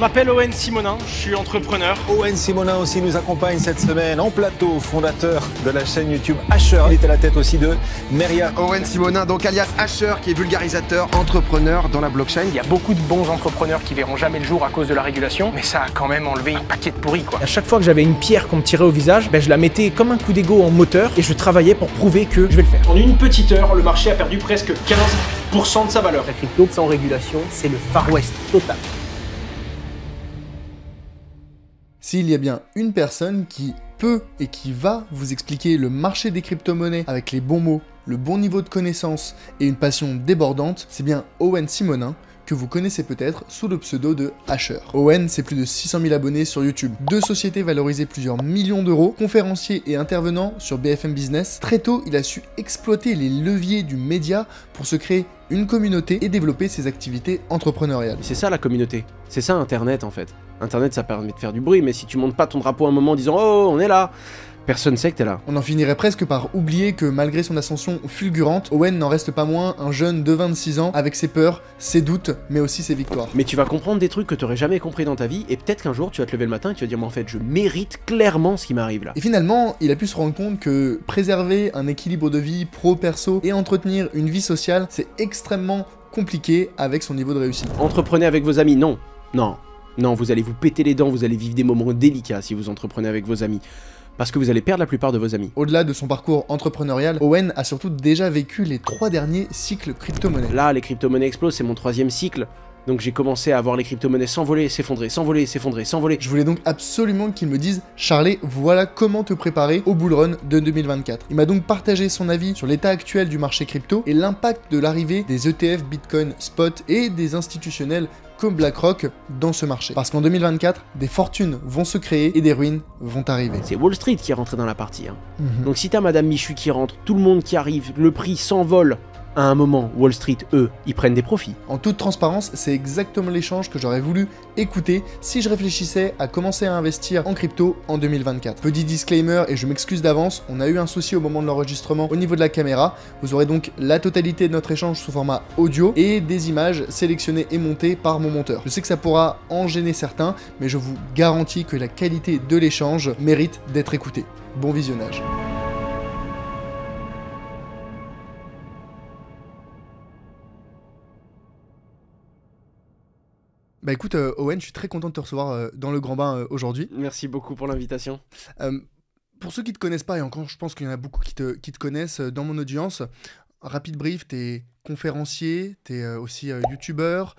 Je m'appelle Owen Simonin, je suis entrepreneur. Owen Simonin aussi nous accompagne cette semaine en plateau, fondateur de la chaîne YouTube Asher. Il est à la tête aussi de Meria. Owen Simonin, donc alias Asher, qui est vulgarisateur, entrepreneur dans la blockchain. Il y a beaucoup de bons entrepreneurs qui verront jamais le jour à cause de la régulation, mais ça a quand même enlevé un paquet de pourris. Quoi. À chaque fois que j'avais une pierre qu'on me tirait au visage, ben, je la mettais comme un coup d'ego en moteur et je travaillais pour prouver que je vais le faire. En une petite heure, le marché a perdu presque 15% de sa valeur. La crypto sans régulation, c'est le Far West total. S'il y a bien une personne qui peut et qui va vous expliquer le marché des crypto-monnaies avec les bons mots, le bon niveau de connaissance et une passion débordante, c'est bien Owen Simonin, que vous connaissez peut-être sous le pseudo de Asher. Owen, c'est plus de 600 000 abonnés sur YouTube, deux sociétés valorisées plusieurs millions d'euros, conférenciers et intervenants sur BFM Business. Très tôt, il a su exploiter les leviers du média pour se créer une communauté et développer ses activités entrepreneuriales. C'est ça la communauté, c'est ça Internet en fait. Internet ça permet de faire du bruit, mais si tu montes pas ton drapeau à un moment en disant Oh, on est là personne sait que t'es là. On en finirait presque par oublier que malgré son ascension fulgurante, Owen n'en reste pas moins un jeune de 26 ans avec ses peurs, ses doutes, mais aussi ses victoires. Mais tu vas comprendre des trucs que tu aurais jamais compris dans ta vie et peut-être qu'un jour tu vas te lever le matin et tu vas dire mais en fait je mérite clairement ce qui m'arrive là. Et finalement, il a pu se rendre compte que préserver un équilibre de vie pro-perso et entretenir une vie sociale, c'est extrêmement compliqué avec son niveau de réussite. Entreprenez avec vos amis, non. Non. Non, vous allez vous péter les dents, vous allez vivre des moments délicats si vous entreprenez avec vos amis parce que vous allez perdre la plupart de vos amis. Au-delà de son parcours entrepreneurial, Owen a surtout déjà vécu les trois derniers cycles crypto-monnaies. Là, les crypto-monnaies explosent, c'est mon troisième cycle. Donc j'ai commencé à voir les crypto-monnaies s'envoler, s'effondrer, s'envoler, s'effondrer, s'envoler. Je voulais donc absolument qu'il me dise, Charlie, voilà comment te préparer au bull run de 2024. Il m'a donc partagé son avis sur l'état actuel du marché crypto et l'impact de l'arrivée des ETF Bitcoin Spot et des institutionnels BlackRock dans ce marché. Parce qu'en 2024, des fortunes vont se créer et des ruines vont arriver. C'est Wall Street qui est rentré dans la partie. Hein. Mhm. Donc si t'as Madame Michu qui rentre, tout le monde qui arrive, le prix s'envole à un moment, Wall Street, eux, ils prennent des profits. En toute transparence, c'est exactement l'échange que j'aurais voulu écouter si je réfléchissais à commencer à investir en crypto en 2024. Petit disclaimer, et je m'excuse d'avance, on a eu un souci au moment de l'enregistrement au niveau de la caméra. Vous aurez donc la totalité de notre échange sous format audio et des images sélectionnées et montées par mon monteur. Je sais que ça pourra en gêner certains, mais je vous garantis que la qualité de l'échange mérite d'être écoutée. Bon visionnage. Bah écoute, euh, Owen, je suis très content de te recevoir euh, dans le Grand Bain euh, aujourd'hui. Merci beaucoup pour l'invitation. pour ceux qui ne te connaissent pas, et encore je pense qu'il y en a beaucoup qui te, connaissent dans mon audience, rapide brief, t'es conférencier, t'es aussi youtubeur,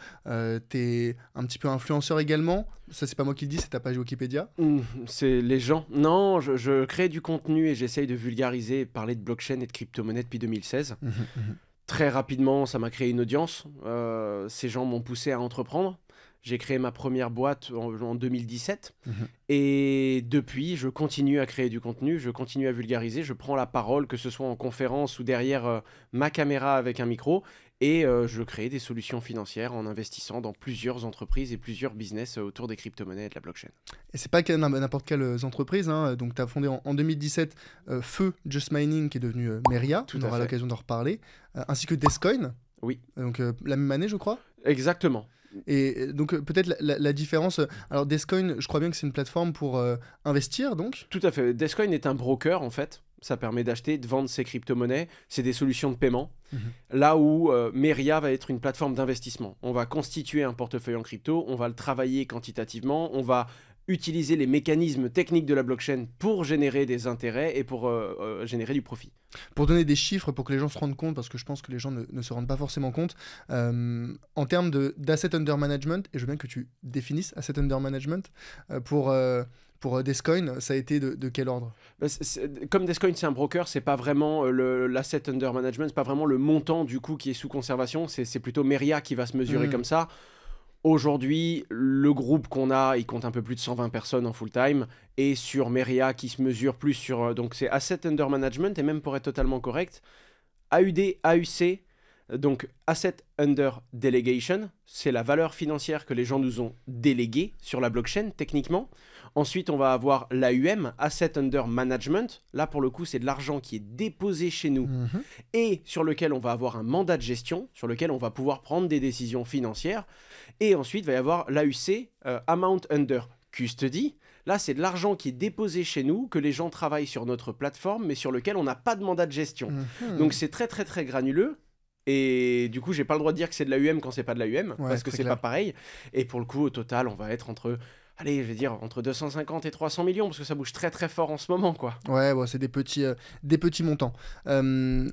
t'es un petit peu influenceur également. Ça, c'est pas moi qui le dis, c'est ta page Wikipédia. Mmh, c'est les gens. Non, je, crée du contenu et j'essaye de vulgariser, parler de blockchain et de crypto-monnaie depuis 2016. Mmh, mmh, très rapidement, ça m'a créé une audience. ces gens m'ont poussé à entreprendre. J'ai créé ma première boîte en, 2017. Mhm. Et depuis, je continue à créer du contenu, je continue à vulgariser, je prends la parole, que ce soit en conférence ou derrière euh, ma caméra avec un micro. Et euh, je crée des solutions financières en investissant dans plusieurs entreprises et plusieurs business euh, autour des crypto-monnaies et de la blockchain. Et c'est pas n'importe quelle entreprise. Hein. Donc, tu as fondé en, 2017 Feu Just Mining, qui est devenu Meria. Tout On aura l'occasion d'en reparler. ainsi que Descoin. Oui. Donc, la même année, je crois. Exactement. Et donc euh, peut-être la, différence. Euh, alors Descoin, je crois bien que c'est une plateforme pour euh, investir, donc. Tout à fait. Descoin est un broker en fait. Ça permet d'acheter, de vendre ses crypto-monnaies. C'est des solutions de paiement. Mhm. Là où Meria va être une plateforme d'investissement. On va constituer un portefeuille en crypto, on va le travailler quantitativement, on va utiliser les mécanismes techniques de la blockchain pour générer des intérêts et pour euh, euh, générer du profit. Pour donner des chiffres, pour que les gens se rendent compte, parce que je pense que les gens ne, se rendent pas forcément compte, euh, en termes d'asset under management, et je veux bien que tu définisses asset under management, pour pour Descoin, ça a été de, quel ordre bah, Comme Descoin, c'est un broker, c'est pas vraiment l'asset under management, c'est pas vraiment le montant du coup qui est sous conservation, c'est plutôt Meria qui va se mesurer mm. comme ça. Aujourd'hui, le groupe qu'on a, il compte un peu plus de 120 personnes en full-time, et sur Meria, qui se mesure plus sur... Euh, donc c'est Asset Under Management, et même pour être totalement correct, AUD, AUC, donc Asset Under Delegation, c'est la valeur financière que les gens nous ont déléguée sur la blockchain, techniquement. Ensuite, on va avoir l'AUM, Asset Under Management. Là, pour le coup, c'est de l'argent qui est déposé chez nous mhm. et sur lequel on va avoir un mandat de gestion, sur lequel on va pouvoir prendre des décisions financières. Et ensuite, il va y avoir l'AUC, euh, Amount Under Custody. Là, c'est de l'argent qui est déposé chez nous, que les gens travaillent sur notre plateforme, mais sur lequel on n'a pas de mandat de gestion. Mhm. Donc, c'est très, très, très granuleux. Et du coup, j'ai pas le droit de dire que c'est de la UM quand c'est pas de l'AUM, parce que c'est pas pareil. Et pour le coup, au total, on va être entre allez, je vais dire entre 250 et 300 millions, parce que ça bouge très très fort en ce moment, quoi. Ouais, bon, c'est des petits, euh, des petits montants. Euh,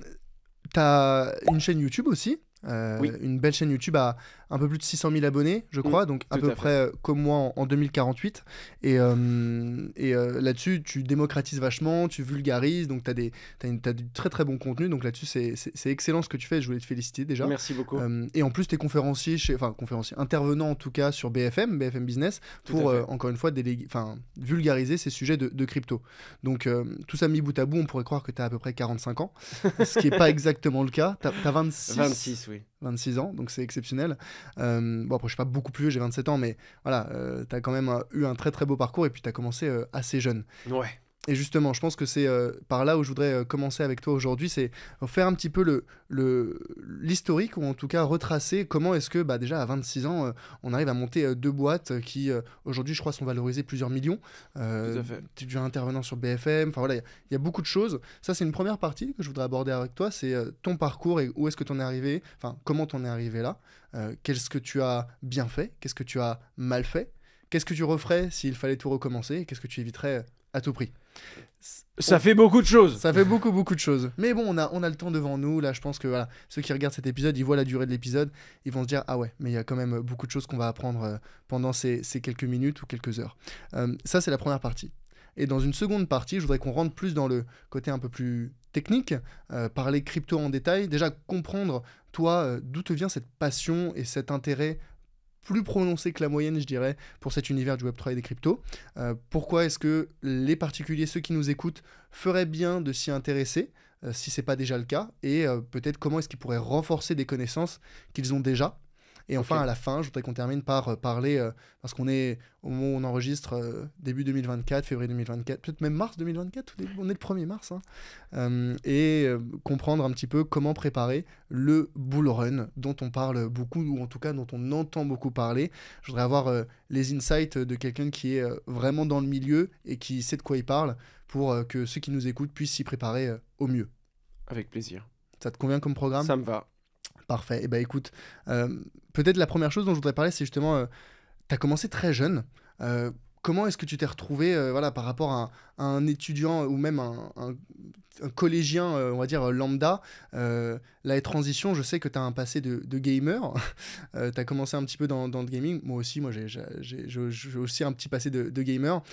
t'as une chaîne YouTube aussi, euh, une belle chaîne YouTube à, un peu plus de 600 000 abonnés, je crois, mm, donc à peu près euh, comme moi en, 2048. Et, euh, euh, là-dessus, tu démocratises vachement, tu vulgarises, donc tu as, as, as, du très très bon contenu. Donc là-dessus, c'est excellent ce que tu fais. Je voulais te féliciter déjà. Merci beaucoup. et en plus, tu es conférencier, chez, enfin conférencier, intervenant en tout cas sur BFM, BFM Business, pour encore une fois déléguer, vulgariser ces sujets de, crypto. Donc tout ça mis bout à bout, on pourrait croire que tu as à peu près 45 ans, ce qui n'est pas exactement le cas. Tu as, as 26. 26, oui. 26 ans, donc c'est exceptionnel. Euh, bon, après, je suis pas beaucoup plus vieux, j'ai 27 ans, mais voilà, euh, tu as quand même euh, eu un très très beau parcours et puis tu as commencé assez jeune. Ouais et justement, je pense que c'est euh, par là où je voudrais euh, commencer avec toi aujourd'hui, c'est faire un petit peu l'historique le, l'historique ou en tout cas retracer comment est-ce que bah, déjà à 26 ans, euh, on arrive à monter deux boîtes qui aujourd'hui, je crois, sont valorisées plusieurs millions. Tout à fait. Tu es intervenant sur BFM, enfin voilà, il y, a beaucoup de choses. Ça, c'est une première partie que je voudrais aborder avec toi, c'est ton parcours et où est-ce que tu en es arrivé, enfin comment tu en es arrivé là, qu'est-ce que tu as bien fait, qu'est-ce que tu as mal fait, qu'est-ce que tu referais s'il fallait tout recommencer, qu'est-ce que tu éviterais à tout prix. Ça fait beaucoup de choses. Ça fait beaucoup, beaucoup de choses. Mais bon, on a, le temps devant nous. Là, je pense que voilà, ceux qui regardent cet épisode, ils voient la durée de l'épisode. Ils vont se dire Ah ouais, mais il y a quand même beaucoup de choses qu'on va apprendre euh, pendant ces, quelques minutes ou quelques heures. Euh, ça, c'est la première partie. Et dans une seconde partie, je voudrais qu'on rentre plus dans le côté un peu plus technique, euh, parler crypto en détail, déjà comprendre, toi, d'où te vient cette passion et cet intérêt plus prononcé que la moyenne, je dirais, pour cet univers du Web3 et des cryptos. Euh, pourquoi est-ce que les particuliers, ceux qui nous écoutent, feraient bien de s'y intéresser euh, si ce n'est pas déjà le cas, et euh, peut-être comment est-ce qu'ils pourraient renforcer des connaissances qu'ils ont déjà et enfin, à la fin, je voudrais qu'on termine par euh, parler, euh, parce qu'on est au moment où on enregistre euh, début 2024, février 2024, peut-être même mars 2024, on est le 1er mars, hein. et comprendre un petit peu comment préparer le bull run dont on parle beaucoup, ou en tout cas dont on entend beaucoup parler. Je voudrais avoir les insights de quelqu'un qui est vraiment dans le milieu et qui sait de quoi il parle pour que ceux qui nous écoutent puissent s'y préparer au mieux. Avec plaisir. Ça te convient comme programme Ça me va. Parfait. Et eh ben écoute, euh, peut-être la première chose dont je voudrais parler, c'est justement, euh, tu as commencé très jeune. Euh, comment est-ce que tu t'es retrouvé voilà, par rapport à, un étudiant ou même un, collégien, on va dire, lambda La transition, je sais que tu as un passé de, gamer. tu as commencé un petit peu dans, le gaming. Moi aussi, moi j'ai, aussi un petit passé de, gamer.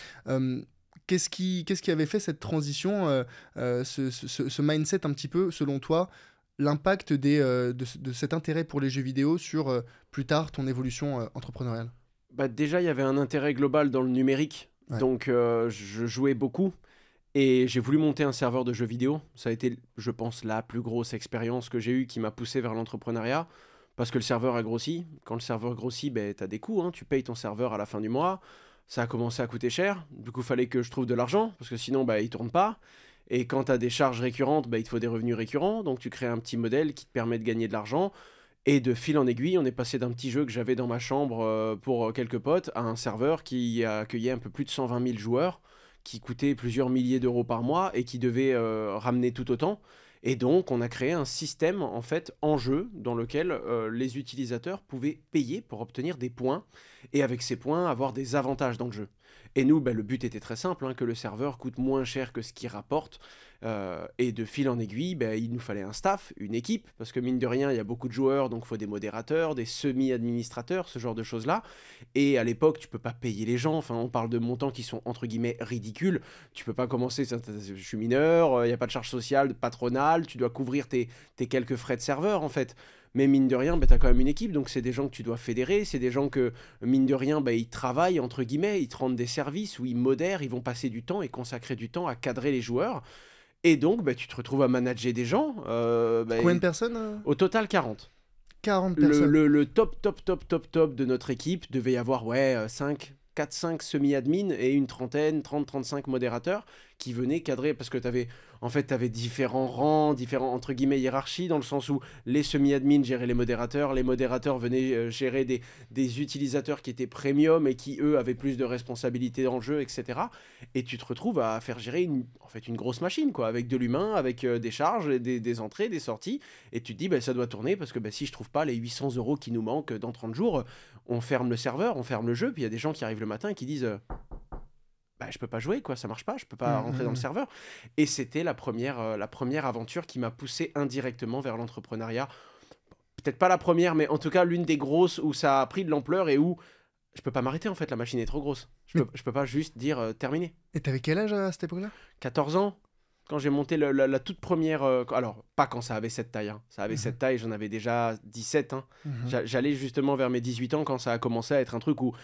qu'est-ce, qui, qu'est-ce qui avait fait cette transition, ce, ce mindset un petit peu, selon toi l'impact des, euh, de, cet intérêt pour les jeux vidéo sur euh, plus tard ton évolution euh, entrepreneuriale bah Déjà, il y avait un intérêt global dans le numérique. Donc, je jouais beaucoup. Et j'ai voulu monter un serveur de jeux vidéo. Ça a été, je pense, la plus grosse expérience que j'ai eue qui m'a poussé vers l'entrepreneuriat. Parce que le serveur a grossi. Quand le serveur grossit, ben, tu as des coûts. Hein. Tu payes ton serveur à la fin du mois. Ça a commencé à coûter cher. Du coup, il fallait que je trouve de l'argent. Parce que sinon, bah il ne tourne pas. Et quand tu as des charges récurrentes, bah, il te faut des revenus récurrents. Donc tu crées un petit modèle qui te permet de gagner de l'argent. Et de fil en aiguille, on est passé d'un petit jeu que j'avais dans ma chambre euh, pour euh, quelques potes à un serveur qui accueillait un peu plus de 120 000 joueurs, qui coûtait plusieurs milliers d'euros par mois et qui devait euh, ramener tout autant. Et donc, on a créé un système en fait en jeu dans lequel les utilisateurs pouvaient payer pour obtenir des points et avec ces points avoir des avantages dans le jeu. Et nous, bah, le but était très simple, hein, que le serveur coûte moins cher que ce qu'il rapporte. Euh, et de fil en aiguille, bah, il nous fallait un staff, une équipe, parce que mine de rien, il y a beaucoup de joueurs, donc il faut des modérateurs, des semi-administrateurs, ce genre de choses-là. Et à l'époque, tu peux pas payer les gens. Enfin, on parle de montants qui sont entre guillemets ridicules. Tu peux pas commencer, je suis mineur, euh, il n'y a pas de charge sociale, patronale, tu dois couvrir tes quelques frais de serveur en fait mais mine de rien, bah, tu as quand même une équipe, donc c'est des gens que tu dois fédérer, c'est des gens que, mine de rien, bah, ils travaillent, entre guillemets, ils te rendent des services, ou ils modèrent, ils vont passer du temps et consacrer du temps à cadrer les joueurs. Et donc, bah, tu te retrouves à manager des gens. Euh, Combien de personnes euh Au total, 40. 40 personnes. Le, top, top, top, top, top de notre équipe devait y avoir, ouais, 5, 4-5 semi-admin et une trentaine, 30-35 modérateurs qui venaient cadrer parce que tu avais en fait différents rangs, différents entre guillemets hiérarchies dans le sens où les semi-admins géraient les modérateurs, les modérateurs venaient euh, gérer des, utilisateurs qui étaient premium et qui eux avaient plus de responsabilités dans le jeu, etc. Et tu te retrouves à faire gérer une, en fait une grosse machine quoi, avec de l'humain, avec euh, des charges, des, des, entrées, des sorties, et tu te dis bah, ça doit tourner parce que bah, si je trouve pas les 800 euros qui nous manquent dans 30 jours, on ferme le serveur, on ferme le jeu, puis il y a des gens qui arrivent le matin et qui disent euh, je bah, je peux pas jouer, quoi, ça marche pas, je peux pas mmh, rentrer mmh, dans le mmh. serveur. Et c'était la première, euh, la première aventure qui m'a poussé indirectement vers l'entrepreneuriat. Peut-être pas la première, mais en tout cas l'une des grosses où ça a pris de l'ampleur et où je peux pas m'arrêter en fait, la machine est trop grosse. Je, ne peux, pas juste dire euh, terminé. Et t'avais quel âge euh, à cette époque-là 14 ans quand j'ai monté la, toute première. alors, pas quand ça avait cette taille. Hein. Ça avait cette taille, j'en avais déjà 17. Hein. J'allais justement vers mes 18 ans quand ça a commencé à être un truc où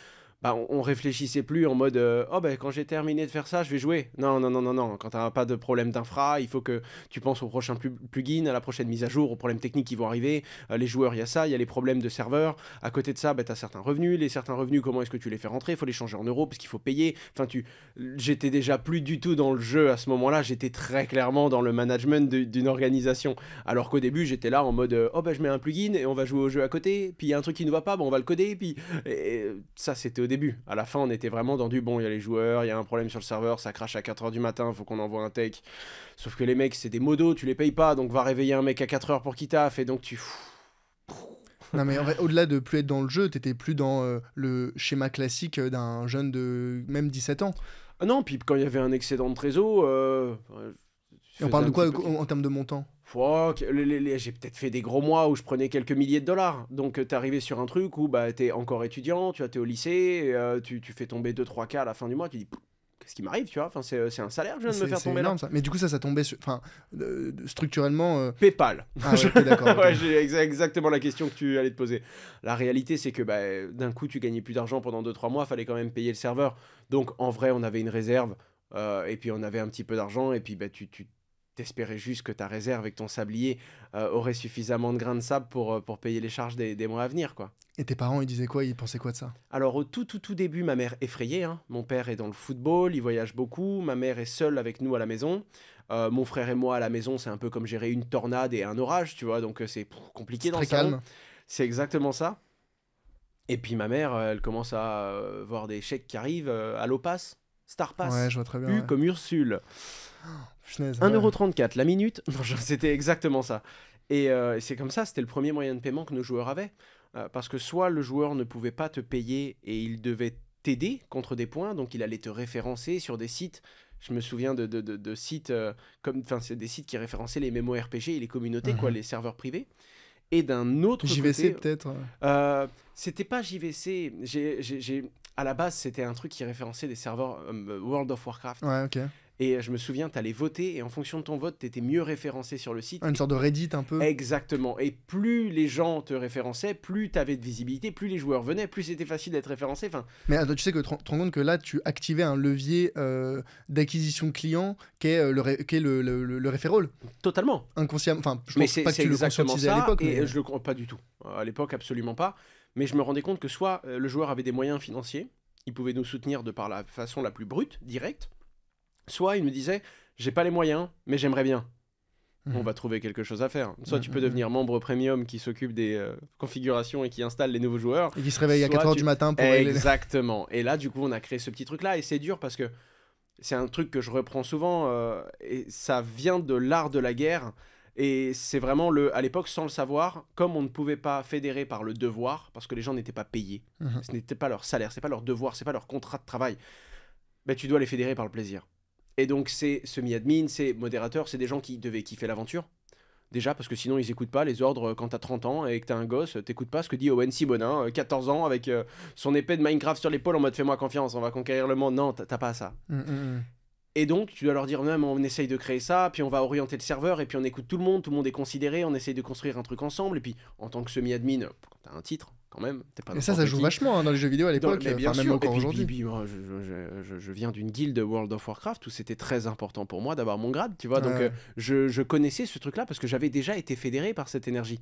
bah, on, réfléchissait plus en mode euh, oh ben quand j'ai terminé de faire ça je vais jouer non non non non non quand t'as pas de problème d'infra il faut que tu penses au prochain plugin à la prochaine mise à jour aux problèmes techniques qui vont arriver euh, les joueurs il y a ça il y a les problèmes de serveurs à côté de ça tu ben, t'as certains revenus les certains revenus comment est-ce que tu les fais rentrer il faut les changer en euros parce qu'il faut payer enfin tu j'étais déjà plus du tout dans le jeu à ce moment-là j'étais très clairement dans le management d'une organisation alors qu'au début j'étais là en mode oh ben je mets un plugin et on va jouer au jeu à côté puis il y a un truc qui ne va pas bon on va le coder puis ça c'était au début. À la fin, on était vraiment dans du bon, il y a les joueurs, il y a un problème sur le serveur, ça crache à 4h du matin, faut qu'on envoie un tech Sauf que les mecs, c'est des modos, tu les payes pas, donc va réveiller un mec à 4h pour qu'il taffe, et donc tu. Non mais au-delà de plus être dans le jeu, t'étais plus dans euh, le schéma classique d'un jeune de même 17 ans. Ah non, puis quand il y avait un excédent de trésor. Euh, on parle de quoi en termes de montant j'ai peut-être fait des gros mois où je prenais quelques milliers de dollars. Donc euh, t'es arrivé sur un truc où bah, t'es encore étudiant, tu as t'es au lycée, euh, tu, fais tomber 2-3 cas à la fin du mois, tu dis qu'est-ce qui m'arrive, tu vois enfin, c'est, euh, un salaire je viens de me faire tomber Mais du coup, ça, ça tombait enfin, structurellement. PayPal. j'ai exactement la question que tu allais te poser. La réalité, c'est que bah, d'un coup, tu gagnais plus d'argent pendant 2-3 mois, fallait quand même payer le serveur. Donc, en vrai, on avait une réserve. et puis on avait un petit peu d'argent, et puis bah, tu, T'espérais juste que ta réserve avec ton sablier euh, aurait suffisamment de grains de sable pour, euh, pour payer les charges des, des, mois à venir, quoi. Et tes parents, ils disaient quoi Ils pensaient quoi de ça Alors, au tout, tout, tout début, ma mère effrayée. Hein. Mon père est dans le football, il voyage beaucoup. Ma mère est seule avec nous à la maison. Euh, mon frère et moi, à la maison, c'est un peu comme gérer une tornade et un orage, tu vois. Donc, c'est compliqué dans le calme. C'est exactement ça. Et puis, ma mère, elle commence à voir des chèques qui arrivent à l'OPAS, Star Pass, ouais, U comme Ursule. 1,34€ la minute. C'était exactement ça. Euh, et c'est comme ça, c'était le premier moyen de paiement que nos joueurs avaient. Euh, parce que soit le joueur ne pouvait pas te payer et il devait t'aider contre des points, donc il allait te référencer sur des sites. Je me souviens de, sites euh, comme, enfin, c'est des sites qui référençaient les RPG et les communautés, quoi, mhm. les serveurs privés et d'un autre JVC peut-être C'était pas JVC. J'ai, à la base, c'était un truc qui référençait des serveurs World of Warcraft. Ouais, ok. Et je me souviens, tu allais voter et en fonction de ton vote, tu étais mieux référencé sur le site. Une sorte de Reddit un peu. Exactement. Et plus les gens te référençaient, plus tu avais de visibilité, plus les joueurs venaient, plus c'était facile d'être référencé. Enfin... Mais euh, tu sais que tu te rends compte que là, tu activais un levier euh, d'acquisition client qui est, euh, le, ré... le, le, référol. Totalement. Inconsciemment. Enfin, je mais pas que tu le conscientisais à l'époque. Mais... Je le pas du tout. À l'époque, absolument pas. Mais je me rendais compte que soit le joueur avait des moyens financiers, il pouvait nous soutenir de par la façon la plus brute, directe soit il me disait j'ai pas les moyens, mais j'aimerais bien. Mhm. On va trouver quelque chose à faire. Soit tu peux mhm. devenir membre premium qui s'occupe des euh, configurations et qui installe les nouveaux joueurs. Et qui se réveille à 4h du matin pour Exactement. Et là, du coup, on a créé ce petit truc-là. Et c'est dur parce que c'est un truc que je reprends souvent. Euh, et ça vient de l'art de la guerre. Et c'est vraiment le, à l'époque, sans le savoir, comme on ne pouvait pas fédérer par le devoir, parce que les gens n'étaient pas payés, mhm. ce n'était pas leur salaire, c'est pas leur devoir, c'est pas leur contrat de travail, mais ben, tu dois les fédérer par le plaisir. Et donc, c'est semi-admin, c'est modérateur, c'est des gens qui devaient kiffer l'aventure. Déjà, parce que sinon, ils écoutent pas les ordres quand t'as 30 ans et que t'as un gosse, t'écoutes pas ce que dit Owen Simonin, 14 euh, ans, avec euh, son épée de Minecraft sur l'épaule en mode fais-moi confiance, on va conquérir le monde. Non, t'as pas ça. Mm, mm, mm. Et donc, tu dois leur dire, même on essaye de créer ça, puis on va orienter le serveur, et puis on écoute tout le monde, tout le monde est considéré, on essaye de construire un truc ensemble, et puis en tant que semi-admin, euh, t'as un titre, quand même. Pas et ça, ça joue vachement hein, dans les jeux vidéo à l'époque, même encore aujourd'hui. je, je, je, viens d'une guilde World of Warcraft où c'était très important pour moi d'avoir mon grade, tu vois. Donc, euh, je, connaissais ce truc-là parce que j'avais déjà été fédéré par cette énergie.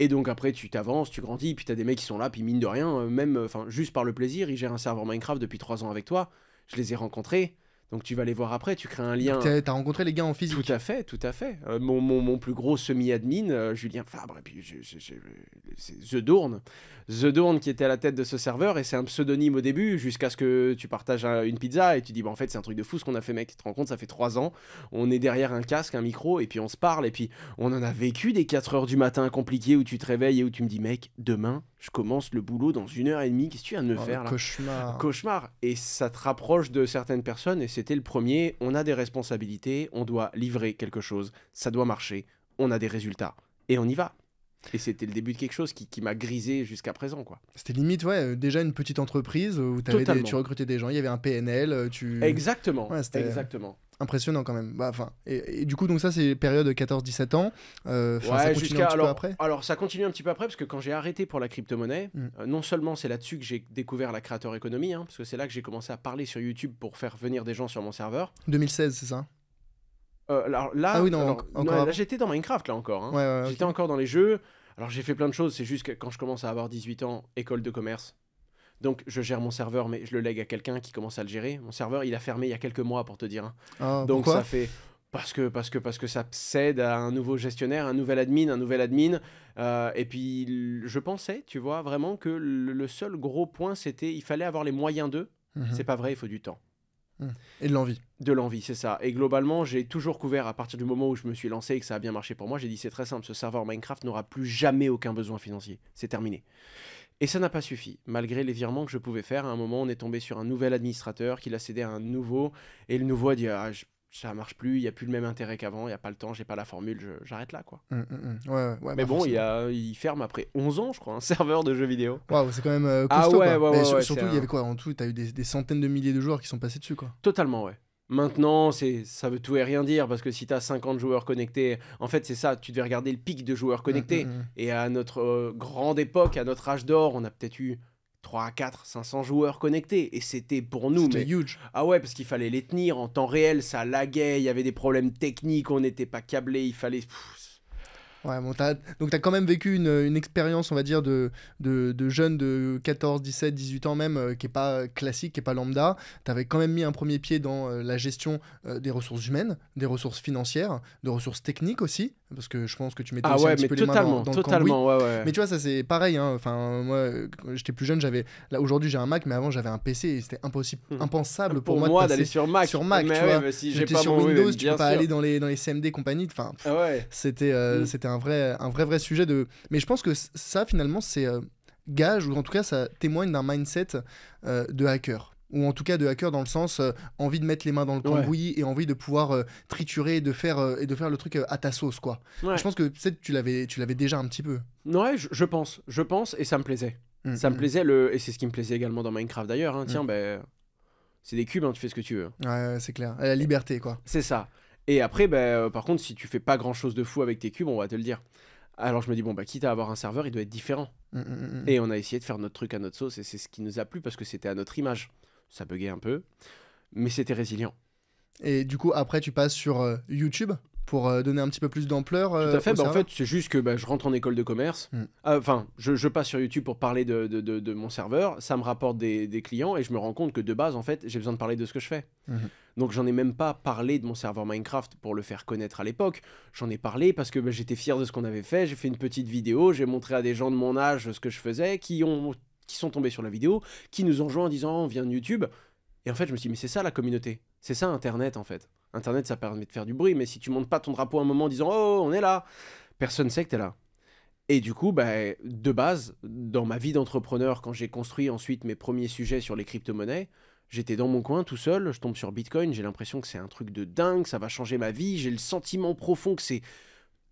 Et donc, après, tu t'avances, tu grandis, puis t'as des mecs qui sont là, puis mine de rien, euh, même, euh, juste par le plaisir, ils gèrent un serveur Minecraft depuis trois ans avec toi. Je les ai rencontrés. Donc tu vas les voir après, tu crées un lien. T'as rencontré les gars en physique. Tout à fait, tout à fait. Euh, mon, plus gros semi-admin, euh, Julien Fabre, et puis c'est The Dourne. The Dourne qui était à la tête de ce serveur, et c'est un pseudonyme au début, jusqu'à ce que tu partages une pizza et tu dis, bah, en fait c'est un truc de fou ce qu'on a fait mec, tu te rends compte, ça fait trois ans, on est derrière un casque, un micro, et puis on se parle, et puis on en a vécu des 4 heures du matin compliquées où tu te réveilles et où tu me dis, mec, demain je commence le boulot dans une heure et demie, qu'est-ce que tu viens de me oh, faire là Cauchemar. Cauchemar. Et ça te rapproche de certaines personnes, et c'était le premier, on a des responsabilités, on doit livrer quelque chose, ça doit marcher, on a des résultats, et on y va. Et c'était le début de quelque chose qui, m'a grisé jusqu'à présent. quoi. C'était limite, ouais, euh, déjà une petite entreprise où tu recrutais des gens, il y avait un PNL, euh, tu... Exactement, exactement impressionnant quand même. bah, et, et, du coup, donc ça, c'est période de 14-17 ans. Euh, ça continue un petit peu après Alors, ça continue un petit peu après, parce que quand j'ai arrêté pour la crypto-monnaie, mm. euh, non seulement c'est là-dessus que j'ai découvert la créateur économie, hein, parce que c'est là que j'ai commencé à parler sur YouTube pour faire venir des gens sur mon serveur. 2016, c'est ça euh, alors là, ah oui, j'étais dans Minecraft là encore. Hein. j'étais encore dans les jeux. Alors j'ai fait plein de choses. C'est juste que quand je commence à avoir 18 ans, école de commerce, donc je gère mon serveur, mais je le lègue à quelqu'un qui commence à le gérer. Mon serveur, il a fermé il y a quelques mois pour te dire. Hein. Ah, Donc ça fait parce que parce que parce que ça cède à un nouveau gestionnaire, un nouvel admin, un nouvel admin. Euh, et puis je pensais, tu vois, vraiment que le seul gros point c'était il fallait avoir les moyens d'eux. Mhm. C'est pas vrai, il faut du temps. Hmm. Et de l'envie. De l'envie, c'est ça. Et globalement, j'ai toujours couvert à partir du moment où je me suis lancé et que ça a bien marché pour moi. J'ai dit c'est très simple, ce serveur Minecraft n'aura plus jamais aucun besoin financier. C'est terminé. Et ça n'a pas suffi, malgré les virements que je pouvais faire. À un moment, on est tombé sur un nouvel administrateur qui l'a cédé à un nouveau, et le nouveau a dit ah, ça marche plus, il n'y a plus le même intérêt qu'avant, il n'y a pas le temps, j'ai pas la formule, j'arrête là. quoi. Mm, mm, mm. Ouais, mais bah, bon, il, il, ferme après 11 ans, je crois, un serveur de jeux vidéo. Waouh, c'est quand même euh, ah costaud. Ah ouais, ouais Mais surtout, il y avait quoi En tout, tu as eu des, des, centaines de milliers de joueurs qui sont passés dessus. quoi. Totalement, ouais. Maintenant, c'est ça veut tout et rien dire parce que si tu as 50 joueurs connectés, en fait, c'est ça, tu devais regarder le pic de joueurs connectés. Mm, mm, mm. Et à notre euh, grande époque, à notre âge d'or, on a peut-être eu 3 à 4, 500 joueurs connectés. Et c'était pour nous. mais... huge. Ah ouais, parce qu'il fallait les tenir en temps réel, ça laguait, il y avait des problèmes techniques, on n'était pas câblé, il fallait. Ouais, Donc, tu as quand même vécu une, expérience, on va dire, de, de, de jeune de 14, 17, 18 ans même, euh, qui n'est pas classique, qui n'est pas lambda. Tu avais quand même mis un premier pied dans euh, la gestion euh, des ressources humaines, des ressources financières, de ressources techniques aussi, parce que je pense que tu mettais ah un peu totalement, dans, totalement, le ouais, Mais tu vois, ça c'est pareil. Hein. Enfin, moi, quand j'étais plus jeune, j'avais. Là aujourd'hui, j'ai un Mac, mais avant j'avais un PC. et C'était impossible, hmm. impensable ah, pour, moi, d'aller sur Mac. Sur Mac, tu vois. si j'étais sur Windows, tu tu peux pas aller dans les dans les CMD compagnie. Enfin, ah c'était euh, hmm. c'était un vrai un vrai vrai sujet de. Mais je pense que ça finalement c'est euh, gage ou en tout cas ça témoigne d'un mindset euh, de hacker ou en tout cas de hacker dans le sens euh, envie de mettre les mains dans le cambouis et envie de pouvoir euh, triturer et de faire euh, et de faire le truc à ta sauce quoi. Je pense que peut-être tu l'avais tu l'avais déjà un petit peu. Ouais, je, pense, je pense et ça me plaisait. Hum, ça me hum. plaisait le et c'est ce qui me plaisait également dans Minecraft d'ailleurs. Hein. Tiens, hum. ben c'est des cubes, hein, tu fais ce que tu veux. Ouais, c'est clair. La liberté quoi. C'est ça. Et après, ben par contre, si tu fais pas grand chose de fou avec tes cubes, on va te le dire. Alors je me dis, bon, bah, quitte à avoir un serveur, il doit être différent. Et on a essayé de faire notre truc à notre sauce, et c'est ce qui nous a plu parce que c'était à notre image ça buguait un peu, mais c'était résilient. Et du coup, après, tu passes sur euh, YouTube pour euh, donner un petit peu plus d'ampleur. Tout à euh, fait. Bah, en fait, c'est juste que bah, je rentre en école de commerce. Hmm. Ah, enfin, je, passe sur YouTube pour parler de, mon serveur. Ça me rapporte des, clients et je me rends compte que de base, en fait, j'ai besoin de parler de ce que je fais. Mhm. Donc, j'en ai même pas parlé de mon serveur Minecraft pour le faire connaître à l'époque. J'en ai parlé parce que bah, j'étais fier de ce qu'on avait fait. J'ai fait une petite vidéo. J'ai montré à des gens de mon âge ce que je faisais, qui ont qui sont tombés sur la vidéo, qui nous ont joints en disant on vient de YouTube. Et en fait, je me suis dit, mais c'est ça la communauté, c'est ça Internet en fait. Internet, ça permet de faire du bruit, mais si tu montes pas ton drapeau à un moment en disant oh, on est là, personne sait que tu es là. Et du coup, bah, de base, dans ma vie d'entrepreneur, quand j'ai construit ensuite mes premiers sujets sur les crypto-monnaies, j'étais dans mon coin tout seul, je tombe sur Bitcoin, j'ai l'impression que c'est un truc de dingue, ça va changer ma vie, j'ai le sentiment profond que c'est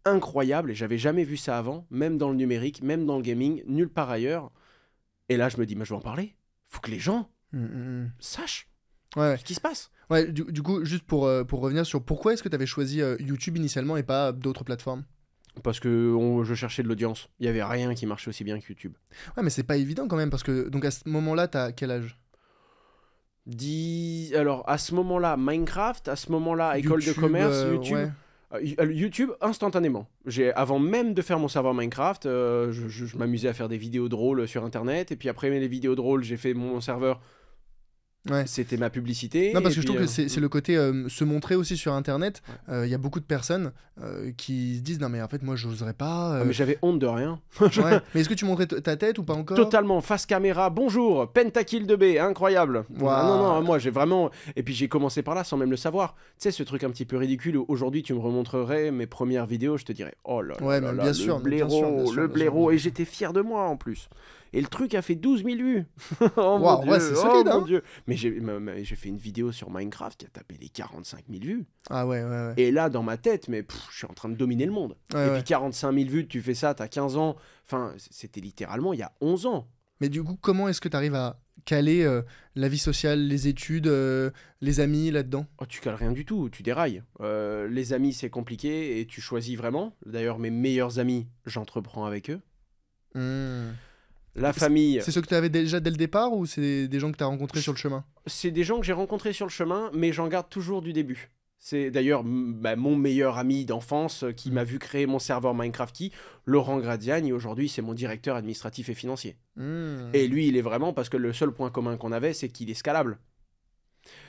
incroyable et j'avais jamais vu ça avant, même dans le numérique, même dans le gaming, nulle part ailleurs. Et là, je me dis, mais je vais en parler. Faut que les gens hum, hum, hum. sachent ce qui se passe. Ouais, du, coup, juste pour, euh, pour revenir sur pourquoi est-ce que tu avais choisi euh, YouTube initialement et pas d'autres plateformes parce que je cherchais de l'audience. Il n'y avait rien qui marchait aussi bien que YouTube. Ouais, mais c'est pas évident quand même, parce que donc à ce moment-là, t'as quel âge 10... Alors, à ce moment-là, Minecraft, à ce moment-là, école de commerce, euh, YouTube. Euh, euh, YouTube instantanément. J'ai avant même de faire mon serveur Minecraft, euh, je, m'amusais à faire des vidéos drôles sur Internet et puis après les vidéos drôles, j'ai fait mon serveur c'était ma publicité. Non, parce que je trouve que euh, c'est le côté euh, se montrer aussi sur Internet. Euh, il y a beaucoup de personnes qui se disent Non, mais en fait, moi, j'oserais pas. Ah, mais j'avais honte de rien. Mais est-ce que tu montrais ta tête ou pas encore Totalement, face caméra, bonjour, pentakill de B, incroyable. non, non, moi, j'ai vraiment. Et puis, j'ai commencé par là sans même le savoir. Tu sais, ce truc un petit peu ridicule. Aujourd'hui, tu me remontrerais mes premières vidéos, je te dirais Oh là là, le blaireau, le blaireau. Et j'étais fier de moi en plus. Et le truc a fait 12 000 vues. oh, mon Dieu. c'est solide, oh, hein. Mais j'ai fait une vidéo sur Minecraft qui a tapé les 45 000 vues. Ah ouais, ouais, ouais. Et là, dans ma tête, mais je suis en train de dominer le monde. et puis 45 000 vues, tu fais ça, t'as 15 ans. Enfin, c'était littéralement il y a 11 ans. Mais du coup, comment est-ce que tu arrives à caler euh, la vie sociale, les études, euh, les amis là-dedans oh, Tu cales rien du tout, tu dérailles. Euh, les amis, c'est compliqué et tu choisis vraiment. D'ailleurs, mes meilleurs amis, j'entreprends avec eux. Mmh famille. C'est ceux que tu avais déjà dès le départ ou c'est des gens que tu as rencontrés sur le chemin C'est des gens que j'ai rencontrés sur le chemin, mais j'en garde toujours du début. C'est d'ailleurs bah, mon meilleur ami d'enfance euh, qui mm. m'a vu créer mon serveur Minecraft Key, Laurent Gradiani. Aujourd'hui, c'est mon directeur administratif et financier. Mm. Et lui, il est vraiment parce que le seul point commun qu'on avait, c'est qu'il est scalable.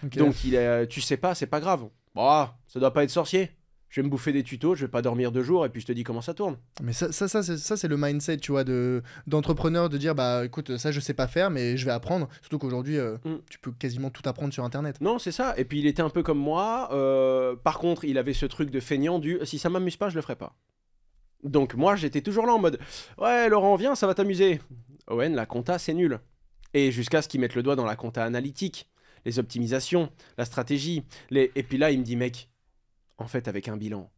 Donc, il est, tu sais pas, c'est pas grave. Bah, ça doit pas être sorcier je vais me bouffer des tutos, je vais pas dormir deux jours et puis je te dis comment ça tourne. Mais ça, ça, ça, c'est le mindset, tu vois, de d'entrepreneur de dire bah écoute, ça je sais pas faire, mais je vais apprendre. Surtout qu'aujourd'hui, euh, mm. tu peux quasiment tout apprendre sur internet. Non, c'est ça. Et puis il était un peu comme moi. Euh, par contre, il avait ce truc de feignant du si ça m'amuse pas, je le ferai pas. Donc moi, j'étais toujours là en mode ouais, Laurent, viens, ça va t'amuser. Owen, la compta, c'est nul. Et jusqu'à ce qu'ils mettent le doigt dans la compta analytique, les optimisations, la stratégie. Les... Et puis là, il me dit mec en fait, avec un bilan,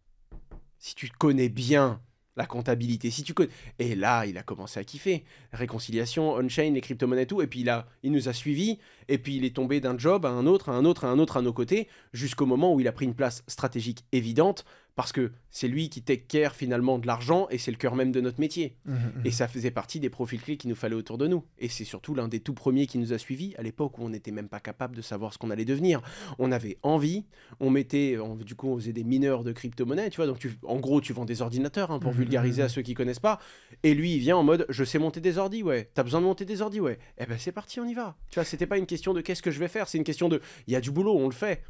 si tu connais bien la comptabilité, si tu connais... Et là, il a commencé à kiffer. Réconciliation, on-chain, les crypto-monnaies, tout. Et puis là, il nous a suivis. Et puis il est tombé d'un job à un autre, à un autre, à un autre à nos côtés, jusqu'au moment où il a pris une place stratégique évidente parce que c'est lui qui take care finalement de l'argent et c'est le cœur même de notre métier. Mmh, mmh, et mmh. ça faisait partie des profils clés qu'il nous fallait autour de nous. Et c'est surtout l'un des tout premiers qui nous a suivis à l'époque où on n'était même pas capable de savoir ce qu'on allait devenir. On avait envie, on mettait, du coup, on faisait des mineurs de crypto-monnaie, tu vois. Donc, en gros, tu vends des ordinateurs hein, pour vulgariser à ceux qui connaissent pas. Et lui, il vient en mode Je sais monter des ordi, ouais. T'as besoin de monter des ordi, ouais. Eh ben, c'est parti, on y va. Tu vois, c'était pas une question de qu'est-ce que je vais faire, c'est une question de il y a du boulot, on le fait.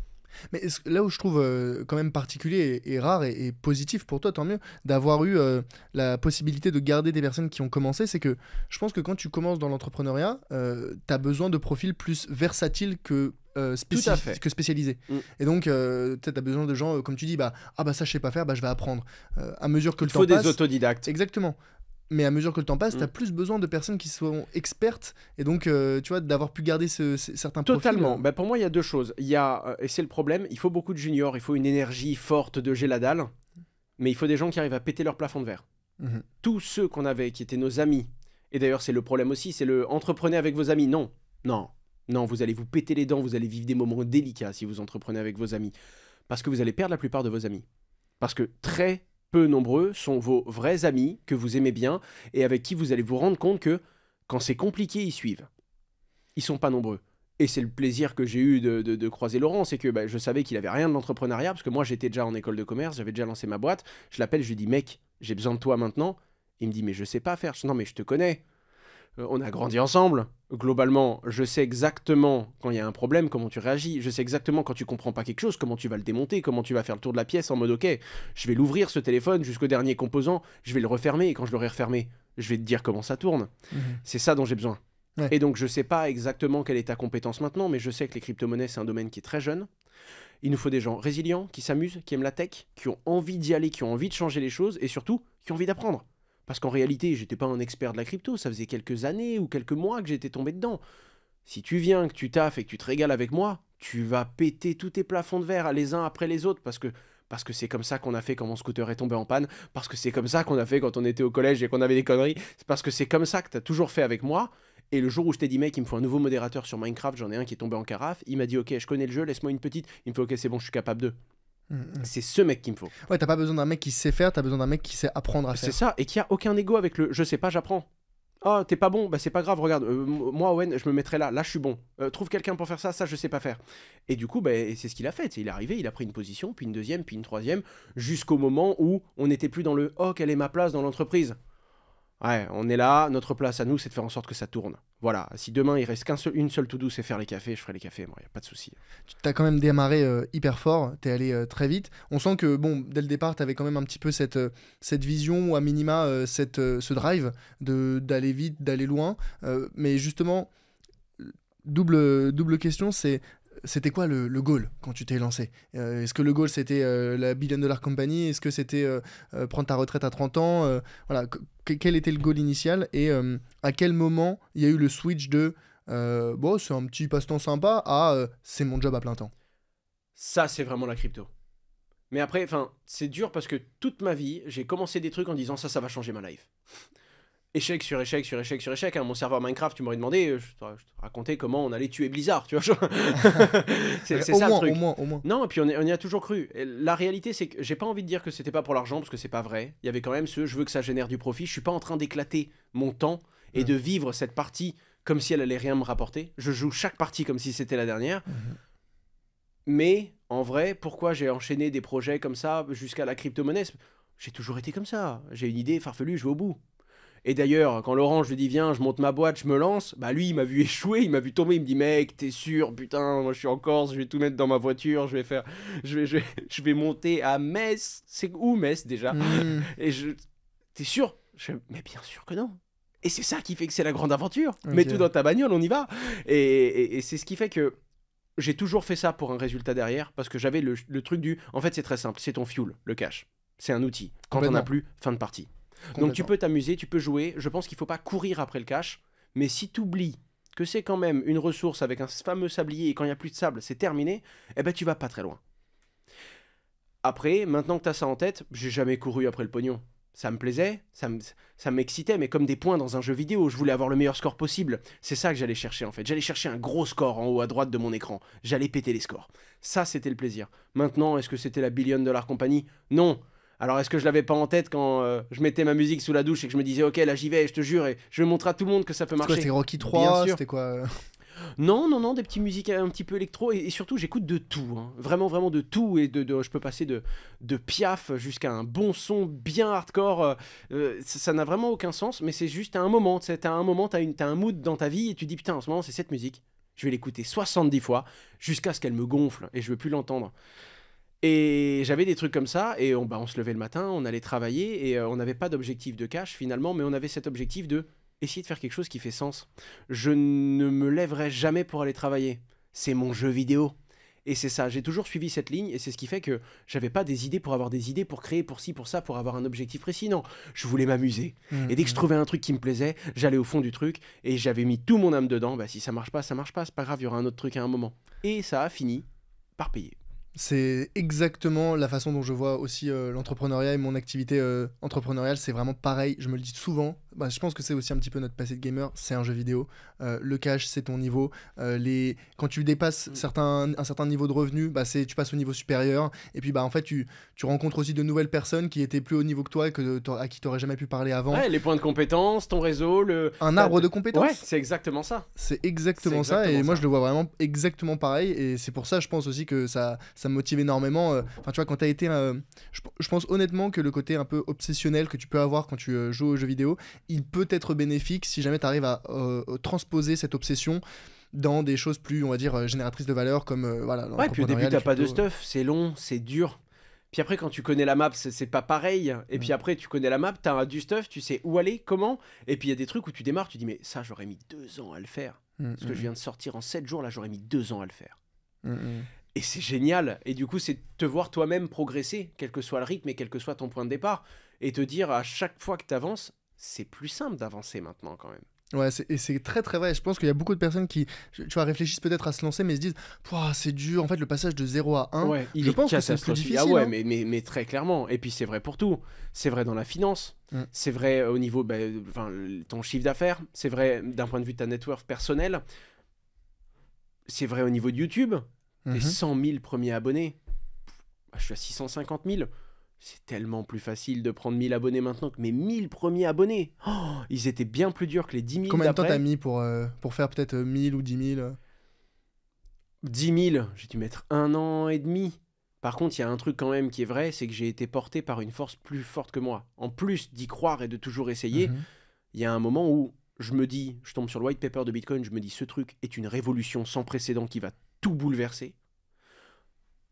Mais là où je trouve euh, quand même particulier et, rare et, positif pour toi, tant mieux, d'avoir eu euh, la possibilité de garder des personnes qui ont commencé, c'est que je pense que quand tu commences dans l'entrepreneuriat, euh, tu as besoin de profils plus versatiles que spécialisés que mm. Et donc, t'as tu as besoin de gens, comme tu dis, bah, ah bah ça je sais pas faire, bah je vais apprendre. à mesure que le temps passe. Il faut des autodidactes. Exactement mais à mesure que le temps passe, mm. tu as plus besoin de personnes qui sont expertes et donc, euh, tu vois, d'avoir pu garder ce, certain certains Totalement. Ben pour moi, il y a deux choses. Il y a, euh, et c'est le problème, il faut beaucoup de juniors, il faut une énergie forte de geladale, mais il faut des gens qui arrivent à péter leur plafond de verre. Mhm. Tous ceux qu'on avait, qui étaient nos amis, et d'ailleurs, c'est le problème aussi, c'est le entreprenez avec vos amis. Non, non, non, vous allez vous péter les dents, vous allez vivre des moments délicats si vous entreprenez avec vos amis, parce que vous allez perdre la plupart de vos amis. Parce que très peu nombreux sont vos vrais amis que vous aimez bien et avec qui vous allez vous rendre compte que quand c'est compliqué, ils suivent. Ils sont pas nombreux. Et c'est le plaisir que j'ai eu de, croiser Laurent, c'est que bah, je savais qu'il avait rien de l'entrepreneuriat, parce que moi j'étais déjà en école de commerce, j'avais déjà lancé ma boîte. Je l'appelle, je lui dis mec, j'ai besoin de toi maintenant. Il me dit mais je sais pas faire. non mais je te connais, euh, on a grandi ensemble. Globalement, je sais exactement quand il y a un problème, comment tu réagis. Je sais exactement quand tu comprends pas quelque chose, comment tu vas le démonter, comment tu vas faire le tour de la pièce en mode OK, je vais l'ouvrir ce téléphone jusqu'au dernier composant, je vais le refermer et quand je l'aurai refermé, je vais te dire comment ça tourne. Mhm. C'est ça dont j'ai besoin. Et donc, je sais pas exactement quelle est ta compétence maintenant, mais je sais que les crypto-monnaies, c'est un domaine qui est très jeune. Il nous faut des gens résilients, qui s'amusent, qui aiment la tech, qui ont envie d'y aller, qui ont envie de changer les choses et surtout qui ont envie d'apprendre. Parce qu'en réalité, j'étais pas un expert de la crypto, ça faisait quelques années ou quelques mois que j'étais tombé dedans. Si tu viens, que tu taffes et que tu te régales avec moi, tu vas péter tous tes plafonds de verre les uns après les autres parce que parce que c'est comme ça qu'on a fait quand mon scooter est tombé en panne, parce que c'est comme ça qu'on a fait quand on était au collège et qu'on avait des conneries, c'est parce que c'est comme ça que tu as toujours fait avec moi. Et le jour où je t'ai dit, mec, il me faut un nouveau modérateur sur Minecraft, j'en ai un qui est tombé en carafe, il m'a dit, ok, je connais le jeu, laisse-moi une petite, il me fait, ok, c'est bon, je suis capable de. Mm, mm. C'est ce mec qu'il me faut. Ouais, t'as pas besoin d'un mec qui sait faire, t'as besoin d'un mec qui sait apprendre à faire. C'est ça, et qui a aucun ego avec le je sais pas, j'apprends. Oh, t'es pas bon, bah c'est pas grave, regarde, euh, moi Owen, je me mettrai là, là je suis bon. Euh, trouve quelqu'un pour faire ça, ça je sais pas faire. Et du coup, bah, c'est ce qu'il a fait, il est arrivé, il a pris une position, puis une deuxième, puis une troisième, jusqu'au moment où on n'était plus dans le oh, quelle est ma place dans l'entreprise. Ouais, on est là, notre place à nous, c'est de faire en sorte que ça tourne. Voilà, si demain il reste qu'une seul, une seule tout douce, c'est faire les cafés, je ferai les cafés, il n'y a pas de souci. Tu as quand même démarré euh, hyper fort, tu es allé euh, très vite. On sent que, bon, dès le départ, tu avais quand même un petit peu cette, euh, cette vision, ou à minima, cette, ce drive d'aller vite, d'aller loin. mais justement, double, double question, c'est c'était quoi le, le, goal quand tu t'es lancé euh, Est-ce que le goal c'était euh, la billion dollar company Est-ce que c'était euh, prendre ta retraite à 30 ans Voilà, quel était le goal initial et à quel moment il y a eu le switch de bon, c'est un petit passe-temps sympa à c'est mon job à plein temps Ça, c'est vraiment la crypto. Mais après, enfin, c'est dur parce que toute ma vie, j'ai commencé des trucs en disant ça, ça va changer ma life échec sur échec sur échec sur échec. Hein. mon serveur Minecraft, tu m'aurais demandé, euh, je te, racontais comment on allait tuer Blizzard, tu vois. c'est ça le truc. Au moins, au moins. Non, et puis on, on y a toujours cru. la réalité, c'est que j'ai pas envie de dire que c'était pas pour l'argent, parce que c'est pas vrai. Il y avait quand même ce je veux que ça génère du profit. Je suis pas en train d'éclater mon temps et mm. de vivre cette partie comme si elle allait rien me rapporter. Je joue chaque partie comme si c'était la dernière. Mm-hmm. Mais en vrai, pourquoi j'ai enchaîné des projets comme ça jusqu'à la crypto-monnaie J'ai toujours été comme ça. J'ai une idée farfelue, je vais au bout. Et d'ailleurs, quand Laurent, je lui dis, viens, je monte ma boîte, je me lance, bah lui, il m'a vu échouer, il m'a vu tomber, il me dit, mec, t'es sûr, putain, moi je suis en Corse, je vais tout mettre dans ma voiture, je vais faire, je vais, je, monter à Metz, c'est où Metz déjà hmm. Et je, t'es sûr Mais bien sûr que non. Et c'est ça qui fait que c'est la grande aventure. Mets tout dans ta bagnole, on y va. Et, c'est ce qui fait que j'ai toujours fait ça pour un résultat derrière, parce que j'avais le, truc du, en fait, c'est très simple, c'est ton fuel, le cash. C'est un outil. Quand on n'a plus, fin de partie. Donc tu peux t'amuser, tu peux jouer. Je pense qu'il ne faut pas courir après le cash, mais si tu oublies que c'est quand même une ressource avec un fameux sablier et quand il n'y a plus de sable, c'est terminé, eh ben tu vas pas très loin. Après, maintenant que tu as ça en tête, j'ai jamais couru après le pognon. Ça me plaisait, ça m'excitait, mais comme des points dans un jeu vidéo, je voulais avoir le meilleur score possible. C'est ça que j'allais chercher en fait. J'allais chercher un gros score en haut à droite de mon écran. J'allais péter les scores. Ça, c'était le plaisir. Maintenant, est-ce que c'était la Billion Dollar Company Non. Alors est-ce que je l'avais pas en tête quand euh, je mettais ma musique sous la douche et que je me disais ok là j'y vais, je te jure et je vais montrer à tout le monde que ça peut marcher. C'était Rocky 3, c'était quoi euh Non non non des petites musiques un petit peu électro et, surtout j'écoute de tout, hein. vraiment vraiment de tout et de, je peux passer de, de Piaf jusqu'à un bon son bien hardcore. Euh, ça n'a vraiment aucun sens mais c'est juste à un moment, tu à un moment t'as une as un mood dans ta vie et tu dis putain en ce moment c'est cette musique, je vais l'écouter 70 fois jusqu'à ce qu'elle me gonfle et je veux plus l'entendre. Et j'avais des trucs comme ça, et on, bah, on se levait le matin, on allait travailler, et euh, on n'avait pas d'objectif de cash finalement, mais on avait cet objectif de essayer de faire quelque chose qui fait sens. Je ne me lèverai jamais pour aller travailler. C'est mon jeu vidéo. Et c'est ça, j'ai toujours suivi cette ligne, et c'est ce qui fait que j'avais pas des idées pour avoir des idées, pour créer, pour ci, pour ça, pour avoir un objectif précis. Non, je voulais m'amuser. Mmh, et dès que je mmh. trouvais un truc qui me plaisait, j'allais au fond du truc, et j'avais mis tout mon âme dedans. Bah si ça marche pas, ça marche pas, c'est pas grave, il y aura un autre truc à un moment. Et ça a fini par payer c'est exactement la façon dont je vois aussi euh, l'entrepreneuriat et mon activité euh, entrepreneuriale. C'est vraiment pareil. Je me le dis souvent, bah, je pense que c'est aussi un petit peu notre passé de gamer, c'est un jeu vidéo. Euh, le cash, c'est ton niveau. Euh, les... Quand tu dépasses mm. certains, un certain niveau de revenu, bah, tu passes au niveau supérieur. Et puis, bah, en fait, tu, tu rencontres aussi de nouvelles personnes qui étaient plus haut niveau que toi, que à qui tu n'aurais jamais pu parler avant. Ouais, les points de compétence, ton réseau. Le... Un arbre de compétences. Ouais, c'est exactement ça. C'est exactement, ça. Et moi, je le vois vraiment exactement pareil. Et c'est pour ça, je pense aussi que ça, ça me motive énormément. Euh, enfin, tu vois, quand tu été. je pense honnêtement que le côté un peu obsessionnel que tu peux avoir quand tu joues aux jeux vidéo il peut être bénéfique si jamais tu arrives à euh, transposer cette obsession dans des choses plus, on va dire, euh, génératrices de valeur, comme euh, voilà. Ouais, puis au début, pas de stuff, c'est long, c'est dur. Puis après, quand tu connais la map, c'est pas pareil. Et puis mm. après, tu connais la map, tu as du stuff, tu sais où aller, comment. Et puis il y a des trucs où tu démarres, tu dis, mais ça, j'aurais mis deux ans à le faire. Mm, ce que mm, je viens de sortir en sept jours, là, j'aurais mis deux ans à le faire. Et c'est génial. Et du coup, c'est te voir toi-même progresser, quel que soit le rythme et quel que soit ton point de départ. Et te dire à chaque fois que tu avances, c'est plus simple d'avancer maintenant quand même. Ouais, et c'est très très vrai. Je pense qu'il y a beaucoup de personnes qui, tu vois, réfléchissent peut-être à se lancer, mais se disent, c'est dur. En fait, le passage de 0 à 1, ouais, il je pense que c'est plus ah difficile. Ah ouais, hein. mais, mais, très clairement. Et puis c'est vrai pour tout. C'est vrai dans la finance. Mm. C'est vrai au niveau, ben, ton chiffre d'affaires. C'est vrai d'un point de vue de ta network personnelle. C'est vrai au niveau de YouTube. Les 100 000 premiers abonnés. Bah, je suis à 650 000. C'est tellement plus facile de prendre 1000 abonnés maintenant que mes 1000 premiers abonnés. Oh, ils étaient bien plus durs que les 10 000 Combien de temps t'as mis pour, euh, faire peut-être 1000 euh, ou 10 000 10 000, j'ai dû mettre un an et demi. Par contre, il y a un truc quand même qui est vrai, c'est que j'ai été porté par une force plus forte que moi. En plus d'y croire et de toujours essayer, mhm. il y a un moment où je me dis, je tombe sur le white paper de Bitcoin, je me dis ce truc est une révolution sans précédent qui va tout bouleverser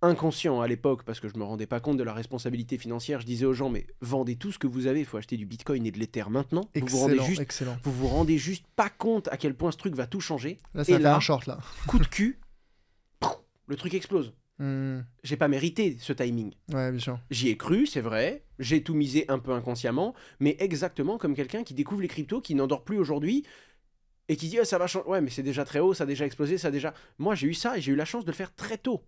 inconscient à l'époque parce que je me rendais pas compte de la responsabilité financière. Je disais aux gens mais vendez tout ce que vous avez, il faut acheter du Bitcoin et de l'Ether maintenant. Excellent, vous vous rendez juste, vous rendez juste pas compte à quel point ce truc va tout changer. Là, et là, un short là. coup de cul, le truc explose. Je hmm. J'ai pas mérité ce timing. J'y ai cru, c'est vrai. J'ai tout misé un peu inconsciemment, mais exactement comme quelqu'un qui découvre les cryptos, qui n'endort plus aujourd'hui et qui dit ah, ça va changer. Ouais, mais c'est déjà très haut, ça a déjà explosé, ça a déjà. Moi, j'ai eu ça et j'ai eu la chance de le faire très tôt.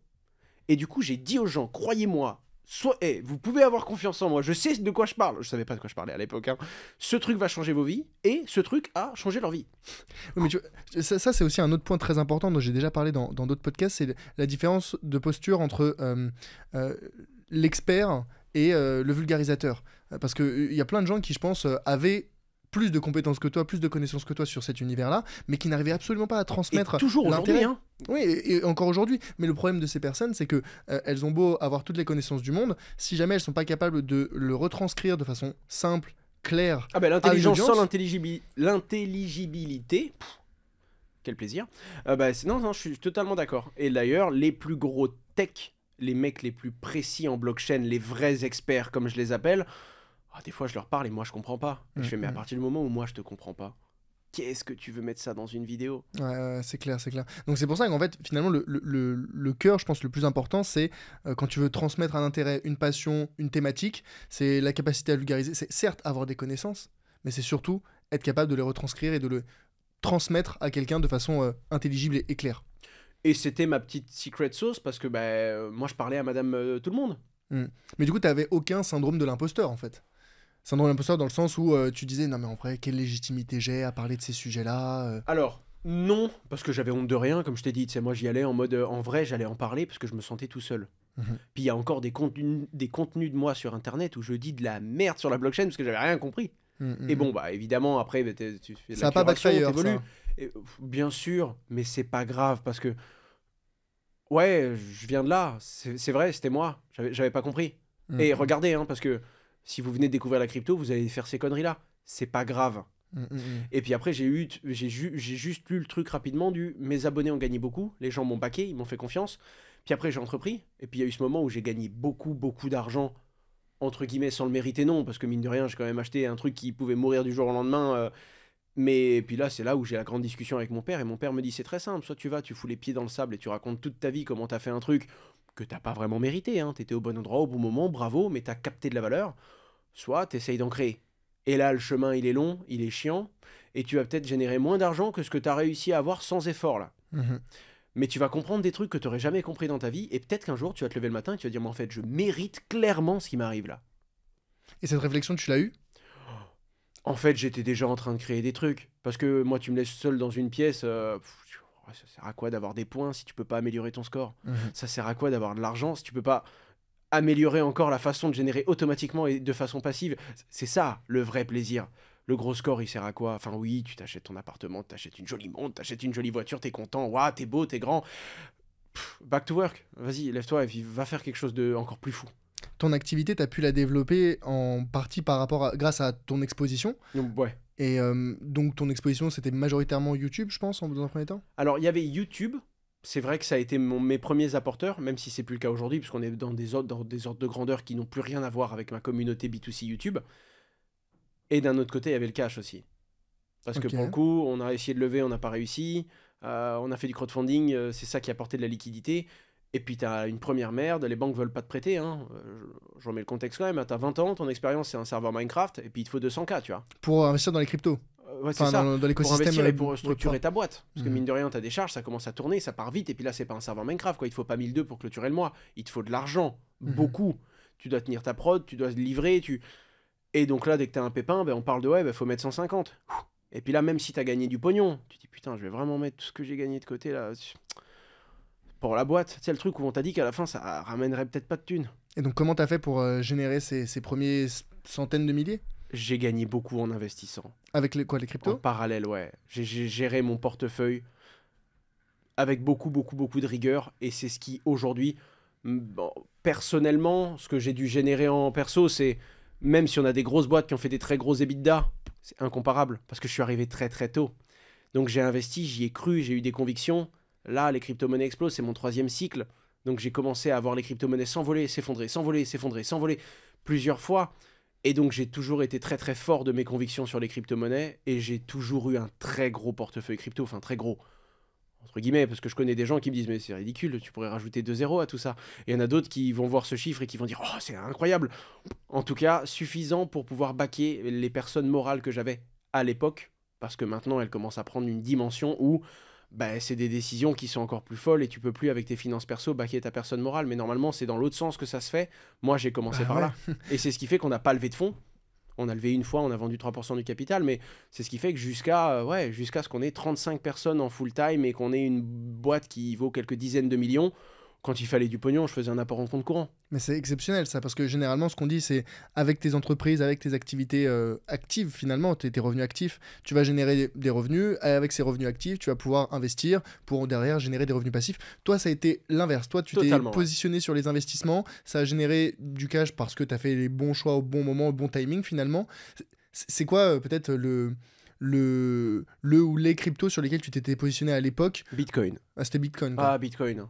Et du coup, j'ai dit aux gens, croyez-moi, soit, eh, vous pouvez avoir confiance en moi, je sais de quoi je parle. Je savais pas de quoi je parlais à l'époque. Hein. Ce truc va changer vos vies et ce truc a changé leur vie. ça, c'est aussi un autre point très important dont j'ai déjà parlé dans d'autres podcasts, c'est la différence de posture entre euh, euh, l'expert et euh, le vulgarisateur. Parce qu'il il y a plein de gens qui, je pense, avaient plus de compétences que toi, plus de connaissances que toi sur cet univers-là, mais qui n'arrivaient absolument pas à transmettre. Et toujours aujourd'hui, hein. Oui, et, encore aujourd'hui. Mais le problème de ces personnes, c'est que euh, elles ont beau avoir toutes les connaissances du monde, si jamais elles sont pas capables de le retranscrire de façon simple, claire. Ah ben l'intelligence sans l'intelligibilité. Quel plaisir. Euh, bah, non, je suis totalement d'accord. Et d'ailleurs, les plus gros tech, les mecs les plus précis en blockchain, les vrais experts comme je les appelle, ah, des fois, je leur parle et moi, je comprends pas. je mm, fais, mais à mm. partir du moment où moi, je te comprends pas, qu'est-ce que tu veux mettre ça dans une vidéo ouais, c'est clair, c'est clair. Donc c'est pour ça qu'en fait, finalement, le, le, cœur, je pense, le plus important, c'est euh, quand tu veux transmettre un intérêt, une passion, une thématique, c'est la capacité à vulgariser. C'est certes avoir des connaissances, mais c'est surtout être capable de les retranscrire et de le transmettre à quelqu'un de façon euh, intelligible et, claire. Et c'était ma petite secret sauce parce que bah, euh, moi, je parlais à Madame Tout le Monde. Mm. Mais du coup, tu aucun syndrome de l'imposteur, en fait peu ça dans le sens où euh, tu disais, non mais en vrai, quelle légitimité j'ai à parler de ces sujets-là euh. Alors, non, parce que j'avais honte de rien, comme je t'ai dit, tu sais, moi j'y allais en mode, euh, en vrai, j'allais en parler parce que je me sentais tout seul. Mhm. Puis il y a encore des contenus, des contenus de moi sur Internet où je dis de la merde sur la blockchain parce que j'avais rien compris. Mhm, Et mhm. bon, bah évidemment, après, bah, tu fais ça la pas ça. bien sûr, mais c'est pas grave parce que ouais, je viens de là, c'est vrai, c'était moi, j'avais pas compris. Et regardez, hein, parce que si vous venez de découvrir la crypto, vous allez faire ces conneries-là. C'est pas grave. Mm, mm, mm. Et puis après, j'ai eu, j'ai juste lu le truc rapidement du mes abonnés ont gagné beaucoup, les gens m'ont baqué, ils m'ont fait confiance. Puis après, j'ai entrepris. Et puis il y a eu ce moment où j'ai gagné beaucoup, beaucoup d'argent, entre guillemets, sans le mériter, non, parce que mine de rien, j'ai quand même acheté un truc qui pouvait mourir du jour au lendemain. Euh. mais puis là, c'est là où j'ai la grande discussion avec mon père. Et mon père me dit c'est très simple, soit tu vas, tu fous les pieds dans le sable et tu racontes toute ta vie comment t'as fait un truc que t'as pas vraiment mérité. Hein. T'étais au bon endroit, au bon moment, bravo, mais t'as capté de la valeur soit tu essayes d'en créer. Et là, le chemin, il est long, il est chiant, et tu vas peut-être générer moins d'argent que ce que tu as réussi à avoir sans effort, là. Mhm. Mais tu vas comprendre des trucs que tu jamais compris dans ta vie, et peut-être qu'un jour, tu vas te lever le matin et tu vas dire, mais en fait, je mérite clairement ce qui m'arrive là. Et cette réflexion, tu l'as eue En fait, j'étais déjà en train de créer des trucs. Parce que moi, tu me laisses seul dans une pièce, euh, ça sert à quoi d'avoir des points si tu peux pas améliorer ton score mhm. Ça sert à quoi d'avoir de l'argent si tu peux pas améliorer encore la façon de générer automatiquement et de façon passive. C'est ça le vrai plaisir. Le gros score, il sert à quoi Enfin oui, tu t'achètes ton appartement, t'achètes une jolie montre, t'achètes une jolie voiture, t'es content, waouh, t'es beau, t'es grand. back to work, vas-y, lève-toi et va faire quelque chose de encore plus fou ton activité, tu as pu la développer en partie par rapport à, grâce à ton exposition. Ouais. Et euh, donc ton exposition, c'était majoritairement YouTube, je pense, en, dans un premier temps Alors, il y avait YouTube, c'est vrai que ça a été mes premiers apporteurs, même si c'est plus le cas aujourd'hui, puisqu'on est dans des, ordres, de grandeur qui n'ont plus rien à voir avec ma communauté B2C YouTube. Et d'un autre côté, il y avait le cash aussi. Parce que pour le coup, on a essayé de lever, on n'a pas réussi. Euh, on a fait du crowdfunding, euh, c'est ça qui a apporté de la liquidité. Et puis, tu as une première merde, les banques veulent pas te prêter. Hein. Euh, le contexte quand même. Tu as 20 ans, ton expérience, c'est un serveur Minecraft, et puis il te faut 200K, tu vois. Pour investir dans les cryptos euh, ouais, investir dans, l'écosystème et pour structurer ta boîte. Parce que mm. mine de rien, t'as des charges, ça commence à tourner, ça part vite. Et puis là, c'est pas un serveur Minecraft, quoi. Il faut pas 1002 pour clôturer le mois. Il te faut de l'argent, mm-hmm. beaucoup. Tu dois tenir ta prod, tu dois livrer, tu. Et donc là, dès que t'as un pépin, ben, on parle de ouais, il ben, faut mettre 150. Et puis là, même si t'as gagné du pognon, tu te dis putain, je vais vraiment mettre tout ce que j'ai gagné de côté là pour la boîte. C'est le truc où on t'a dit qu'à la fin, ça ramènerait peut-être pas de thunes. Et donc, comment t'as fait pour euh, générer ces, ces premiers centaines de milliers j'ai gagné beaucoup en investissant. Avec les, quoi, les cryptos En parallèle, ouais. J'ai géré mon portefeuille avec beaucoup, beaucoup, beaucoup de rigueur. Et c'est ce qui, aujourd'hui, bon, personnellement, ce que j'ai dû générer en perso, c'est même si on a des grosses boîtes qui ont fait des très gros EBITDA, c'est incomparable parce que je suis arrivé très, très tôt. Donc j'ai investi, j'y ai cru, j'ai eu des convictions. Là, les crypto-monnaies explosent, c'est mon troisième cycle. Donc j'ai commencé à voir les crypto-monnaies s'envoler, s'effondrer, s'envoler, s'effondrer, s'envoler plusieurs fois. Et donc j'ai toujours été très très fort de mes convictions sur les crypto-monnaies et j'ai toujours eu un très gros portefeuille crypto, enfin très gros, entre guillemets, parce que je connais des gens qui me disent mais c'est ridicule, tu pourrais rajouter 2 zéros à tout ça. Et il y en a d'autres qui vont voir ce chiffre et qui vont dire oh c'est incroyable. En tout cas, suffisant pour pouvoir baquer les personnes morales que j'avais à l'époque, parce que maintenant elles commencent à prendre une dimension où bah, c'est des décisions qui sont encore plus folles et tu peux plus avec tes finances perso baquer ta personne morale. Mais normalement, c'est dans l'autre sens que ça se fait. Moi, j'ai commencé bah par là. Et c'est ce qui fait qu'on n'a pas levé de fonds. On a levé une fois, on a vendu 3% du capital, mais c'est ce qui fait que jusqu'à euh, jusqu'à ce qu'on ait 35 personnes en full time et qu'on ait une boîte qui vaut quelques dizaines de millions, quand il fallait du pognon, je faisais un apport en compte courant. Mais c'est exceptionnel ça, parce que généralement ce qu'on dit c'est avec tes entreprises, avec tes activités euh, actives finalement, tes, revenus actifs, tu vas générer des revenus, et avec ces revenus actifs, tu vas pouvoir investir pour derrière générer des revenus passifs. Toi ça a été l'inverse, toi tu t'es positionné sur les investissements, ça a généré du cash parce que tu as fait les bons choix au bon moment, au bon timing finalement. C'est quoi euh, peut-être le le, le ou les cryptos sur lesquels tu t'étais positionné à l'époque Bitcoin. Ah, c'était Bitcoin. Ah, Bitcoin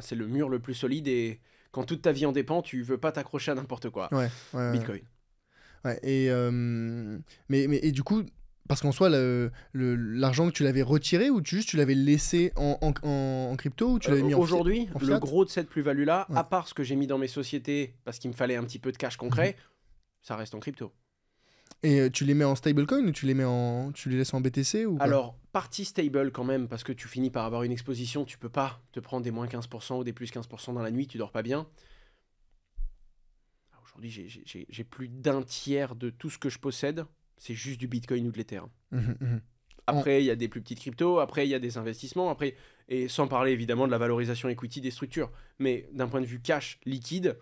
c'est le mur le plus solide et quand toute ta vie en dépend, tu veux pas t'accrocher à n'importe quoi. Ouais, Bitcoin. et, euh, mais, mais, du coup, parce qu'en soi, l'argent que tu l'avais retiré ou tu, juste tu l'avais laissé en, crypto ou tu l'avais mis Aujourd'hui, le gros de cette plus-value-là, à part ce que j'ai mis dans mes sociétés parce qu'il me fallait un petit peu de cash concret, mhm. ça reste en crypto. Et euh, tu les mets en stablecoin ou tu les mets en, tu les laisses en BTC ou Alors partie stable quand même parce que tu finis par avoir une exposition, tu peux pas te prendre des moins 15% ou des plus 15% dans la nuit, tu dors pas bien. Ah, aujourd'hui j'ai plus d'un tiers de tout ce que je possède, c'est juste du Bitcoin ou de l'Ether. Mmh, mmh, mmh. Après, il y a des plus petites cryptos, après, il y a des investissements, après, et sans parler évidemment de la valorisation equity des structures. Mais d'un point de vue cash liquide,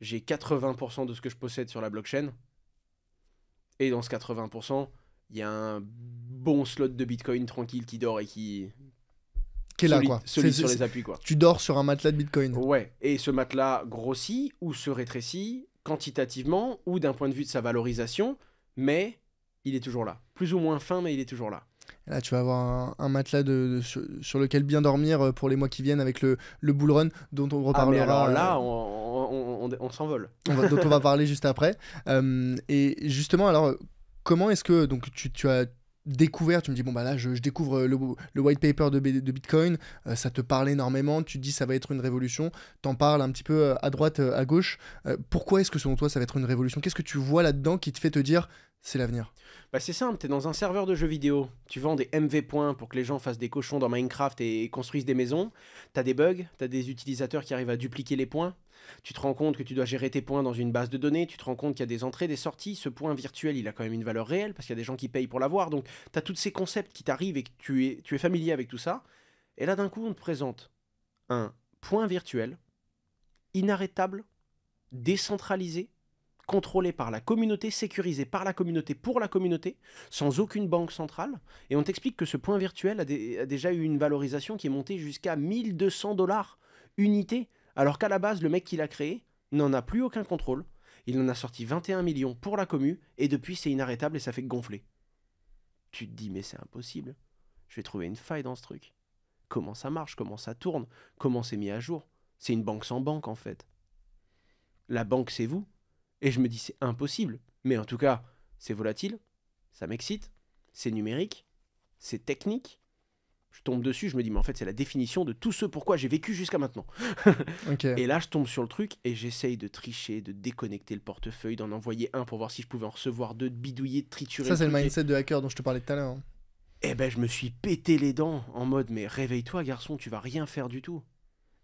j'ai 80% de ce que je possède sur la blockchain et dans ce 80%, il y a un bon slot de Bitcoin tranquille qui dort et qui. Qui est là, quoi. sur les appuis, quoi. Tu dors sur un matelas de Bitcoin. Ouais. Et ce matelas grossit ou se rétrécit quantitativement ou d'un point de vue de sa valorisation, mais il est toujours là. Plus ou moins fin, mais il est toujours là. Là, tu vas avoir un, matelas de, sur, lequel bien dormir euh, pour les mois qui viennent avec le, le bull run dont on reparlera. Ah, alors là, on, euh, on, s'envole. on va parler juste après. Euh, et justement, alors, comment est-ce que donc tu, as découvert, tu me dis, bon, bah là, je, découvre le, white paper de, Bitcoin, euh, ça te parle énormément, tu dis, ça va être une révolution, t'en parles un petit peu euh, à droite, à gauche. pourquoi est-ce que selon toi, ça va être une révolution Qu'est-ce que tu vois là-dedans qui te fait te dire, c'est l'avenir bah c'est simple, tu es dans un serveur de jeux vidéo, tu vends des MV points pour que les gens fassent des cochons dans Minecraft et construisent des maisons, tu as des bugs, tu as des utilisateurs qui arrivent à dupliquer les points, tu te rends compte que tu dois gérer tes points dans une base de données, tu te rends compte qu'il y a des entrées, des sorties. Ce point virtuel, il a quand même une valeur réelle parce qu'il y a des gens qui payent pour l'avoir. Donc, tu as tous ces concepts qui t'arrivent et que tu es, tu es familier avec tout ça. Et là, d'un coup, on te présente un point virtuel, inarrêtable, décentralisé, contrôlé par la communauté, sécurisé par la communauté, pour la communauté, sans aucune banque centrale. Et on t'explique que ce point virtuel a, déjà eu une valorisation qui est montée jusqu'à 1200 dollars unité. Alors qu'à la base, le mec qui l'a créé n'en a plus aucun contrôle. Il en a sorti 21 millions pour la commu, et depuis c'est inarrêtable et ça fait gonfler. Tu te dis, mais c'est impossible. Je vais trouver une faille dans ce truc. Comment ça marche, comment ça tourne, comment c'est mis à jour. C'est une banque sans banque en fait. La banque, c'est vous. Et je me dis, c'est impossible. Mais en tout cas, c'est volatile, ça m'excite, c'est numérique, c'est technique, je tombe dessus, je me dis, mais en fait, c'est la définition de tout ce pourquoi j'ai vécu jusqu'à maintenant. Et là, je tombe sur le truc et j'essaye de tricher, de déconnecter le portefeuille, d'en envoyer un pour voir si je pouvais en recevoir deux, de bidouiller, de triturer. Ça, c'est le mindset de hacker dont je te parlais tout à l'heure. Hein. Eh ben, je me suis pété les dents en mode, mais réveille-toi, garçon, tu vas rien faire du tout.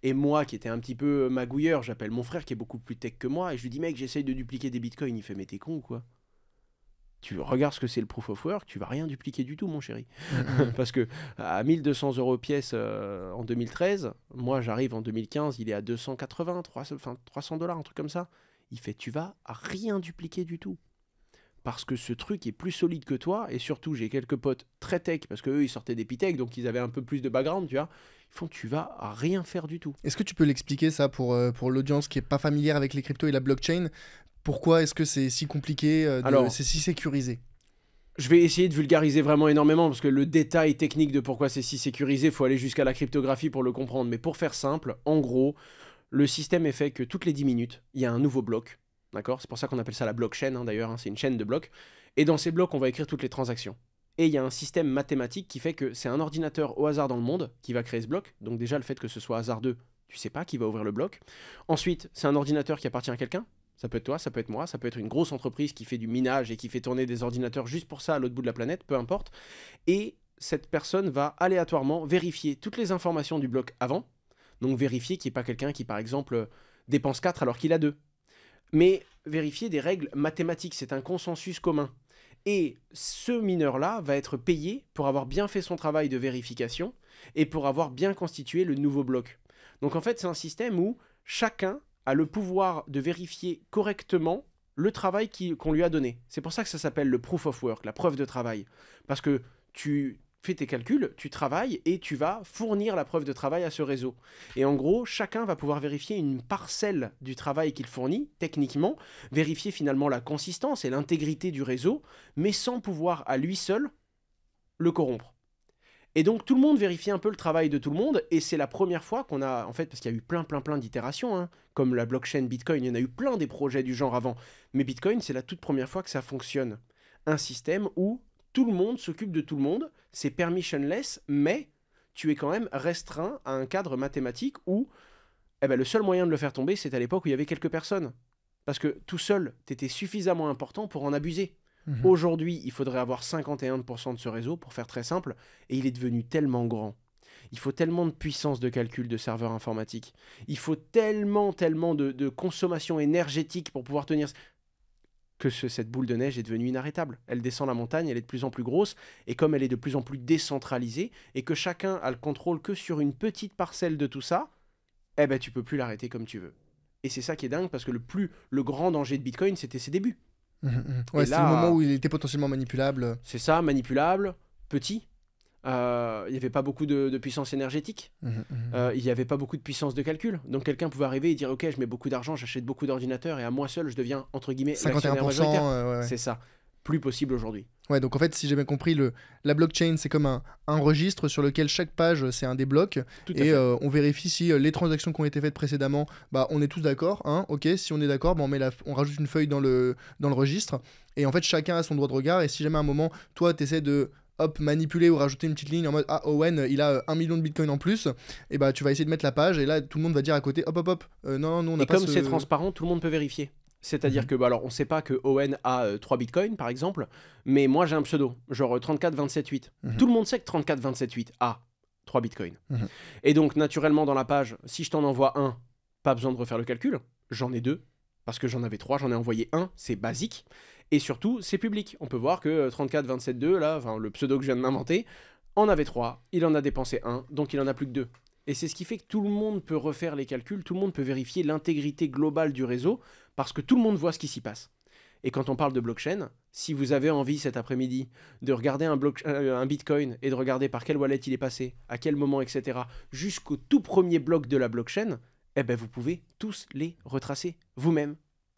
Et moi, qui était un petit peu magouilleur, j'appelle mon frère qui est beaucoup plus tech que moi et je lui dis, mec, j'essaye de dupliquer des bitcoins. Il fait, mais t'es con ou quoi tu regardes ce que c'est le proof of work, tu vas rien dupliquer du tout, mon chéri. Mm-hmm. Parce que à 1200 euros pièce euh, en 2013, moi j'arrive en 2015, il est à 280, 300, dollars, un truc comme ça. Il fait, tu vas rien dupliquer du tout. Parce que ce truc est plus solide que toi, et surtout, j'ai quelques potes très tech, parce qu'eux, ils sortaient d'Epitech, donc ils avaient un peu plus de background, tu vois. Ils font, tu vas rien faire du tout. Est-ce que tu peux l'expliquer ça pour, euh, pour l'audience qui n'est pas familière avec les cryptos et la blockchain pourquoi est-ce que c'est si compliqué euh, C'est si sécurisé je vais essayer de vulgariser vraiment énormément parce que le détail technique de pourquoi c'est si sécurisé, il faut aller jusqu'à la cryptographie pour le comprendre. Mais pour faire simple, en gros, le système est fait que toutes les 10 minutes, il y a un nouveau bloc. D'accord C'est pour ça qu'on appelle ça la blockchain hein, d'ailleurs, hein, c'est une chaîne de blocs. Et dans ces blocs, on va écrire toutes les transactions. Et il y a un système mathématique qui fait que c'est un ordinateur au hasard dans le monde qui va créer ce bloc. Donc déjà le fait que ce soit hasardeux, tu sais pas qui va ouvrir le bloc. Ensuite, c'est un ordinateur qui appartient à quelqu'un, ça peut être toi, ça peut être moi, ça peut être une grosse entreprise qui fait du minage et qui fait tourner des ordinateurs juste pour ça à l'autre bout de la planète, peu importe. Et cette personne va aléatoirement vérifier toutes les informations du bloc avant. Donc vérifier qu'il n'y ait pas quelqu'un qui, par exemple, dépense 4 alors qu'il a 2. Mais vérifier des règles mathématiques, c'est un consensus commun. Et ce mineur-là va être payé pour avoir bien fait son travail de vérification et pour avoir bien constitué le nouveau bloc. Donc en fait, c'est un système où chacun a le pouvoir de vérifier correctement le travail qu'on lui a donné. C'est pour ça que ça s'appelle le proof of work, la preuve de travail. Parce que tu fais tes calculs, tu travailles et tu vas fournir la preuve de travail à ce réseau. Et en gros, chacun va pouvoir vérifier une parcelle du travail qu'il fournit, techniquement, vérifier finalement la consistance et l'intégrité du réseau, mais sans pouvoir à lui seul le corrompre. Et donc tout le monde vérifie un peu le travail de tout le monde, et c'est la première fois qu'on a, en fait, parce qu'il y a eu plein, plein, plein d'itérations, hein, comme la blockchain Bitcoin, il y en a eu plein des projets du genre avant, mais Bitcoin, c'est la toute première fois que ça fonctionne. Un système où tout le monde s'occupe de tout le monde, c'est permissionless, mais tu es quand même restreint à un cadre mathématique où eh ben, le seul moyen de le faire tomber, c'est à l'époque où il y avait quelques personnes. Parce que tout seul, tu étais suffisamment important pour en abuser. Mhm. Aujourd'hui, il faudrait avoir 51% de ce réseau, pour faire très simple, et il est devenu tellement grand. Il faut tellement de puissance de calcul de serveurs informatiques. Il faut tellement, tellement de, consommation énergétique pour pouvoir tenir que cette boule de neige est devenue inarrêtable. Elle descend la montagne, elle est de plus en plus grosse, et comme elle est de plus en plus décentralisée, et que chacun a le contrôle que sur une petite parcelle de tout ça, eh ben tu peux plus l'arrêter comme tu veux. Et c'est ça qui est dingue, parce que le plus, le grand danger de Bitcoin, c'était ses débuts. Mmh, mmh, mmh. c'est le moment où euh, il était potentiellement manipulable. C'est ça, manipulable, petit. Euh, il n'y avait pas beaucoup de, puissance énergétique, euh, il n'y avait pas beaucoup de puissance de calcul. Donc quelqu'un pouvait arriver et dire Ok, je mets beaucoup d'argent, j'achète beaucoup d'ordinateurs et à moi seul, je deviens entre guillemets 51%. C'est ça plus possible aujourd'hui. Ouais, donc en fait, si j'ai bien compris, le, la blockchain, c'est comme un, registre sur lequel chaque page, euh, c'est un des blocs. et euh, on vérifie si euh, les transactions qui ont été faites précédemment, bah, on est tous d'accord. Hein, ok, si on est d'accord, bah, on, met on rajoute une feuille dans le, dans le registre. Et en fait, chacun a son droit de regard. Et si jamais à un moment, toi, tu essaies de hop, manipuler ou rajouter une petite ligne en mode Ah, Owen, il a un million de bitcoins en plus, et bah tu vas essayer de mettre la page, et là tout le monde va dire à côté Hop, hop, hop, Non, non, non, on Et comme c'est transparent, tout le monde peut vérifier. C'est-à-dire mhm. que, bah, alors, on ne sait pas que Owen a 3 euh, bitcoins, par exemple, mais moi, j'ai un pseudo, genre 34278. Euh, mhm. Tout le monde sait que 34278 a 3 bitcoins. Mhm. Et donc, naturellement, dans la page, si je t'en envoie un, pas besoin de refaire le calcul, j'en ai deux, parce que j'en avais trois, j'en ai envoyé un, c'est basique. Et surtout, c'est public. On peut voir que 34272, euh, là, le pseudo que je viens de m'inventer, en avait trois, il en a dépensé un, donc il en a plus que deux. Et c'est ce qui fait que tout le monde peut refaire les calculs, tout le monde peut vérifier l'intégrité globale du réseau, parce que tout le monde voit ce qui s'y passe. Et quand on parle de blockchain, si vous avez envie cet après-midi de regarder un, euh, Bitcoin et de regarder par quelle wallet il est passé, à quel moment, etc., jusqu'au tout premier bloc de la blockchain, eh ben vous pouvez tous les retracer vous-même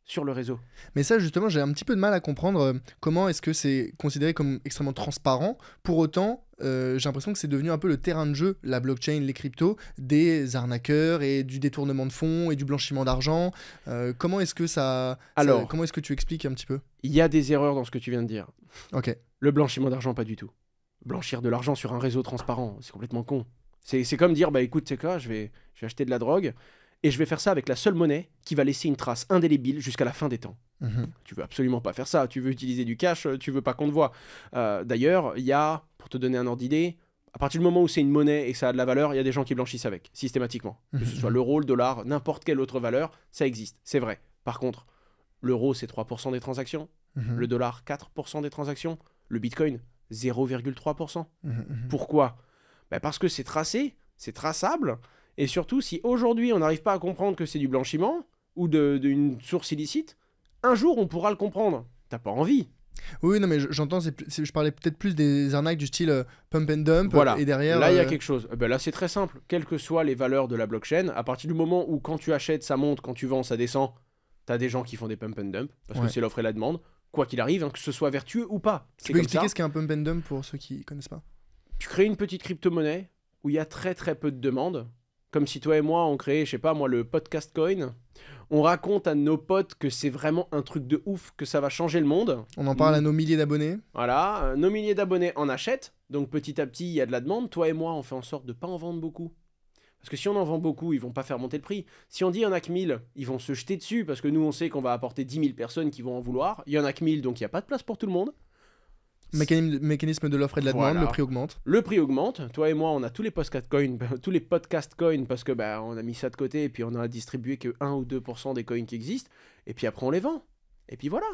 sur le réseau. Mais ça, justement, j'ai un petit peu de mal à comprendre euh, comment est-ce que c'est considéré comme extrêmement transparent. Pour autant, euh, j'ai l'impression que c'est devenu un peu le terrain de jeu, la blockchain, les cryptos, des arnaqueurs et du détournement de fonds et du blanchiment d'argent. Euh, comment est-ce que ça... Alors, comment est-ce que tu expliques un petit peu Il y a des erreurs dans ce que tu viens de dire. Ok. Le blanchiment d'argent, pas du tout. Blanchir de l'argent sur un réseau transparent, c'est complètement con. C'est comme dire, bah écoute, c'est quoi, je vais, je vais acheter de la drogue et je vais faire ça avec la seule monnaie qui va laisser une trace indélébile jusqu'à la fin des temps. Mhm. Tu veux absolument pas faire ça, tu veux utiliser du cash, euh, tu veux pas qu'on te voit. Euh, d'ailleurs, il y a, pour te donner un ordre d'idée, à partir du moment où c'est une monnaie et que ça a de la valeur, il y a des gens qui blanchissent avec, systématiquement. Que ce soit mhm. l'euro, le dollar, n'importe quelle autre valeur, ça existe, c'est vrai. Par contre, l'euro, c'est 3% des transactions, mhm. le dollar, 4% des transactions, le bitcoin, 0,3%. Pourquoi ben Parce que c'est tracé, c'est traçable, et surtout, si aujourd'hui on n'arrive pas à comprendre que c'est du blanchiment ou d'une source illicite, un jour on pourra le comprendre. T'as pas envie. Oui, non, mais j'entends, je parlais peut-être plus des arnaques du style euh, pump and dump. Et derrière. Là, il y a euh, quelque chose. Eh ben là, c'est très simple. Quelles que soient les valeurs de la blockchain, à partir du moment où quand tu achètes, ça monte, quand tu vends, ça descend, t'as des gens qui font des pump and dump parce que c'est l'offre et la demande, quoi qu'il arrive, hein, que ce soit vertueux ou pas. Tu peux ce qu'est un pump and dump pour ceux qui connaissent pas Tu crées une petite crypto-monnaie où il y a très très peu de demandes comme si toi et moi on créait, je sais pas moi, le podcast coin. On raconte à nos potes que c'est vraiment un truc de ouf, que ça va changer le monde. On en parle à nos milliers d'abonnés. Voilà, euh, nos milliers d'abonnés en achètent, donc petit à petit il y a de la demande. Toi et moi on fait en sorte de pas en vendre beaucoup. Parce que si on en vend beaucoup, ils vont pas faire monter le prix. Si on dit il y en a que 1000, ils vont se jeter dessus parce que nous on sait qu'on va apporter 10 000 personnes qui vont en vouloir. Il y en a que 1000, donc il n'y a pas de place pour tout le monde. Mécanisme de, l'offre et de la demande, le prix augmente. Le prix augmente. Toi et moi, on a tous les podcast coins, bah, tous les podcast coins parce que bah, on a mis ça de côté et puis on n'a distribué que 1 ou 2% des coins qui existent. Et puis après, on les vend. Et puis voilà.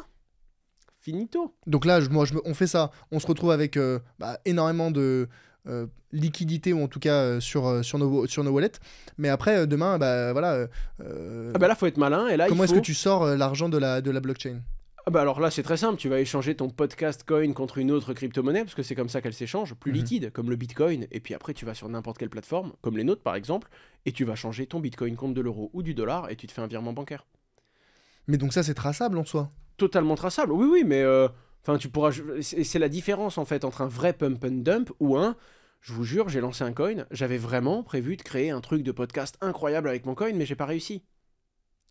Finito. Donc là, je, moi, on fait ça. On se retrouve avec euh, bah, énormément de euh, liquidités liquidité ou en tout cas euh, sur, sur, nos, sur nos wallets. Mais après, demain, bah, voilà. ah bah là, faut être malin. Et là, comment est-ce que tu sors l'argent de la, de la blockchain ah bah alors là, c'est très simple. Tu vas échanger ton podcast coin contre une autre crypto-monnaie, parce que c'est comme ça qu'elle s'échange, plus mhm. liquide, comme le bitcoin. Et puis après, tu vas sur n'importe quelle plateforme, comme les nôtres par exemple, et tu vas changer ton bitcoin contre de l'euro ou du dollar et tu te fais un virement bancaire. Mais donc ça, c'est traçable en soi Totalement traçable, oui, oui, mais. Euh, enfin, tu pourras. C'est la différence en fait entre un vrai pump and dump ou un. Je vous jure, j'ai lancé un coin. J'avais vraiment prévu de créer un truc de podcast incroyable avec mon coin, mais j'ai pas réussi.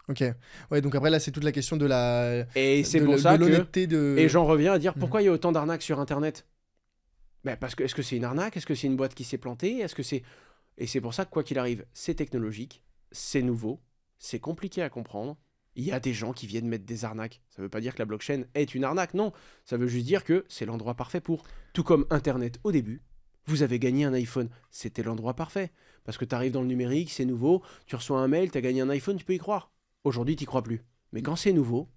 Ok. Ouais, donc après, là, c'est toute la question de la. Et c'est pour ça Et j'en reviens à dire mhm. pourquoi il y a autant d'arnaques sur Internet ben, Parce que est-ce que c'est une arnaque Est-ce que c'est une boîte qui s'est plantée Est-ce que c'est. Et c'est pour ça que, quoi qu'il arrive, c'est technologique, c'est nouveau, c'est compliqué à comprendre. Il y a des gens qui viennent mettre des arnaques. Ça ne veut pas dire que la blockchain est une arnaque, non. Ça veut juste dire que c'est l'endroit parfait pour. Tout comme Internet au début, vous avez gagné un iPhone. C'était l'endroit parfait. Parce que tu arrives dans le numérique, c'est nouveau, tu reçois un mail, tu as gagné un iPhone, tu peux y croire aujourd'hui, n'y crois plus. Mais quand c'est nouveau,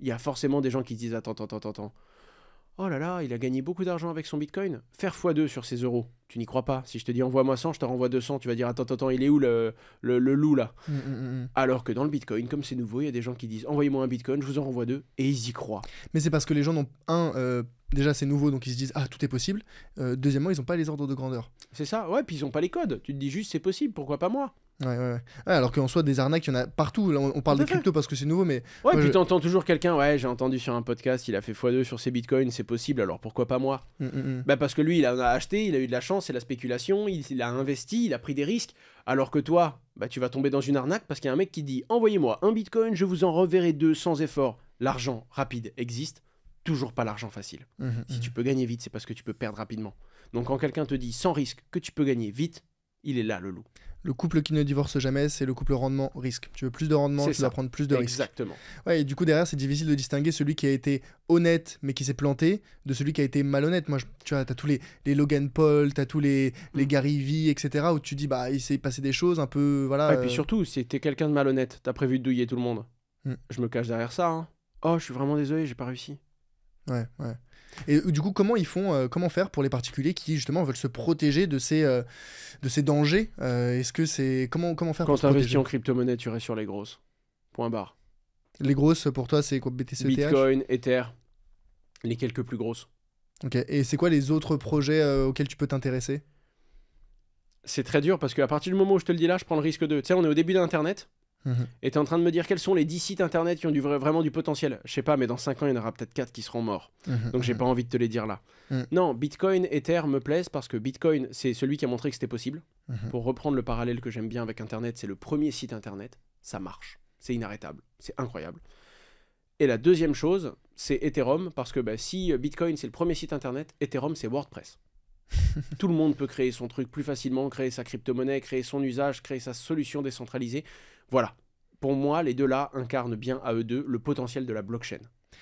il y a forcément des gens qui disent Attends, attends, attends, attends. Oh là là, il a gagné beaucoup d'argent avec son bitcoin. Faire x2 sur ses euros, tu n'y crois pas. Si je te dis envoie-moi 100, je te renvoie 200, tu vas dire attends, attends, il est où le, loup là mm, mm, mm, Alors que dans le bitcoin, comme c'est nouveau, il y a des gens qui disent envoyez-moi un bitcoin, je vous en renvoie deux, et ils y croient. Mais c'est parce que les gens n'ont, un, euh, déjà c'est nouveau, donc ils se disent ah, tout est possible. Euh, deuxièmement, ils n'ont pas les ordres de grandeur. C'est ça, ouais, puis ils n'ont pas les codes. Tu te dis juste c'est possible, pourquoi pas moi Ouais, alors qu'en soit des arnaques, il y en a partout. on, parle des crypto parce que c'est nouveau, mais. Ouais, puis je... t'entends toujours quelqu'un, ouais, j'ai entendu sur un podcast, il a fait x2 sur ses bitcoins, c'est possible, alors pourquoi pas moi mm, mm, mm. Bah parce que lui, il en a acheté, il a eu de la chance, c'est la spéculation, il, il, a investi, il a pris des risques, alors que toi, bah tu vas tomber dans une arnaque parce qu'il y a un mec qui dit envoyez-moi un bitcoin, je vous en reverrai deux sans effort. L'argent rapide existe, toujours pas l'argent facile. si tu peux gagner vite, c'est parce que tu peux perdre rapidement. Donc quand quelqu'un te dit sans risque que tu peux gagner vite, il est là le loup le couple qui ne divorce jamais, c'est le couple rendement-risque. Tu veux plus de rendement, tu vas prendre plus de risques. Exactement. Ouais, et du coup, derrière, c'est difficile de distinguer celui qui a été honnête mais qui s'est planté de celui qui a été malhonnête. Moi, tu vois, as tous les, Logan Paul, t'as tous les, les mm. Gary Vee, etc., où tu dis, bah, il s'est passé des choses un peu. Voilà, et puis euh, surtout, si t'es quelqu'un de malhonnête, t'as prévu de douiller tout le monde. Mm. Je me cache derrière ça. Hein. Oh, je suis vraiment désolé, j'ai pas réussi. Ouais, ouais. Et euh, du coup, comment ils font, euh, comment faire pour les particuliers qui justement veulent se protéger de ces, euh, de ces dangers Est-ce que c'est comment comment faire Quand tu investis en crypto-monnaie, tu restes sur les grosses. Point barre. Les grosses pour toi, c'est quoi BTC, Bitcoin, Ether, les quelques plus grosses. Ok. Et c'est quoi les autres projets auxquels tu peux t'intéresser C'est très dur parce qu'à partir du moment où je te le dis là, je prends le risque de. Tu sais, on est au début d'Internet. Mhm. Et tu es en train de me dire quels sont les 10 sites internet qui ont du vraiment du potentiel. Je sais pas, mais dans 5 ans, il y en aura peut-être 4 qui seront morts. Mhm. Donc j'ai mhm. pas envie de te les dire là. Non, Bitcoin, Ether me plaisent parce que Bitcoin, c'est celui qui a montré que c'était possible. Pour reprendre le parallèle que j'aime bien avec internet, c'est le premier site internet. Ça marche. C'est inarrêtable. C'est incroyable. Et la deuxième chose, c'est Ethereum parce que bah, si Bitcoin, c'est le premier site internet, Ethereum, c'est WordPress. tout le monde peut créer son truc plus facilement, créer sa crypto-monnaie, créer son usage, créer sa solution décentralisée. Voilà. Pour moi, les deux-là incarnent bien à eux deux le potentiel de la blockchain.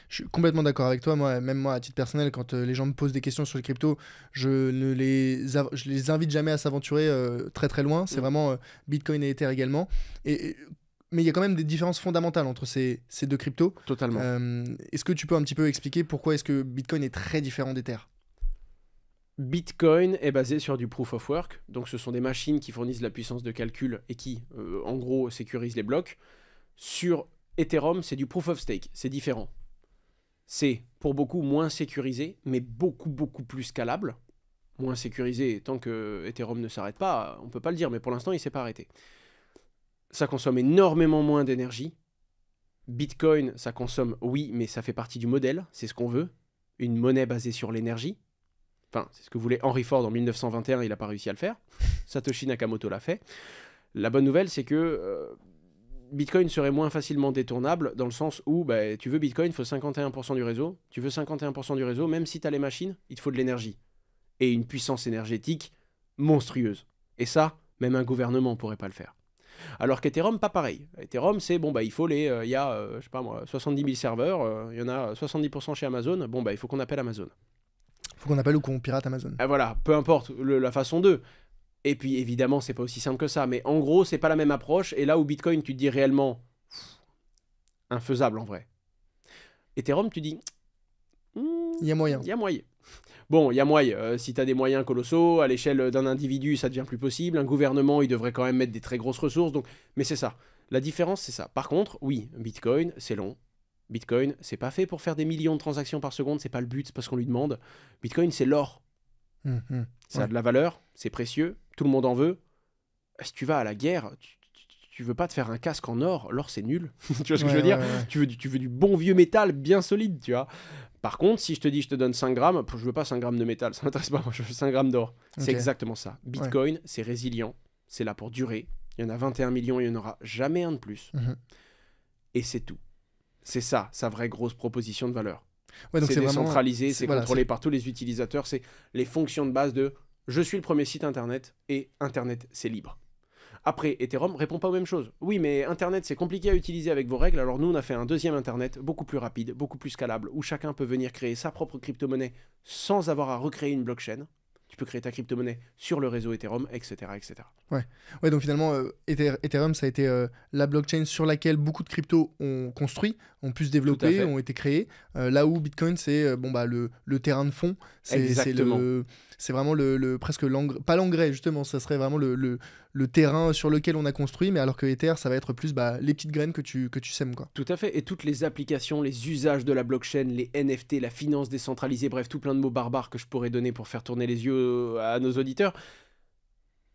Je suis complètement d'accord avec toi. Moi, même moi, à titre personnel, quand euh, les gens me posent des questions sur les cryptos, je ne les, invite jamais à s'aventurer euh, très très loin. C'est mm. vraiment euh, Bitcoin et Ether également. Et, mais il y a quand même des différences fondamentales entre ces, deux cryptos. Totalement. est-ce que tu peux un petit peu expliquer pourquoi est-ce que Bitcoin est très différent d'Ether Bitcoin est basé sur du proof of work, donc ce sont des machines qui fournissent la puissance de calcul et qui, euh, en gros, sécurisent les blocs. Sur Ethereum, c'est du proof of stake, c'est différent. C'est pour beaucoup moins sécurisé, mais beaucoup, beaucoup plus scalable. Moins sécurisé, tant que Ethereum ne s'arrête pas, on ne peut pas le dire, mais pour l'instant, il s'est pas arrêté. Ça consomme énormément moins d'énergie. Bitcoin, ça consomme, oui, mais ça fait partie du modèle, c'est ce qu'on veut. Une monnaie basée sur l'énergie Enfin, c'est ce que voulait Henry Ford en 1921, il n'a pas réussi à le faire. Satoshi Nakamoto l'a fait. La bonne nouvelle, c'est que euh, Bitcoin serait moins facilement détournable dans le sens où bah, tu veux Bitcoin, il faut 51% du réseau. Tu veux 51% du réseau, même si tu as les machines, il te faut de l'énergie. Et une puissance énergétique monstrueuse. Et ça, même un gouvernement ne pourrait pas le faire. Alors qu'Ethereum, pas pareil. Ethereum, c'est bon, bah, il faut les. Euh, il y a, euh, je sais pas 70 000 serveurs, il y en a 70% chez Amazon, bon, bah, il faut qu'on appelle Amazon qu'on appelle ou qu'on pirate Amazon. Ah, voilà, peu importe la façon d'eux. Et puis évidemment, c'est pas aussi simple que ça, mais en gros, c'est pas la même approche. Et là où Bitcoin, tu te dis réellement infaisable en vrai. Ethereum, tu dis hmm, il y a moyen. Il y a moyen. Bon, il y a moyen. Euh, si tu as des moyens colossaux, à l'échelle d'un individu, ça devient plus possible. Un gouvernement, il devrait quand même mettre des très grosses ressources. Donc, mais c'est ça. La différence, c'est ça. Par contre, oui, Bitcoin, c'est long, Bitcoin, c'est pas fait pour faire des millions de transactions par seconde, c'est pas le but, c'est pas qu'on lui demande. Bitcoin, c'est l'or. Mm-hmm. ça a de la valeur, c'est précieux, tout le monde en veut. Si tu vas à la guerre, tu, veux pas te faire un casque en or, l'or c'est nul. tu vois ce que je veux dire Tu, veux du, bon vieux métal bien solide, tu vois. Par contre, si je te dis je te donne 5 grammes, je veux pas 5 grammes de métal, ça m'intéresse pas, moi je veux 5 grammes d'or. C'est exactement ça. Bitcoin, c'est résilient, c'est là pour durer. Il y en a 21 millions, il y en aura jamais un de plus. Mm-hmm. Et c'est tout. C'est ça, sa vraie grosse proposition de valeur. c'est décentralisé, c'est contrôlé par tous les utilisateurs, c'est les fonctions de base de je suis le premier site internet et internet c'est libre. Après, Ethereum répond pas aux mêmes choses. Oui, mais Internet, c'est compliqué à utiliser avec vos règles, alors nous, on a fait un deuxième Internet, beaucoup plus rapide, beaucoup plus scalable, où chacun peut venir créer sa propre crypto-monnaie sans avoir à recréer une blockchain tu peux créer ta crypto-monnaie sur le réseau Ethereum, etc. etc. Ouais. ouais, donc finalement, euh, Ethereum, ça a été euh, la blockchain sur laquelle beaucoup de cryptos ont construit, ont pu se développer, ont été créés. Euh, là où Bitcoin, c'est bon, bah, le, terrain de fond. C'est C'est vraiment le, presque l'engrais, pas l'engrais justement, ça serait vraiment le, le, le, terrain sur lequel on a construit, mais alors que Ether, ça va être plus bah, les petites graines que tu, que tu sèmes. Quoi. Tout à fait, et toutes les applications, les usages de la blockchain, les NFT, la finance décentralisée, bref, tout plein de mots barbares que je pourrais donner pour faire tourner les yeux à nos auditeurs,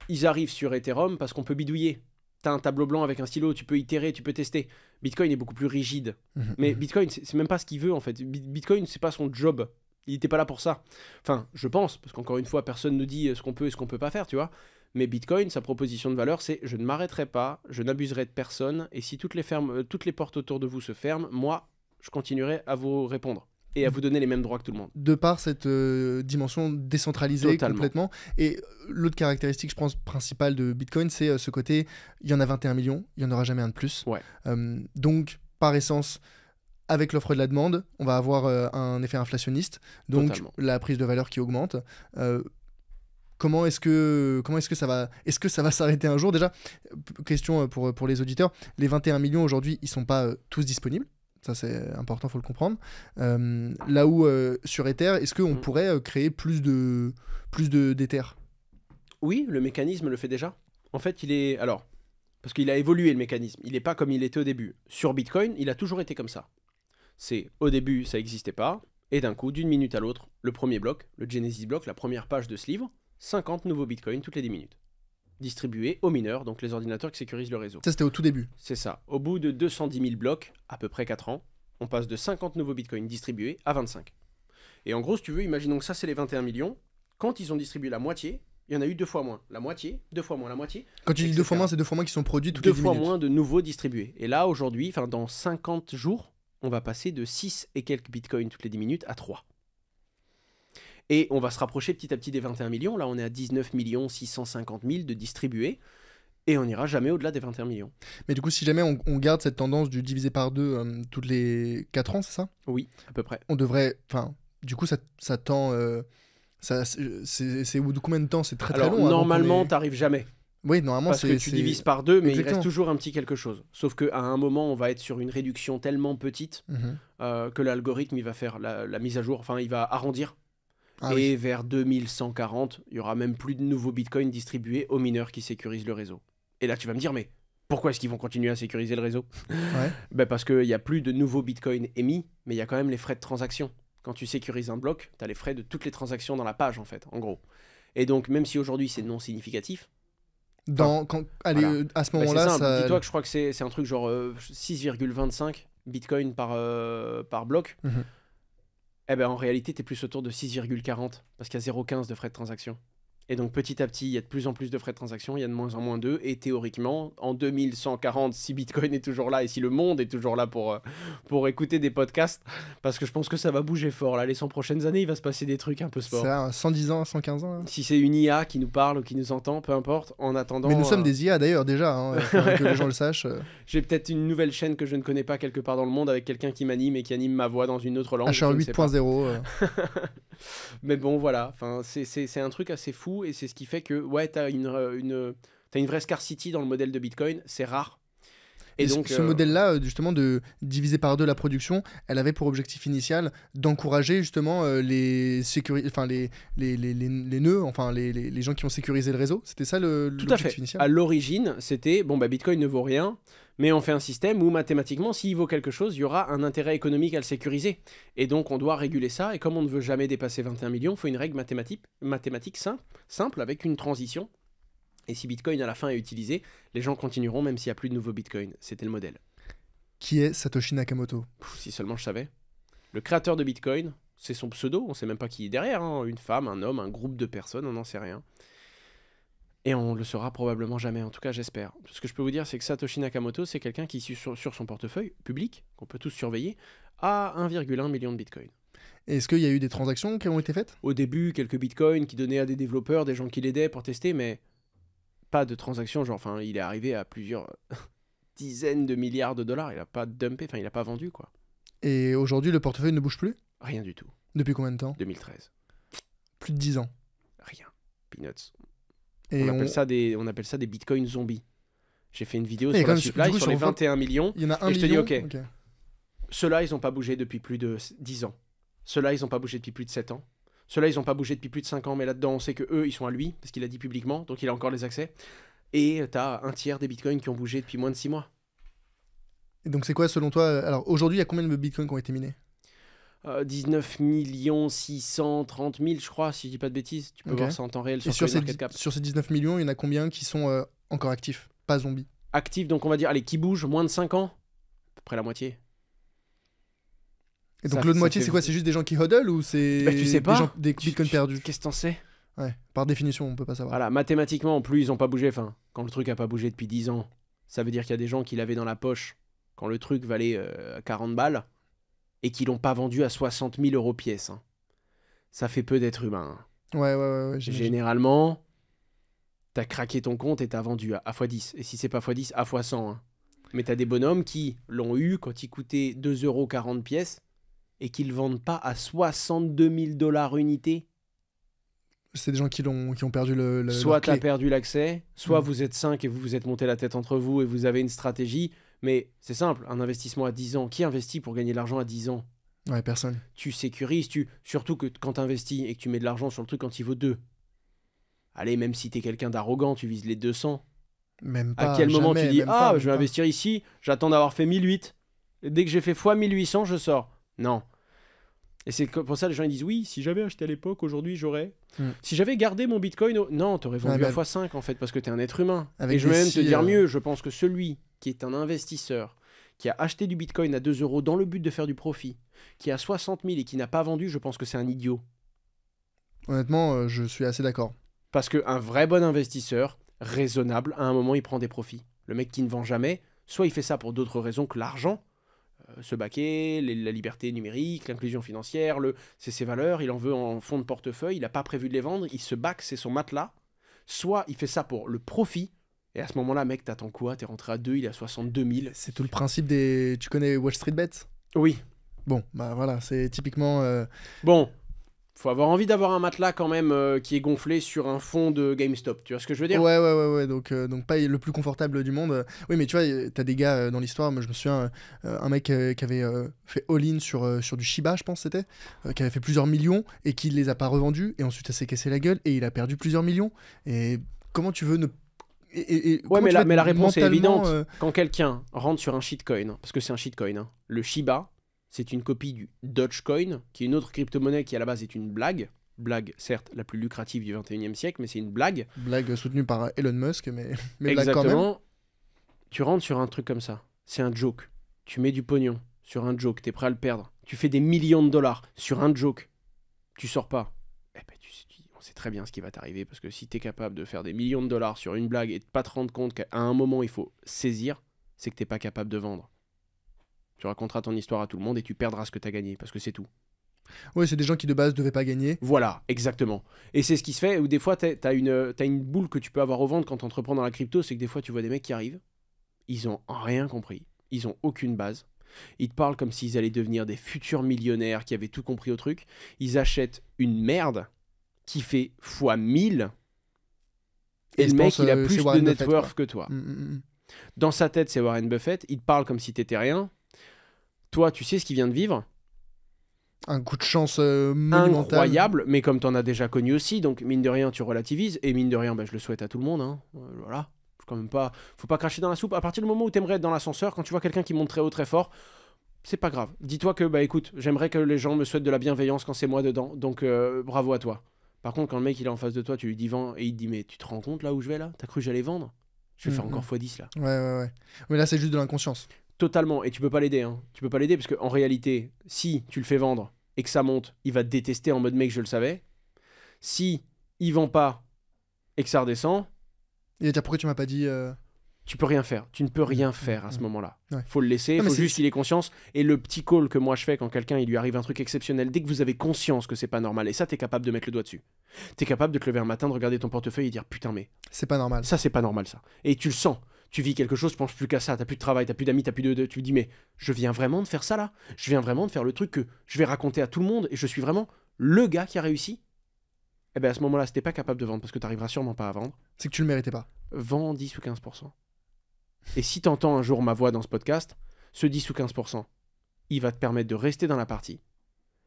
ils arrivent sur Ethereum parce qu'on peut bidouiller. T'as un tableau blanc avec un stylo, tu peux itérer, tu peux tester. Bitcoin est beaucoup plus rigide. Mhm, Mais mhm. Bitcoin, c'est même pas ce qu'il veut en fait. Bitcoin, c'est pas son job. Il n'était pas là pour ça. Enfin, je pense, parce qu'encore une fois, personne ne dit ce qu'on peut et ce qu'on peut pas faire, tu vois. Mais Bitcoin, sa proposition de valeur, c'est je ne m'arrêterai pas, je n'abuserai de personne, et si toutes les, fermes, euh, toutes les portes autour de vous se ferment, moi, je continuerai à vous répondre et à vous donner les mêmes droits que tout le monde. De par cette euh, dimension décentralisée complètement. Et euh, l'autre caractéristique, je pense, principale de Bitcoin, c'est euh, ce côté, il y en a 21 millions, il n'y en aura jamais un de plus. Ouais. donc, par essence, avec l'offre et de la demande, on va avoir un effet inflationniste, donc la prise de valeur qui augmente. Comment est-ce que comment est-ce que ça va est-ce que ça va s'arrêter un jour déjà question pour, pour les auditeurs les 21 millions aujourd'hui ils sont pas tous disponibles ça, c'est important, faut le comprendre. Euh, là où euh, sur Ether, est-ce qu'on mm. pourrait euh, créer plus de plus de d'Ether Oui, le mécanisme le fait déjà. En fait, il est alors parce qu'il a évolué le mécanisme. Il n'est pas comme il était au début. Sur Bitcoin, il a toujours été comme ça. C'est au début, ça n'existait pas, et d'un coup, d'une minute à l'autre, le premier bloc, le Genesis bloc, la première page de ce livre, 50 nouveaux Bitcoins toutes les 10 minutes distribués aux mineurs, donc les ordinateurs qui sécurisent le réseau. Ça, c'était au tout début. C'est ça. Au bout de 210 000 blocs, à peu près 4 ans, on passe de 50 nouveaux bitcoins distribués à 25. Et en gros, si tu veux, imaginons que ça, c'est les 21 millions. Quand ils ont distribué la moitié, il y en a eu deux fois moins. La moitié, deux fois moins, la moitié. Quand tu dis deux fois moins, c'est deux fois moins qui sont produits toutes les 10 fois moins de nouveaux distribués. Et là, aujourd'hui, enfin, dans 50 jours, on va passer de 6 et quelques bitcoins toutes les 10 minutes à 3. Et on va se rapprocher petit à petit des 21 millions. Là, on est à 19 650 000 de distribués. Et on n'ira jamais au-delà des 21 millions. Mais du coup, si jamais on, garde cette tendance du diviser par deux euh, toutes les 4 ans, c'est ça Oui, à peu près. On devrait. Enfin, du coup, ça, ça tend. Euh, ça, c'est au de combien de temps C'est très très long. Normalement, tu t'arrives jamais. Oui, normalement, Parce que tu divises par deux, mais il reste toujours un petit quelque chose. Sauf qu'à un moment, on va être sur une réduction tellement petite mhm. euh, que l'algorithme, il va faire la, mise à jour, enfin, il va arrondir ah et vers 2140, il y aura même plus de nouveaux bitcoins distribués aux mineurs qui sécurisent le réseau. Et là, tu vas me dire, mais pourquoi est-ce qu'ils vont continuer à sécuriser le réseau ben, Parce qu'il n'y a plus de nouveaux bitcoins émis, mais il y a quand même les frais de transaction. Quand tu sécurises un bloc, tu as les frais de toutes les transactions dans la page, en fait, en gros. Et donc, même si aujourd'hui c'est non significatif, euh, À ce ben, moment-là, dis-toi que je crois que c'est un truc genre 6,25 euh, bitcoins par, euh, par bloc. Mhm eh ben, en réalité, t'es plus autour de 6,40 parce qu'il y a 0,15 de frais de transaction. Et donc petit à petit, il y a de plus en plus de frais de transaction, il y a de moins en moins d'eux. Et théoriquement, en 2140, si Bitcoin est toujours là et si le monde est toujours là pour, euh, pour écouter des podcasts, parce que je pense que ça va bouger fort. Là, les 100 prochaines années, il va se passer des trucs un peu sport. 110 ans, 115 ans. Hein. Si c'est une IA qui nous parle ou qui nous entend, peu importe, en attendant. Mais nous sommes euh, des IA d'ailleurs déjà, hein, que les gens le sachent. J'ai peut-être une nouvelle chaîne que je ne connais pas quelque part dans le monde avec quelqu'un qui m'anime et qui anime ma voix dans une autre langue. HR 8.0. Euh. Mais bon, voilà, enfin, c'est un truc assez fou et c'est ce qui fait que ouais, tu as une, euh, une, une vraie scarcity dans le modèle de Bitcoin, c'est rare. Et, donc, ce euh, modèle-là, euh, justement, de diviser par deux la production, elle avait pour objectif initial d'encourager justement les, enfin, les, les, les, nœuds, enfin les, les, gens qui ont sécurisé le réseau. C'était ça le, Tout à fait. Initial à l'origine, c'était bon, bah, Bitcoin ne vaut rien mais on fait un système où mathématiquement, s'il vaut quelque chose, il y aura un intérêt économique à le sécuriser. Et donc on doit réguler ça, et comme on ne veut jamais dépasser 21 millions, il faut une règle mathématique, mathématique simple, avec une transition. Et si Bitcoin à la fin est utilisé, les gens continueront même s'il n'y a plus de nouveaux Bitcoin. C'était le modèle. Qui est Satoshi Nakamoto Si seulement je savais. Le créateur de Bitcoin, c'est son pseudo, on ne sait même pas qui est derrière, hein. une femme, un homme, un groupe de personnes, on n'en sait rien. Et on le saura probablement jamais, en tout cas j'espère. Ce que je peux vous dire, c'est que Satoshi Nakamoto, c'est quelqu'un qui, sur, sur son portefeuille public, qu'on peut tous surveiller, a 1,1 million de bitcoins. Est-ce qu'il y a eu des transactions qui ont été faites Au début, quelques bitcoins qui donnaient à des développeurs, des gens qui l'aidaient pour tester, mais pas de transactions. Genre, enfin, il est arrivé à plusieurs dizaines de milliards de dollars. Il n'a pas dumpé, enfin, il n'a pas vendu, quoi. Et aujourd'hui, le portefeuille ne bouge plus Rien du tout. Depuis combien de temps 2013. Plus de 10 ans. Rien. Peanuts on, Appelle ça des, on appelle des bitcoins zombies. J'ai fait une vidéo sur la supply, sur, les 21 millions. Il et je te dis, ok, ceux-là, ils n'ont pas bougé depuis plus de 10 ans. Ceux-là, ils n'ont pas bougé depuis plus de 7 ans. Ceux-là, ils n'ont pas bougé depuis plus de 5 ans, mais là-dedans, on sait que ils sont à lui, parce qu'il a dit publiquement, donc il a encore les accès. Et tu as un tiers des bitcoins qui ont bougé depuis moins de 6 mois. Et donc, c'est quoi, selon toi Alors, aujourd'hui, il y a combien de bitcoins qui ont été minés 19 euh, millions 630 000, je crois, si je dis pas de bêtises. Tu peux voir ça en temps réel sur, sur, ces, sur ces 19 millions, il y en a combien qui sont euh, encore actifs, pas zombies Actifs, donc on va dire, allez, qui bouge moins de 5 ans À peu près la moitié. Et donc l'autre moitié, c'est quoi C'est juste des gens qui huddle ou c'est bah, des, gens, des bitcoins perdus Qu'est-ce que t'en sais Ouais, par définition, on peut pas savoir. Voilà, mathématiquement, en plus, ils ont pas bougé. Enfin, quand le truc a pas bougé depuis 10 ans, ça veut dire qu'il y a des gens qui l'avaient dans la poche quand le truc valait 40 euh, balles et qui l'ont pas vendu à 60 000 euros pièce. Hein. Ça fait peu d'êtres humains. Hein. Ouais, ouais, ouais. Généralement, t'as craqué ton compte et t'as vendu à, x10. Et si c'est pas x10, à x100. mais hein. Mais t'as des bonhommes qui l'ont eu quand il coûtait 2,40 euros pièce et qu'ils le vendent pas à 62 000 dollars unité. C'est des gens qui, ont, qui ont perdu le. soit t'as perdu l'accès, soit mm. vous êtes 5 et vous vous êtes monté la tête entre vous et vous avez une stratégie mais c'est simple, un investissement à 10 ans, qui investit pour gagner de l'argent à 10 ans Ouais, personne. Tu sécurises, tu surtout que quand tu investis et que tu mets de l'argent sur le truc quand il vaut 2. Allez, même si tu es quelqu'un d'arrogant, tu vises les 200. Même pas. À quel moment tu dis Ah, je vais investir ici, j'attends d'avoir fait 1008. dès que j'ai fait x 1800, je sors. Non. Et c'est pour ça que les gens ils disent oui, si j'avais acheté à l'époque, aujourd'hui j'aurais. Hmm. Si j'avais gardé mon bitcoin, non, t'aurais vendu à x5 bah, en fait, parce que t'es un être humain. et je vais même te dire euh. mieux, je pense que celui qui est un investisseur, qui a acheté du Bitcoin à 2 euros dans le but de faire du profit, qui a 60 000 et qui n'a pas vendu, je pense que c'est un idiot. Honnêtement, euh, je suis assez d'accord. Parce qu'un vrai bon investisseur, raisonnable, à un moment, il prend des profits. Le mec qui ne vend jamais, soit il fait ça pour d'autres raisons que l'argent, euh, se baquer, la liberté numérique, l'inclusion financière, c'est ses valeurs, il en veut en fonds de portefeuille, il n'a pas prévu de les vendre, il se baque, c'est son matelas. Soit il fait ça pour le profit, et à ce moment-là, mec, t'attends quoi T'es rentré à 2, il est à 62 000. C'est tout le principe des. Tu connais Wall Street Bets Oui. Bon, bah voilà, c'est typiquement. Euh, bon, faut avoir envie d'avoir un matelas quand même euh, qui est gonflé sur un fond de GameStop. Tu vois ce que je veux dire Ouais, ouais, ouais, ouais. Donc, euh, donc pas le plus confortable du monde. Oui, mais tu vois, t'as des gars dans l'histoire. Moi, je me souviens, un mec qui avait fait all-in sur, sur du Shiba, je pense, c'était, qui avait fait plusieurs millions et qui les a pas revendus. Et ensuite, ça s'est cassé la gueule et il a perdu plusieurs millions. Et comment tu veux ne ouais, mais la, réponse est évidente. Euh, quand quelqu'un rentre sur un shitcoin, hein, parce que c'est un shitcoin, hein, le Shiba, c'est une copie du Dogecoin, qui est une autre crypto-monnaie qui à la base est une blague. Blague, certes, la plus lucrative du 21e siècle, mais c'est une blague. Blague soutenue par Elon Musk, mais, Exactement. Blague quand même. Tu rentres sur un truc comme ça, c'est un joke. Tu mets du pognon sur un joke, tu es prêt à le perdre. Tu fais des millions de dollars sur un joke, tu sors pas. Eh ben, tu, c'est très bien ce qui va t'arriver parce que si tu es capable de faire des millions de dollars sur une blague et de pas te rendre compte qu'à un moment il faut saisir, c'est que t'es pas capable de vendre. Tu raconteras ton histoire à tout le monde et tu perdras ce que tu as gagné parce que c'est tout. Oui, c'est des gens qui de base ne devaient pas gagner. Voilà, exactement. Et c'est ce qui se fait où des fois, tu as une, une boule que tu peux avoir au ventre quand tu entreprends dans la crypto, c'est que des fois, tu vois des mecs qui arrivent, ils ont rien compris, ils ont aucune base. Ils te parlent comme s'ils allaient devenir des futurs millionnaires qui avaient tout compris au truc. Ils achètent une merde qui fait x 1000 et, le mec, il a euh, plus de net worth que toi. Mm, mm, mm. Dans sa tête, c'est Warren Buffett, il te parle comme si t'étais rien. Toi, tu sais ce qu'il vient de vivre. Un coup de chance euh, Incroyable, mais comme t'en as déjà connu aussi, donc mine de rien, tu relativises. Et mine de rien, bah, je le souhaite à tout le monde. Hein. Euh, voilà. Quand même pas. Faut pas cracher dans la soupe. À partir du moment où t'aimerais être dans l'ascenseur, quand tu vois quelqu'un qui monte très haut, très fort, c'est pas grave. Dis-toi que, bah écoute, j'aimerais que les gens me souhaitent de la bienveillance quand c'est moi dedans. Donc bravo à toi. Par contre, quand le mec il est en face de toi, tu lui dis vends et il te dit mais tu te rends compte là où je vais là T'as cru que j'allais vendre Je vais faire mm-hmm. encore x10 là. Ouais, ouais, ouais. Mais là, c'est juste de l'inconscience. Totalement. Et tu peux pas l'aider. Hein. Tu peux pas l'aider parce qu'en réalité, si tu le fais vendre et que ça monte, il va te détester en mode mec, je le savais. Si il vend pas et que ça redescend. Et pourquoi tu m'as pas dit. Euh, tu peux rien faire. Tu ne peux mm, rien mm, faire à ce mm. moment-là. Il Faut le laisser, il faut juste qu'il ait conscience. Et le petit call que moi je fais quand quelqu'un il lui arrive un truc exceptionnel, dès que vous avez conscience que c'est pas normal, et ça tu es capable de mettre le doigt dessus. Tu es capable de te lever un matin, de regarder ton portefeuille et dire putain mais. C'est pas normal. Ça c'est pas normal ça. Et tu le sens. Tu vis quelque chose, tu penses plus qu'à ça, n'as plus de travail, n'as plus d'amis, t'as plus de, Tu te dis mais je viens vraiment de faire ça là Je viens vraiment de faire le truc que je vais raconter à tout le monde et je suis vraiment le gars qui a réussi Eh bien, à ce moment-là, si t'es pas capable de vendre parce que tu t'arriveras sûrement pas à vendre. C'est que tu le méritais pas. Vends 10 ou 15%. Et si entends un jour ma voix dans ce podcast, ce 10 ou 15%, il va te permettre de rester dans la partie.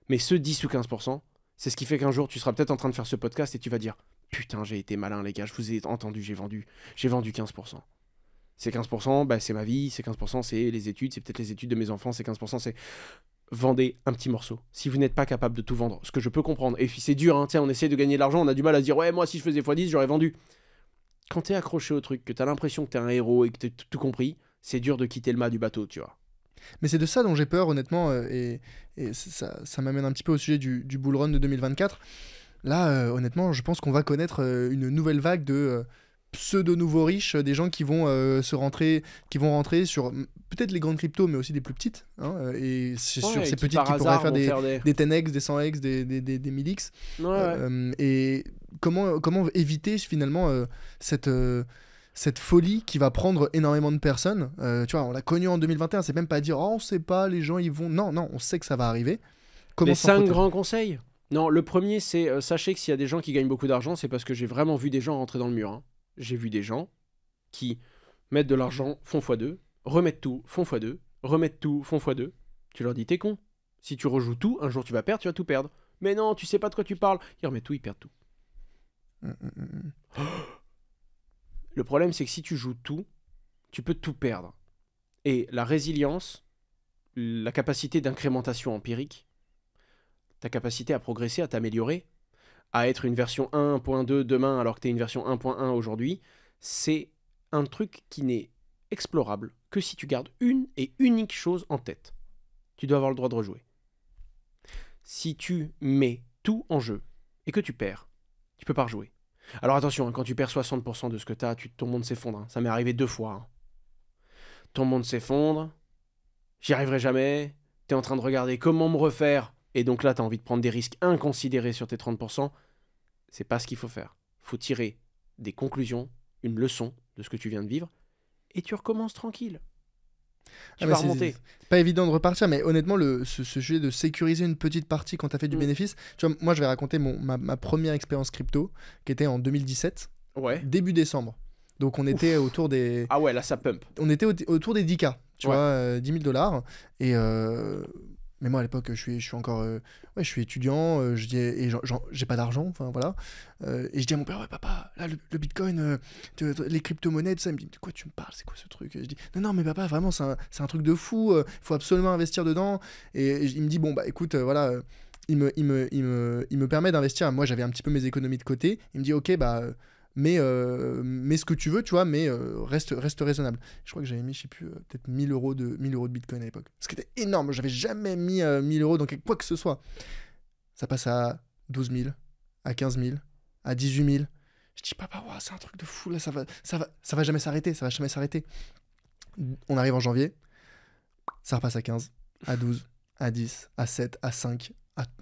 Mais ce 10 ou 15%, c'est ce qui fait qu'un jour tu seras peut-être en train de faire ce podcast et tu vas dire Putain, j'ai été malin, les gars, je vous ai entendu, j'ai vendu, j'ai vendu 15%. Ces 15%, c'est ma vie, ces 15%, c'est les études, c'est peut-être les études de mes enfants, ces 15%, c'est. Vendez un petit morceau. Si vous n'êtes pas capable de tout vendre, ce que je peux comprendre, et c'est dur, hein, on essaie de gagner de l'argent, on a du mal à dire Ouais, moi, si je faisais x10, j'aurais vendu quand t'es accroché au truc, que t'as l'impression que t'es un héros et que tu es tout compris, c'est dur de quitter le mât du bateau, tu vois. Mais c'est de ça dont j'ai peur, honnêtement, euh, et, ça, m'amène un petit peu au sujet du, du bull run de 2024. Là, euh, honnêtement, je pense qu'on va connaître euh, une nouvelle vague de pseudo-nouveaux riches, des gens qui vont se rentrer, qui vont rentrer sur peut-être les grandes cryptos, mais aussi des plus petites. Hein, et c'est sur ces petites qui pourraient faire des, des... 10x, des 100x, des, des, des 1000x. et comment, éviter finalement euh, euh, cette, folie qui va prendre énormément de personnes euh, Tu vois, on l'a connu en 2021, c'est même pas dire, oh, on sait pas, les gens, ils vont. Non, non, on sait que ça va arriver. les cinq grands conseils Non, le premier, c'est sachez que s'il y a des gens qui gagnent beaucoup d'argent, c'est parce que j'ai vraiment vu des gens rentrer dans le mur. Hein. J'ai vu des gens qui mettent de l'argent, font x2, remettent tout, font x2, remettent tout, font x2. Tu leur dis, t'es con. Si tu rejoues tout, un jour tu vas perdre, tu vas tout perdre. Mais non, tu sais pas de quoi tu parles. Ils remettent tout, ils perdent tout. Le problème, c'est que si tu joues tout, tu peux tout perdre. Et la résilience, la capacité d'incrémentation empirique, ta capacité à progresser, à t'améliorer, à être une version 1.2 demain alors que tu es une version 1.1 aujourd'hui, c'est un truc qui n'est explorable que si tu gardes une et unique chose en tête. Tu dois avoir le droit de rejouer. Si tu mets tout en jeu et que tu perds, tu peux pas rejouer. Alors attention, hein, quand tu perds 60% de ce que tu ton monde s'effondre. Hein. Ça m'est arrivé deux fois. Hein. Ton monde s'effondre, j'y arriverai jamais, tu es en train de regarder comment me refaire, et donc là tu as envie de prendre des risques inconsidérés sur tes 30%, c'est pas ce qu'il faut faire. faut tirer des conclusions, une leçon de ce que tu viens de vivre, et tu recommences tranquille. Ah bah pas évident de repartir, mais honnêtement, le, ce, sujet de sécuriser une petite partie quand tu as fait du mm. bénéfice. moi, je vais raconter ma, première expérience crypto qui était en 2017, ouais. début décembre. Donc on était autour des. Ah ouais, là ça pump. On était autour des 10K, tu vois, 10 euh, 000 dollars. Et euh, mais moi, à l'époque, je suis, je suis encore. Euh, ouais, je suis étudiant, euh, je dis, et j'ai pas d'argent, enfin voilà. Euh, et je dis à mon père, ouais, papa, là, le, bitcoin, les crypto-monnaies, ça. Il me dit, de quoi tu me parles C'est quoi ce truc je dis, non, non, mais papa, vraiment, c'est un, un, truc de fou, il faut absolument investir dedans. Et, il me dit, bon, bah écoute, voilà. il me, il, me, il, me, il me permet d'investir. Moi, j'avais un petit peu mes économies de côté. Il me dit, OK, bah, mais, euh, mais ce que tu veux, tu vois, mais euh, reste, reste raisonnable. Je crois que j'avais mis, je sais plus, euh, peut-être 1000 euros, de, euros de Bitcoin à l'époque. Ce qui était énorme, j'avais jamais mis 1000 euros dans quoi que ce soit. Ça passe à 12 000, à 15 000, à 18 000. Je dis, papa, c'est un truc de fou, ça va, ça va, jamais s'arrêter, ça va jamais s'arrêter. On arrive en janvier, ça repasse à 15, à 12, à 10, à 7, à 5,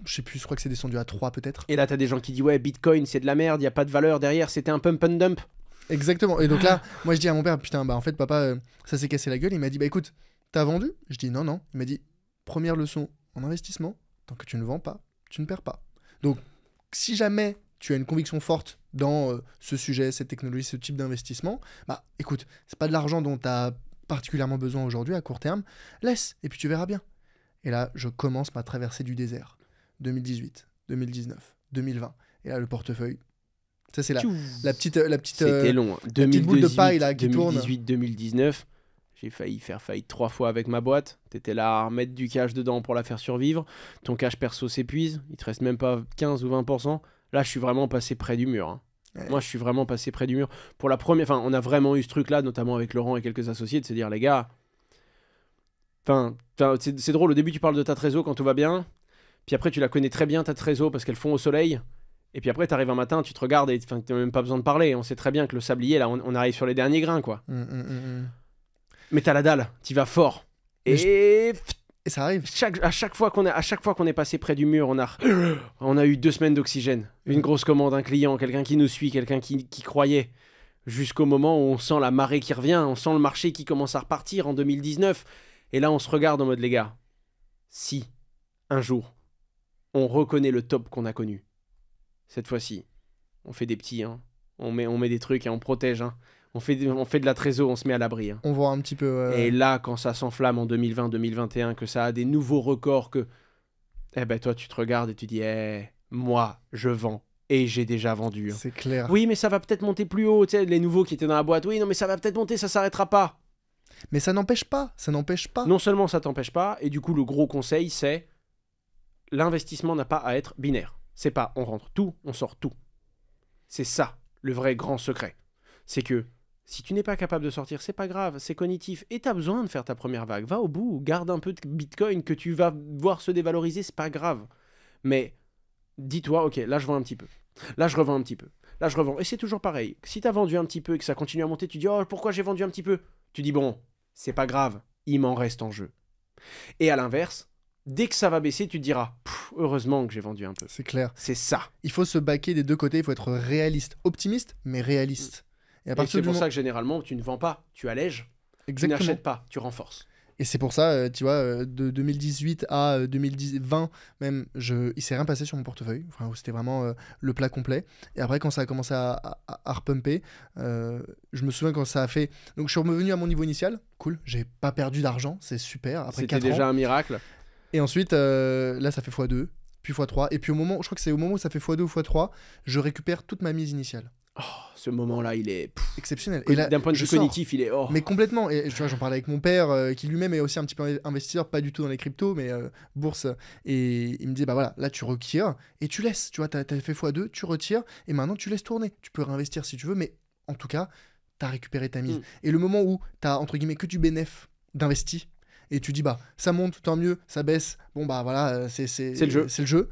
je sais plus, je crois que c'est descendu à 3 peut-être. Et là, tu as des gens qui disent ouais, Bitcoin, c'est de la merde, il y a pas de valeur derrière, c'était un pump and dump. Exactement. Et donc là, ah. moi je dis à mon père, putain, bah en fait papa, euh, ça s'est cassé la gueule. Il m'a dit bah écoute, t'as vendu Je dis non non. Il m'a dit première leçon en investissement, tant que tu ne vends pas, tu ne perds pas. Donc si jamais tu as une conviction forte dans euh, ce sujet, cette technologie, ce type d'investissement, bah écoute, c'est pas de l'argent dont as particulièrement besoin aujourd'hui à court terme, laisse et puis tu verras bien. Et là, je commence ma traversée du désert. 2018, 2019, 2020. Et là, le portefeuille. Ça, c'est la, la petite, euh, la petite, euh, long. 2018, hein. boule de paille là, qui 2018, 2019, j'ai failli faire faillite trois fois avec ma boîte. T'étais là à remettre du cash dedans pour la faire survivre. Ton cash perso s'épuise. Il te reste même pas 15 ou 20%. Là, je suis vraiment passé près du mur. Hein. Moi, je suis vraiment passé près du mur. Pour la première, enfin, on a vraiment eu ce truc-là, notamment avec Laurent et quelques associés, de se dire, les gars, enfin, c'est drôle. Au début, tu parles de ta trésor quand tout va bien. Puis après, tu la connais très bien, ta trésor, parce qu'elles font au soleil. Et puis après, tu arrives un matin, tu te regardes et tu même pas besoin de parler. On sait très bien que le sablier, là, on, arrive sur les derniers grains, quoi. Mm, mm, mm, Mais t'as la dalle, t'y vas fort. et. ça arrive. à chaque fois qu'on à chaque fois qu'on est passé près du mur, on a, on a eu deux semaines d'oxygène, une grosse commande, un client, quelqu'un qui nous suit, quelqu'un qui, qui croyait, jusqu'au moment où on sent la marée qui revient, on sent le marché qui commence à repartir en 2019, et là on se regarde en mode les gars, si un jour on reconnaît le top qu'on a connu. Cette fois-ci, on fait des petits, hein. on, met, on met des trucs et on protège. Hein. On, fait, on fait de la trésor, on se met à l'abri. Hein. On voit un petit peu. Et là, quand ça s'enflamme en 2020-2021, que ça a des nouveaux records, que. Eh ben toi, tu te regardes et tu dis, eh, moi, je vends et j'ai déjà vendu. Hein. C'est clair. Oui, mais ça va peut-être monter plus haut, tu sais, les nouveaux qui étaient dans la boîte. Oui, non, mais ça va peut-être monter, ça s'arrêtera pas. Mais ça n'empêche pas, ça n'empêche pas. Non seulement ça t'empêche pas, et du coup, le gros conseil, c'est l'investissement n'a pas à être binaire. C'est pas on rentre tout, on sort tout. C'est ça le vrai grand secret. C'est que si tu n'es pas capable de sortir, c'est pas grave, c'est cognitif et tu as besoin de faire ta première vague. Va au bout, garde un peu de Bitcoin que tu vas voir se dévaloriser, c'est pas grave. Mais dis-toi, ok, là je vends un petit peu. Là je revends un petit peu. Là je revends. Et c'est toujours pareil. Si tu as vendu un petit peu et que ça continue à monter, tu dis oh pourquoi j'ai vendu un petit peu Tu dis bon, c'est pas grave, il m'en reste en jeu. Et à l'inverse, dès que ça va baisser, tu te diras heureusement que j'ai vendu un peu. C'est clair. C'est ça. Il faut se baquer des deux côtés, il faut être réaliste, optimiste, mais réaliste. Et, c'est pour ça que généralement, tu ne vends pas, tu allèges, tu n'achètes pas, tu renforces. Et c'est pour ça, euh, tu vois, euh, de 2018 à 2020, euh, même, je, il s'est rien passé sur mon portefeuille. Enfin, c'était vraiment le plat complet. Et après, quand ça a commencé à, à, repumper, je me souviens quand ça a fait. Donc, je suis revenu à mon niveau initial. Cool, j'ai pas perdu d'argent, c'est super. c'était déjà un miracle. Et ensuite, euh, là, ça fait x2, puis x3. Et puis au moment, je crois que c'est au moment où ça fait x2 ou x3, je récupère toute ma mise initiale. Oh, ce moment-là, il est exceptionnel. d'un point de vue cognitif, il est. hors. Mais complètement. Et tu vois, j'en parlais avec mon père, euh, qui lui-même est aussi un petit peu investisseur, pas du tout dans les cryptos, mais euh, bourse. Et il me disait, bah voilà, là tu retires et tu laisses. Tu vois, t'as as fait x2, tu retires et maintenant tu laisses tourner. Tu peux réinvestir si tu veux, mais en tout cas, t'as récupéré ta mise. Mm. Et le moment où t'as entre guillemets que du bénéf d'investi et tu dis bah ça monte tant mieux, ça baisse, bon bah voilà euh, c'est c'est le jeu. C'est le jeu.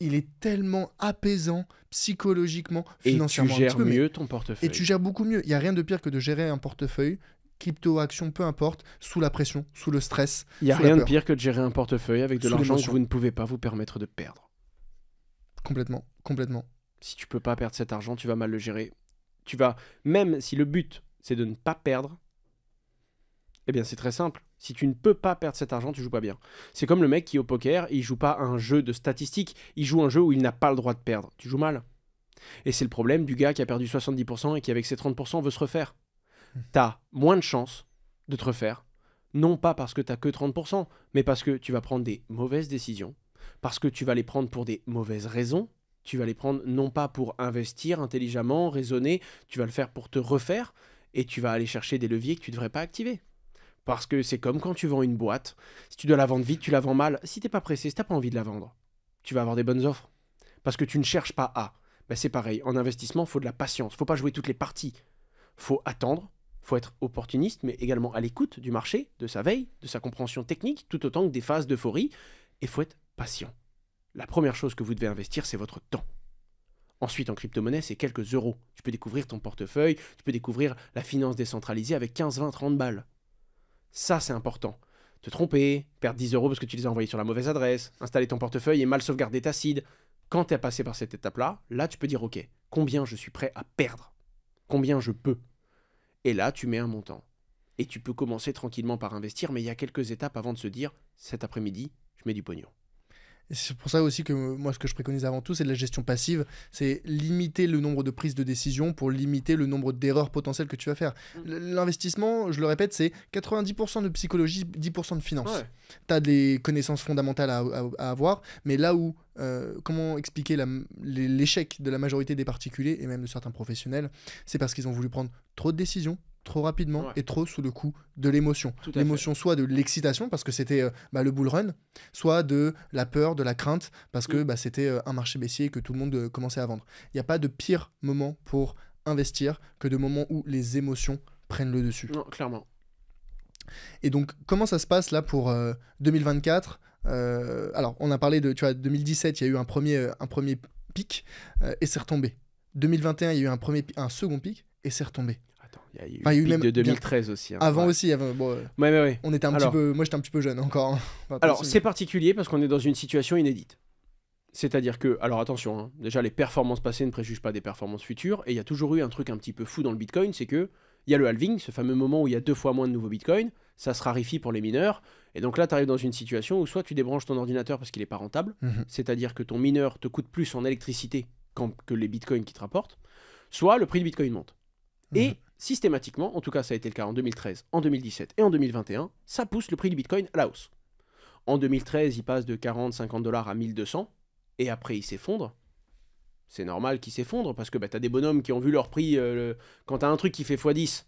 il est tellement apaisant psychologiquement, financièrement. Et tu gères mieux ton portefeuille. Et tu gères beaucoup mieux. Il y a rien de pire que de gérer un portefeuille crypto, action, peu importe, sous la pression, sous le stress. Il n'y a rien de pire que de gérer un portefeuille avec de l'argent que vous ne pouvez pas vous permettre de perdre. Complètement, complètement. Si tu peux pas perdre cet argent, tu vas mal le gérer. Tu vas, même si le but c'est de ne pas perdre, eh bien c'est très simple. Si tu ne peux pas perdre cet argent, tu joues pas bien. C'est comme le mec qui au poker, il joue pas un jeu de statistiques, il joue un jeu où il n'a pas le droit de perdre. Tu joues mal. Et c'est le problème du gars qui a perdu 70% et qui avec ses 30% veut se refaire. Hmm. T'as moins de chances de te refaire, non pas parce que t'as que 30%, mais parce que tu vas prendre des mauvaises décisions, parce que tu vas les prendre pour des mauvaises raisons, tu vas les prendre non pas pour investir intelligemment, raisonner, tu vas le faire pour te refaire, et tu vas aller chercher des leviers que tu ne devrais pas activer. Parce que c'est comme quand tu vends une boîte. Si tu dois la vendre vite, tu la vends mal. Si t'es pas pressé, si t'as pas envie de la vendre, tu vas avoir des bonnes offres. Parce que tu ne cherches pas à. Ben c'est pareil, en investissement, faut de la patience. faut pas jouer toutes les parties. faut attendre, faut être opportuniste, mais également à l'écoute du marché, de sa veille, de sa compréhension technique, tout autant que des phases d'euphorie. Et faut être patient. La première chose que vous devez investir, c'est votre temps. Ensuite, en crypto-monnaie, c'est quelques euros. Tu peux découvrir ton portefeuille, tu peux découvrir la finance décentralisée avec 15, 20, 30 balles. Ça, c'est important. Te tromper, perdre 10 euros parce que tu les as envoyés sur la mauvaise adresse, installer ton portefeuille et mal sauvegarder ta seed. Quand tu es passé par cette étape-là, là, tu peux dire OK, combien je suis prêt à perdre Combien je peux Et là, tu mets un montant. Et tu peux commencer tranquillement par investir, mais il y a quelques étapes avant de se dire cet après-midi, je mets du pognon c'est pour ça aussi que euh, moi, ce que je préconise avant tout, c'est de la gestion passive. C'est limiter le nombre de prises de décision pour limiter le nombre d'erreurs potentielles que tu vas faire. Mm. L'investissement, je le répète, c'est 90% de psychologie, 10% de finance. Tu as des connaissances fondamentales à, avoir, mais là où, euh, comment expliquer l'échec de la majorité des particuliers et même de certains professionnels, c'est parce qu'ils ont voulu prendre trop de décisions trop rapidement et trop sous le coup de l'émotion. L'émotion soit de l'excitation parce que c'était euh, bah, le bull run, soit de la peur, de la crainte parce que mm. bah, c'était euh, un marché baissier et que tout le monde euh, commençait à vendre. Il n'y a pas de pire moment pour investir que de moments où les émotions prennent le dessus. Non, clairement. Et donc comment ça se passe là pour 2024 Alors on a parlé de, 2017, il y a eu un premier, un premier pic et c'est retombé. 2021, il y a eu un, premier, un second pic et c'est retombé il y a eu, de 2013 hein. aussi. avant aussi, on était un petit peu, moi j'étais un petit peu jeune encore. Hein. alors c'est particulier parce qu'on est dans une situation inédite. C'est-à-dire que, alors attention, hein, déjà les performances passées ne préjugent pas des performances futures, et il y a toujours eu un truc un petit peu fou dans le Bitcoin, c'est que il y a le halving, ce fameux moment où il y a deux fois moins de nouveaux Bitcoins, ça se rarifie pour les mineurs, et donc là tu arrives dans une situation où soit tu débranches ton ordinateur parce qu'il n'est pas rentable, mhm. c'est-à-dire que ton mineur te coûte plus en électricité que les Bitcoins qui te rapportent, soit le prix du Bitcoin monte. Et mhm systématiquement, en tout cas ça a été le cas en 2013, en 2017 et en 2021, ça pousse le prix du Bitcoin à la hausse. En 2013, il passe de 40-50 dollars à 1200, et après il s'effondre. C'est normal qu'il s'effondre, parce que bah, t'as des bonhommes qui ont vu leur prix, quand euh, tu quand t'as un truc qui fait x10,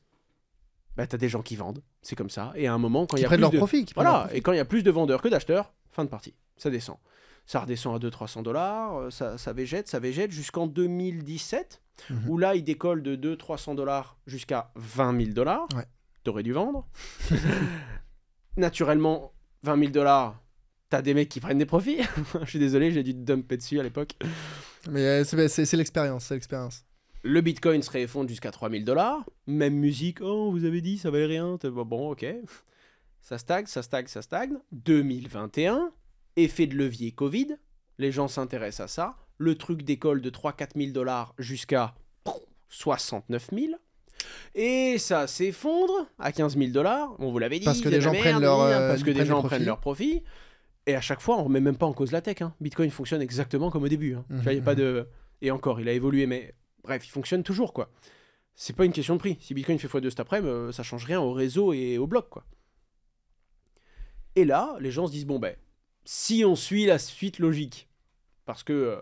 bah, t'as des gens qui vendent, c'est comme ça, et à un moment, quand il y a plus de... voilà, et quand il y a plus de vendeurs que d'acheteurs, fin de partie, ça descend. Ça redescend à 200-300 dollars, euh, ça, ça végète, ça végète, jusqu'en 2017, où là, il décolle de 200-300 dollars jusqu'à 20 000 dollars. tu T'aurais dû vendre. Naturellement, 20 000 dollars, t'as des mecs qui prennent des profits. Je suis désolé, j'ai dû te dumper dessus à l'époque. Mais euh, bah, c'est l'expérience, c'est l'expérience. Le Bitcoin se réeffondre jusqu'à 3000 dollars. Même musique, oh, vous avez dit, ça valait rien. Bon, ok. Ça stagne, ça stagne, ça stagne. 2021, effet de levier Covid. Les gens s'intéressent à ça le truc décolle de 3-4 000 dollars jusqu'à 69 000. Et ça s'effondre à 15 000 dollars. On vous l'avait dit. Parce que des gens prennent leur, hein, euh, parce que des gens prennent leur profit. Et à chaque fois, on remet même pas en cause la tech. Hein. Bitcoin fonctionne exactement comme au début. Hein. Mhm, a pas mhm. de. Et encore, il a évolué, mais bref, il fonctionne toujours quoi. C'est pas une question de prix. Si Bitcoin fait x2 cet après euh, ça change rien au réseau et au bloc quoi. Et là, les gens se disent bon ben, si on suit la suite logique, parce que euh,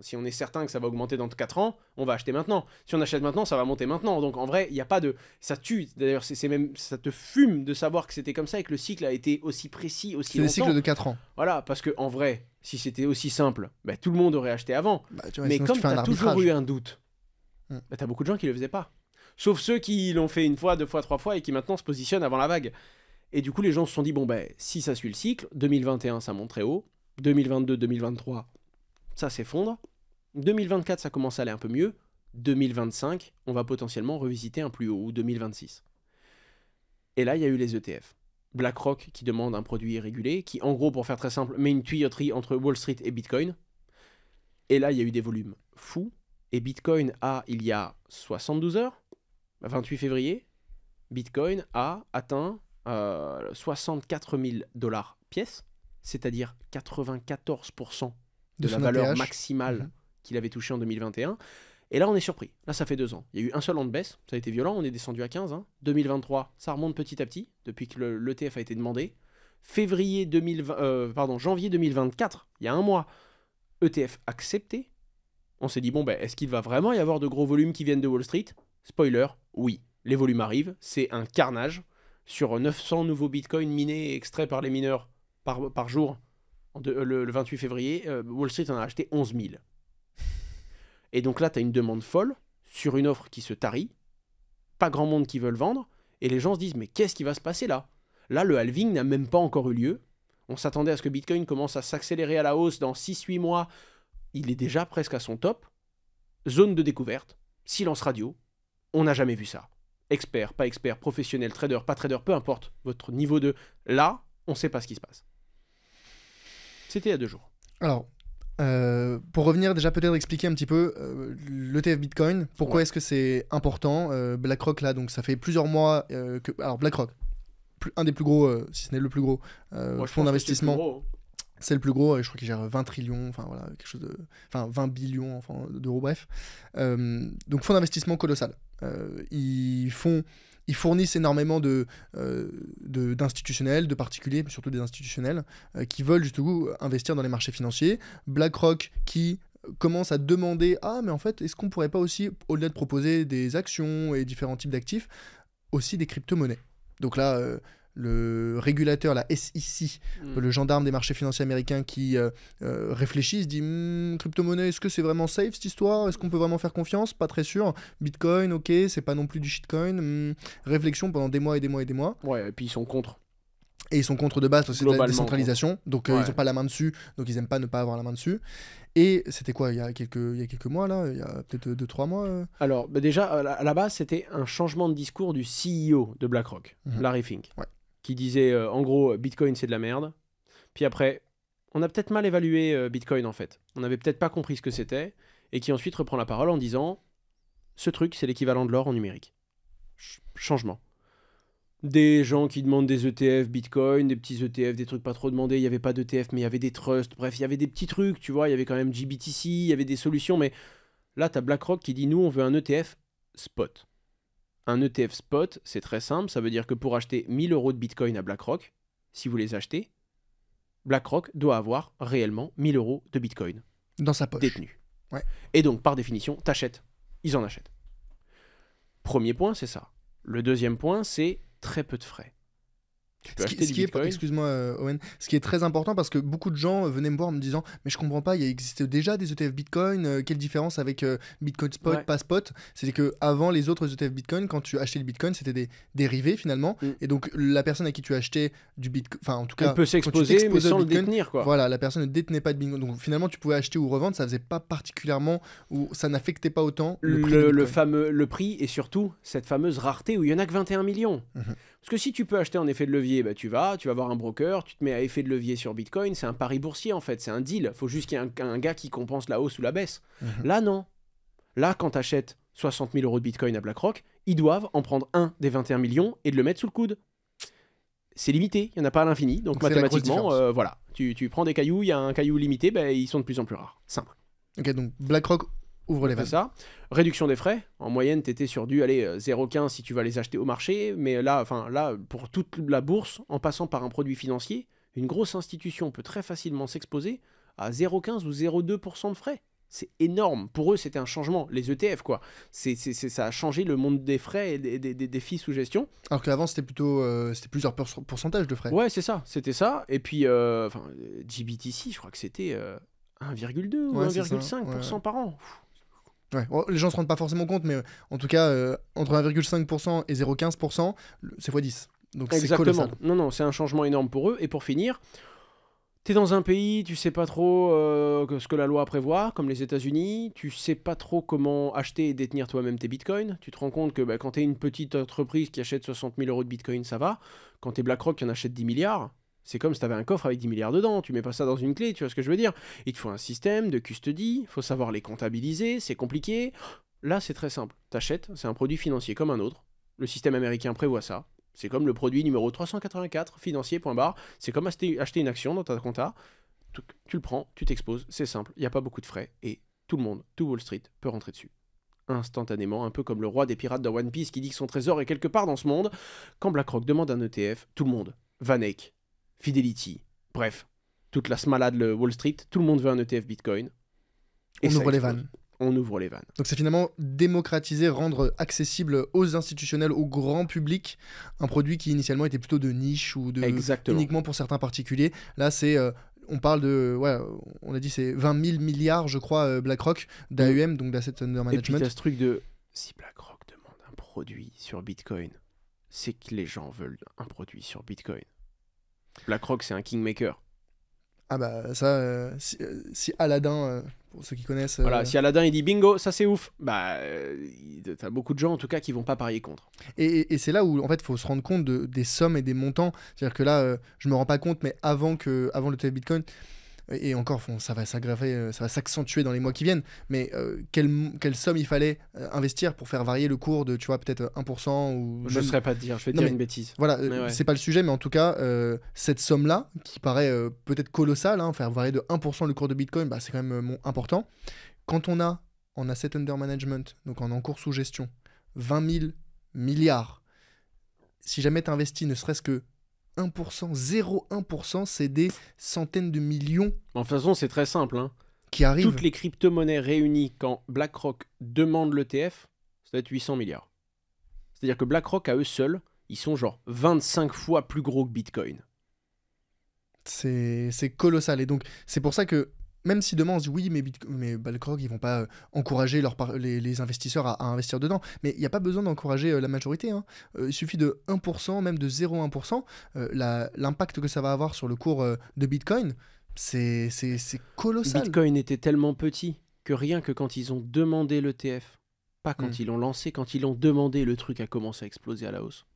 si on est certain que ça va augmenter dans 4 ans, on va acheter maintenant. Si on achète maintenant, ça va monter maintenant. Donc en vrai, il n'y a pas de. Ça tue. D'ailleurs, c'est même. Ça te fume de savoir que c'était comme ça et que le cycle a été aussi précis, aussi longtemps. C'est le cycle de 4 ans. Voilà, parce que en vrai, si c'était aussi simple, bah, tout le monde aurait acheté avant. Bah, Mais comme tu as toujours eu un doute, mm. bah, tu as beaucoup de gens qui le faisaient pas. Sauf ceux qui l'ont fait une fois, deux fois, trois fois et qui maintenant se positionnent avant la vague. Et du coup, les gens se sont dit bon, ben, si ça suit le cycle, 2021, ça monte très haut. 2022, 2023, ça s'effondre. 2024, ça commence à aller un peu mieux. 2025, on va potentiellement revisiter un plus haut, ou 2026. Et là, il y a eu les ETF. BlackRock qui demande un produit régulé, qui en gros, pour faire très simple, met une tuyauterie entre Wall Street et Bitcoin. Et là, il y a eu des volumes fous. Et Bitcoin a, il y a 72 heures, 28 février, Bitcoin a atteint euh, 64 000 dollars pièce, c'est-à-dire 94% de, la valeur maximale mhm. qu'il avait touchée en 2021. Et là, on est surpris. Là, ça fait deux ans. Il y a eu un seul an de baisse. Ça a été violent. On est descendu à 15. 2023, hein. ça remonte petit à petit depuis que l'ETF a été demandé. Février 2020, euh, pardon, janvier 2024, il y a un mois, ETF accepté. On s'est dit, bon, ben, est-ce qu'il va vraiment y avoir de gros volumes qui viennent de Wall Street Spoiler, oui. Les volumes arrivent. C'est un carnage. Sur 900 nouveaux bitcoins minés et extraits par les mineurs par jour, euh, le, 28 février, euh, Wall Street en a acheté 11 000. Et donc là, tu as une demande folle sur une offre qui se tarit, pas grand monde qui veut le vendre, et les gens se disent, mais qu'est-ce qui va se passer là Là, le halving n'a même pas encore eu lieu. On s'attendait à ce que Bitcoin commence à s'accélérer à la hausse dans 6-8 mois. Il est déjà presque à son top. Zone de découverte, silence radio, on n'a jamais vu ça. Expert, pas expert, professionnel, trader, pas trader, peu importe votre niveau de... Là, on ne sait pas ce qui se passe. C'était il y a deux jours. Alors, euh, pour revenir déjà peut-être expliquer un petit peu euh, l'ETF Bitcoin, pourquoi est-ce que c'est important euh, BlackRock là, donc ça fait plusieurs mois que... Alors BlackRock, un des plus gros, si ce n'est le plus gros, fonds d'investissement. Hein. C'est le plus gros, je crois qu'il gère 20 trillions, enfin voilà, quelque chose de. Enfin 20 billions enfin, d'euros, bref. donc fonds d'investissement colossal. ils font ils fournissent énormément euh, de, d'institutionnels, de, particuliers, mais surtout des institutionnels, euh, qui veulent justement investir dans les marchés financiers. BlackRock qui commence à demander Ah, mais en fait, est-ce qu'on pourrait pas aussi, au-delà de proposer des actions et différents types d'actifs, aussi des crypto-monnaies Donc là, euh, le régulateur, la SEC, hmm. le gendarme des marchés financiers américains qui euh, euh, réfléchissent réfléchit, se dit hmm, crypto-monnaie, est-ce que c'est vraiment safe cette histoire Est-ce qu'on peut vraiment faire confiance Pas très sûr. Bitcoin, ok, c'est pas non plus du shitcoin. Hmm, réflexion pendant des mois et des mois et des mois. Ouais, et puis ils sont contre. Et ils sont contre de base, c'est la décentralisation, donc euh, ils n'ont pas la main dessus, donc ils n'aiment pas ne pas avoir la main dessus. Et c'était quoi, il y, a quelques, il y quelques mois, là Il y a peut-être 2-3 mois Alors, bah, déjà, à la base, c'était un changement de discours du CEO de BlackRock, mhm. Larry Fink. Ouais qui disait euh, en gros Bitcoin c'est de la merde. Puis après, on a peut-être mal évalué euh, Bitcoin en fait. On n'avait peut-être pas compris ce que c'était. Et qui ensuite reprend la parole en disant ce truc c'est l'équivalent de l'or en numérique. changement. Des gens qui demandent des ETF Bitcoin, des petits ETF, des trucs pas trop demandés. Il n'y avait pas d'ETF, mais il y avait des trusts. Bref, il y avait des petits trucs, tu vois. Il y avait quand même GBTC, il y avait des solutions. Mais là, tu as BlackRock qui dit nous, on veut un ETF spot. Un ETF spot, c'est très simple, ça veut dire que pour acheter 1000 euros de Bitcoin à BlackRock, si vous les achetez, BlackRock doit avoir réellement 1000 euros de Bitcoin. Dans sa poche. Détenu. Et donc, par définition, t'achètes. Ils en achètent. Premier point, c'est ça. Le deuxième point, c'est très peu de frais. Ce qui, est, excuse-moi euh, Owen, ce qui est très important parce que beaucoup de gens euh, venaient me voir en me disant mais je comprends pas, il existait déjà des ETF Bitcoin, euh, quelle différence avec Bitcoin Spot, pas Spot C'est que avant les autres ETF Bitcoin, quand tu achetais le Bitcoin, c'était des dérivés finalement, mm. et donc la personne à qui tu achetais du Bitcoin, enfin en tout cas, elle peut s'exposer mais sans le détenir quoi. Voilà, la personne ne détenait pas de Bitcoin, donc finalement tu pouvais acheter ou revendre, ça faisait pas particulièrement ou ça n'affectait pas autant le, prix. fameux le prix et surtout cette fameuse rareté où il y en a que 21 millions. Mhm. Parce que si tu peux acheter en effet de levier, bah, tu vas, tu vas voir un broker, tu te mets à effet de levier sur Bitcoin, c'est un pari boursier en fait, c'est un deal. Faut juste qu'il y ait un, gars qui compense la hausse ou la baisse. Mhm. Là, non. Là, quand tu achètes 60 000 euros de Bitcoin à BlackRock, ils doivent en prendre un des 21 millions et de le mettre sous le coude. C'est limité, il n'y en a pas à l'infini, donc, mathématiquement, euh, voilà. Tu, prends des cailloux, il y a un caillou limité, ben ils sont de plus en plus rares. Simple. Ok, donc BlackRock ouvre les vannes. ça. Réduction des frais. En moyenne, tu étais sur du 0,15 euh, si tu vas les acheter au marché. Mais là, enfin, là, pour toute la bourse, en passant par un produit financier, une grosse institution peut très facilement s'exposer à 0,15 ou 0,2% de frais. C'est énorme. Pour eux, c'était un changement. Les ETF, quoi. C'est, ça a changé le monde des frais et des, défis sous gestion. Alors qu'avant, c'était plutôt euh, c'était plusieurs pourcentages de frais. Ouais, c'est ça. C'était ça. Et puis, euh, enfin, GBTC, je crois que c'était 1,2 ou 1,5% par an. Ouais. les gens ne se rendent pas forcément compte, mais en tout cas, euh, entre 1,5% et 0,15%, c'est x10. Donc colossal. Non, non, c'est un changement énorme pour eux. Et pour finir, tu es dans un pays, tu sais pas trop euh, ce que la loi prévoit, comme les États-Unis, tu sais pas trop comment acheter et détenir toi-même tes bitcoins. Tu te rends compte que bah, quand tu es une petite entreprise qui achète 60 000 euros de bitcoins, ça va. Quand tu es BlackRock qui en achète 10 milliards, c'est comme si tu avais un coffre avec 10 milliards dedans, tu mets pas ça dans une clé, tu vois ce que je veux dire Il te faut un système de custody, faut savoir les comptabiliser, c'est compliqué. Là, c'est très simple. T'achètes, c'est un produit financier comme un autre. Le système américain prévoit ça. C'est comme le produit numéro 384, financier, point barre. C'est comme acheter une action dans ta compta. Tu, le prends, tu t'exposes, c'est simple, il n'y a pas beaucoup de frais et tout le monde, tout Wall Street peut rentrer dessus. Instantanément, un peu comme le roi des pirates de One Piece qui dit que son trésor est quelque part dans ce monde. Quand BlackRock demande un ETF, tout le monde, Vanek, Fidelity, bref, toute la smalade le Wall Street, tout le monde veut un ETF Bitcoin. on ouvre les vannes. On ouvre les vannes. Donc c'est finalement démocratiser, rendre accessible aux institutionnels, au grand public, un produit qui initialement était plutôt de niche ou de uniquement pour certains particuliers. Là c'est euh, on parle de, ouais, on a dit c'est 20 000 milliards, je crois, euh, BlackRock d'AUM, e donc d'asset under management. Et puis ce truc de, si BlackRock demande un produit sur Bitcoin, c'est que les gens veulent un produit sur Bitcoin. BlackRock, c'est un kingmaker. Ah bah ça, euh, euh, si, Aladdin, euh, pour ceux qui connaissent... Voilà, si Aladdin il dit bingo, ça c'est ouf, bah t'as beaucoup de gens en tout cas qui vont pas parier contre. Et, c'est là où en fait faut se rendre compte de, des sommes et des montants. C'est-à-dire que là, je me rends pas compte, mais avant, que, avant le Bitcoin, et encore ça va s'aggraver, euh, ça va s'accentuer dans les mois qui viennent, mais euh, quelle, somme il fallait euh, investir pour faire varier le cours de, tu vois, peut-être 1% ou... Je ne saurais pas te dire, je vais dire une bêtise. Voilà, ce c'est pas le sujet, mais en tout cas, cette somme-là, qui paraît peut-être colossale, hein, faire varier de 1% le cours de Bitcoin, bah, c'est quand même important. Quand on a en asset under management, donc en cours sous gestion, 20 000 milliards, si jamais tu investis ne serait-ce que 1%, 0,1%, c'est des centaines de millions. En façon, c'est très simple. Hein. Qui Toutes les crypto-monnaies réunies quand BlackRock demande l'ETF, ça doit être 800 milliards. C'est-à-dire que BlackRock, à eux seuls, ils sont genre 25 fois plus gros que Bitcoin. C'est colossal. Et donc, c'est pour ça que même si demain on se dit oui, mais, mais ne ils vont pas euh, encourager les, investisseurs à, investir dedans, mais il n'y a pas besoin d'encourager euh, la majorité. Hein. Euh, il suffit de 1%, même de 0,1%. L'impact que ça va avoir sur le cours de Bitcoin, c'est colossal. Bitcoin était tellement petit que rien que quand ils ont demandé l'ETF, pas quand hmm. ils l'ont lancé, quand ils l'ont demandé, le truc a commencé à exploser à la hausse.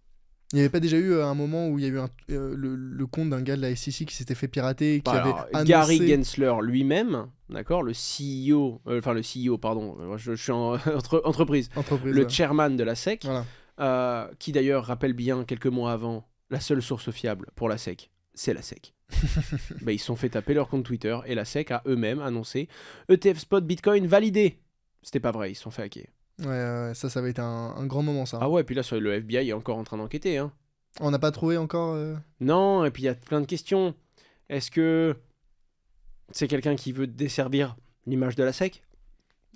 Il n'y avait pas déjà eu euh, un moment où il y a eu euh, le, compte d'un gars de la SEC qui s'était fait pirater qui bah, avait Gary Gensler lui-même, d'accord, le CEO, euh, enfin le CEO, pardon, je, suis en entreprise, le chairman de la SEC, qui d'ailleurs rappelle bien quelques mois avant la seule source fiable pour la SEC, c'est la SEC. bah, ils se sont fait taper leur compte Twitter et la SEC a eux-mêmes annoncé ETF spot Bitcoin validé. C'était pas vrai, ils se sont fait hacker. Ouais, ça, ça va être un, grand moment, ça. Ah ouais, et puis là, sur le FBI est encore en train d'enquêter. Hein. On n'a pas trouvé encore. Euh, non, et puis il y a plein de questions. Est-ce que c'est quelqu'un qui veut desservir l'image de la SEC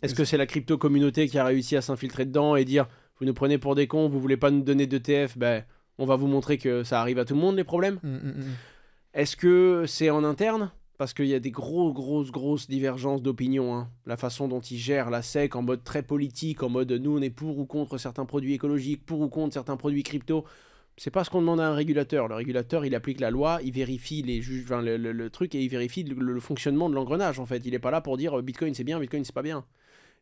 Est-ce que c'est la crypto-communauté qui a réussi à s'infiltrer dedans et dire Vous nous prenez pour des cons, vous voulez pas nous donner d'ETF Ben, on va vous montrer que ça arrive à tout le monde les problèmes. Hum, hum, hum. Est-ce que c'est en interne parce qu'il y a des grosses, grosses, grosses divergences d'opinion. Hein. La façon dont ils gèrent la SEC en mode très politique, en mode nous on est pour ou contre certains produits écologiques, pour ou contre certains produits crypto. C'est pas ce qu'on demande à un régulateur. Le régulateur, il applique la loi, il vérifie les juges, le, truc et il vérifie le, fonctionnement de l'engrenage en fait. Il est pas là pour dire euh, Bitcoin c'est bien, Bitcoin c'est pas bien.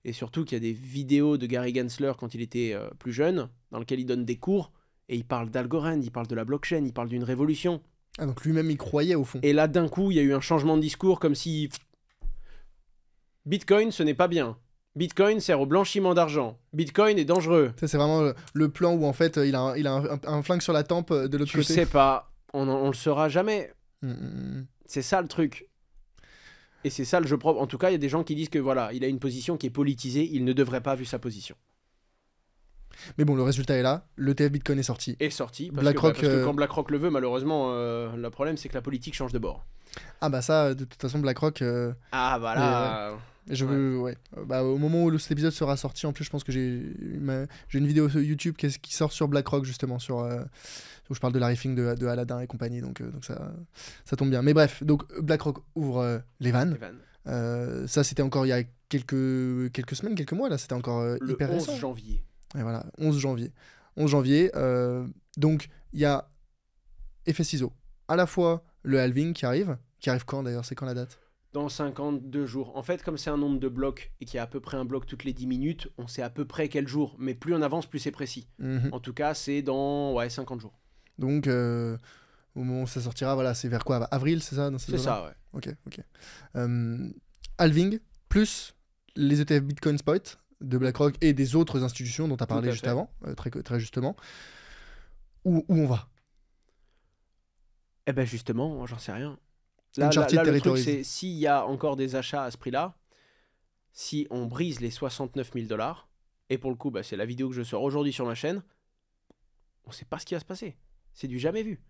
Et surtout qu'il y a des vidéos de Gary Gensler quand il était euh, plus jeune, dans lesquelles il donne des cours et il parle d'Algorand, il parle de la blockchain, il parle d'une révolution. Ah, donc lui-même il croyait au fond. Et là, d'un coup, il y a eu un changement de discours comme si. Bitcoin, ce n'est pas bien. Bitcoin sert au blanchiment d'argent. Bitcoin est dangereux. Ça, c'est vraiment le plan où en fait euh, il a un, il a un, flingue sur la tempe euh, de l'autre côté. Je sais pas, on, ne le saura jamais. Mm, mm, mm. C'est ça le truc. Et c'est ça le jeu propre. En tout cas, il y a des gens qui disent que voilà, il a une position qui est politisée, il ne devrait pas vu sa position. Mais bon, le résultat est là. L'ETF Bitcoin est sorti. Est sorti. Parce, que, bah, euh, quand BlackRock le veut, malheureusement, euh, le problème, c'est que la politique change de bord. Ah bah ça, de toute façon, BlackRock... Euh, ah bah là... je, veux ouais. Bah, au moment où cet épisode sera sorti, en plus, je pense que j'ai une vidéo sur YouTube qui, qui, sort sur BlackRock, justement, sur, où je parle de la riffing de, de Aladdin et compagnie, donc, donc ça, ça tombe bien. Mais bref, donc BlackRock ouvre les vannes. ça, c'était encore il y a quelques, quelques semaines, quelques mois, là, c'était encore hyper Le 11 janvier. Et voilà, 11 janvier. 11 janvier, euh, donc il y a effet ciseau. À la fois le halving qui arrive, qui arrive quand d'ailleurs C'est quand la date Dans 52 jours. En fait, comme c'est un nombre de blocs et qu'il y a à peu près un bloc toutes les 10 minutes, on sait à peu près quel jour. Mais plus on avance, plus c'est précis. Mhm. En tout cas, c'est dans ouais, 50 jours. Donc. Euh, au moment où ça sortira, voilà, c'est vers quoi Avril, c'est ça C'est ça, ouais. Ok, ok. Euh, halving plus les ETF Bitcoin Spot, de BlackRock et des autres institutions dont tu as parlé juste avant, euh, très, très justement, où, on va Eh bien justement, j'en sais rien. Là, c'est s'il y a encore des achats à ce prix-là, si on brise les 69 000 dollars, et pour le coup, bah, c'est la vidéo que je sors aujourd'hui sur ma chaîne, on ne sait pas ce qui va se passer. C'est du jamais vu.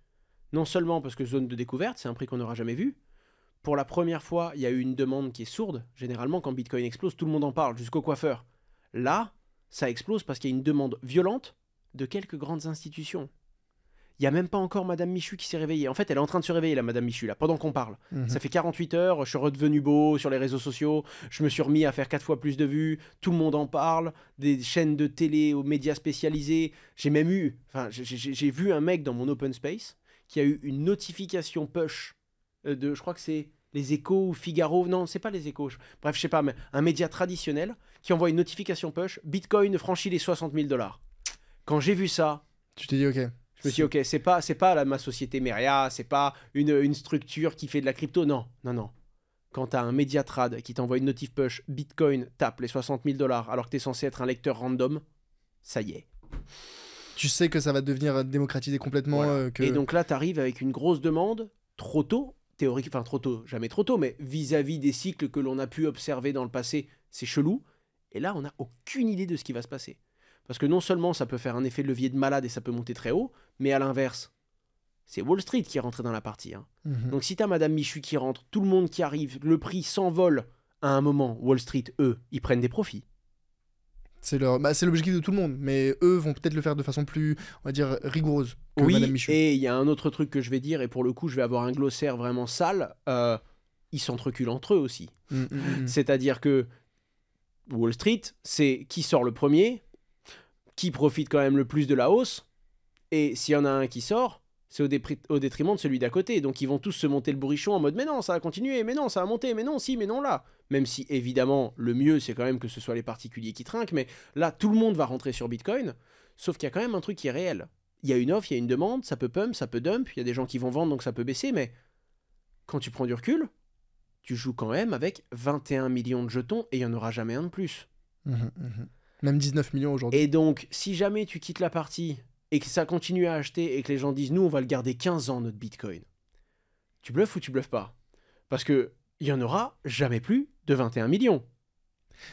Non seulement parce que zone de découverte, c'est un prix qu'on n'aura jamais vu. Pour la première fois, il y a eu une demande qui est sourde. Généralement, quand Bitcoin explose, tout le monde en parle, jusqu'au coiffeur. Là, ça explose parce qu'il y a une demande violente de quelques grandes institutions. Il n'y a même pas encore Madame Michu qui s'est réveillée. En fait, elle est en train de se réveiller, la Madame Michu, là, pendant qu'on parle. Mhm. Ça fait 48 heures, je suis redevenu beau sur les réseaux sociaux, je me suis remis à faire quatre fois plus de vues, tout le monde en parle, des chaînes de télé aux médias spécialisés. J'ai même eu, enfin, j'ai vu un mec dans mon open space qui a eu une notification push euh, de, je crois que c'est les échos ou Figaro, non, c'est pas les échos, bref, je sais pas, mais un média traditionnel qui envoie une notification push Bitcoin franchit les 60 000 dollars. Quand j'ai vu ça. Tu t'es dit, ok. Je me suis dit, ok, c'est pas, c'est pas la, ma société Meria, c'est pas une, structure qui fait de la crypto. Non, non, non. Quand t'as un Mediatrad qui t'envoie une notification push, Bitcoin tape les 60 000 dollars alors que t'es censé être un lecteur random, ça y est. Tu sais que ça va devenir démocratisé complètement. Euh, Et donc là, tu arrives avec une grosse demande, trop tôt, théorique, enfin trop tôt, jamais trop tôt, mais vis à -vis des cycles que l'on a pu observer dans le passé, c'est chelou. Et là, on n'a aucune idée de ce qui va se passer. Parce que non seulement ça peut faire un effet de levier de malade et ça peut monter très haut, mais à l'inverse, c'est Wall Street qui est rentré dans la partie. Hein. Mhm. Donc si t'as Madame Michu qui rentre, tout le monde qui arrive, le prix s'envole, à un moment, Wall Street, eux, ils prennent des profits. C'est leur... Bah, l'objectif de tout le monde, mais eux vont peut-être le faire de façon plus, on va dire, rigoureuse que oui, Michu. Et il y a un autre truc que je vais dire, et pour le coup, je vais avoir un glossaire vraiment sale. Euh, ils s'entreculent entre eux aussi. Mm, mm, mm. C'est-à-dire que Wall Street, c'est qui sort le premier, qui profite quand même le plus de la hausse, et s'il y en a un qui sort, c'est au, détriment de celui d'à côté. Donc ils vont tous se monter le bourrichon en mode mais non, ça va continuer, mais non, ça va monter, mais non, si, mais non, là. Même si évidemment, le mieux, c'est quand même que ce soit les particuliers qui trinquent, mais là, tout le monde va rentrer sur Bitcoin, sauf qu'il y a quand même un truc qui est réel. Il y a une offre, il y a une demande, ça peut pump, ça peut dump, il y a des gens qui vont vendre, donc ça peut baisser, mais quand tu prends du recul, tu joues quand même avec 21 millions de jetons et il n'y en aura jamais un de plus. Mmh, mmh, mmh. Même 19 millions aujourd'hui. Et donc, si jamais tu quittes la partie et que ça continue à acheter et que les gens disent nous, on va le garder 15 ans notre bitcoin, tu bluffes ou tu bluffes pas Parce que il y en aura jamais plus de 21 millions.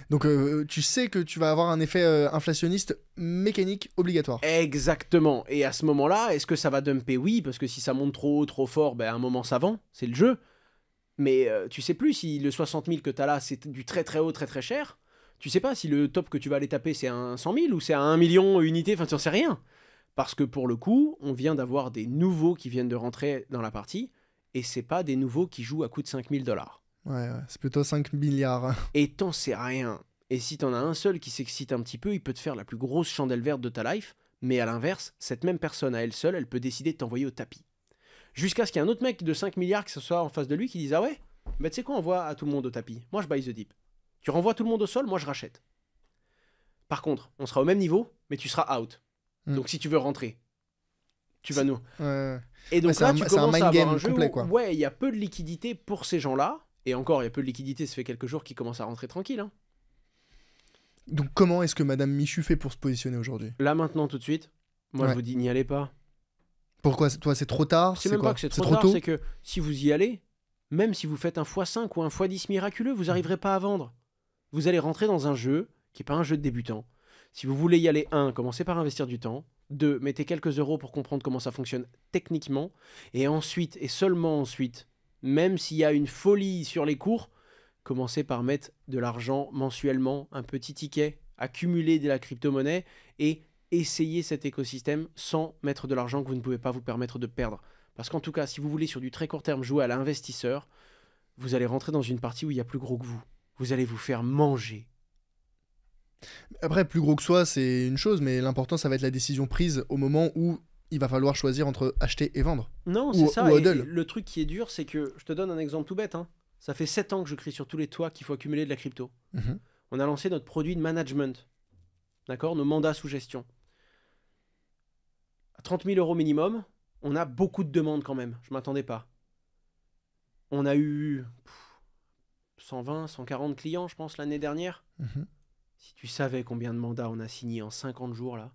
Donc euh, tu sais que tu vas avoir un effet euh, inflationniste mécanique obligatoire. Exactement. Et à ce moment-là, est-ce que ça va dumper Oui, parce que si ça monte trop haut, trop fort, ben, à un moment ça vend, c'est le jeu. Mais euh, tu sais plus si le 60 000 que tu as là, c'est du très très haut, très très cher. Tu sais pas si le top que tu vas aller taper, c'est un 100 000 ou c'est à 1 million unité, enfin tu n'en sais rien. Parce que pour le coup, on vient d'avoir des nouveaux qui viennent de rentrer dans la partie et c'est pas des nouveaux qui jouent à coût de 5 000 dollars. Ouais, ouais c'est plutôt 5 milliards. Et t'en sais rien. Et si t'en as un seul qui s'excite un petit peu, il peut te faire la plus grosse chandelle verte de ta life. Mais à l'inverse, cette même personne à elle seule, elle peut décider de t'envoyer au tapis. Jusqu'à ce qu'il y ait un autre mec de 5 milliards qui se soit en face de lui qui dise Ah ouais, mais tu sais quoi, on voit à tout le monde au tapis. Moi, je buy the deep. Tu renvoies tout le monde au sol, moi, je rachète. Par contre, on sera au même niveau, mais tu seras out. Hmm. Donc, si tu veux rentrer, tu vas nous. Et donc, là, un, tu commences un à avoir quoi. ouais, il y a peu de liquidité pour ces gens-là. Et encore, il y a peu de liquidité, ça fait quelques jours qu'ils commencent à rentrer tranquille. Hein. Donc, comment est-ce que Madame Michu fait pour se positionner aujourd'hui Là, maintenant, tout de suite, moi, je vous dis, n'y allez pas. Pourquoi Toi, c'est trop tard C'est même quoi que c'est trop, tard, c'est que si vous y allez, même si vous faites un x5 ou un x10 miraculeux, vous n'arriverez pas à vendre. Vous allez rentrer dans un jeu qui n'est pas un jeu de débutant. Si vous voulez y aller, un, Commencez par investir du temps. Deux, Mettez quelques euros pour comprendre comment ça fonctionne techniquement. Et ensuite, et seulement ensuite, même s'il y a une folie sur les cours, commencez par mettre de l'argent mensuellement, un petit ticket, accumuler de la crypto-monnaie et essayer cet écosystème sans mettre de l'argent que vous ne pouvez pas vous permettre de perdre. Parce qu'en tout cas, si vous voulez sur du très court terme jouer à l'investisseur, vous allez rentrer dans une partie où il y a plus gros que vous. Vous allez vous faire manger. Après, plus gros que soi, c'est une chose, mais l'important, ça va être la décision prise au moment où il va falloir choisir entre acheter et vendre. Non, c'est ça. le truc qui est dur, c'est que, je te donne un exemple tout bête, hein. ça fait 7 ans que je crie sur tous les toits qu'il faut accumuler de la crypto. Mhm. On a lancé notre produit de management, d'accord Nos mandats sous gestion. 30 000 euros minimum, on a beaucoup de demandes quand même. Je m'attendais pas. On a eu 120, 140 clients, je pense, l'année dernière. Mhm. Si tu savais combien de mandats on a signé en 50 jours là,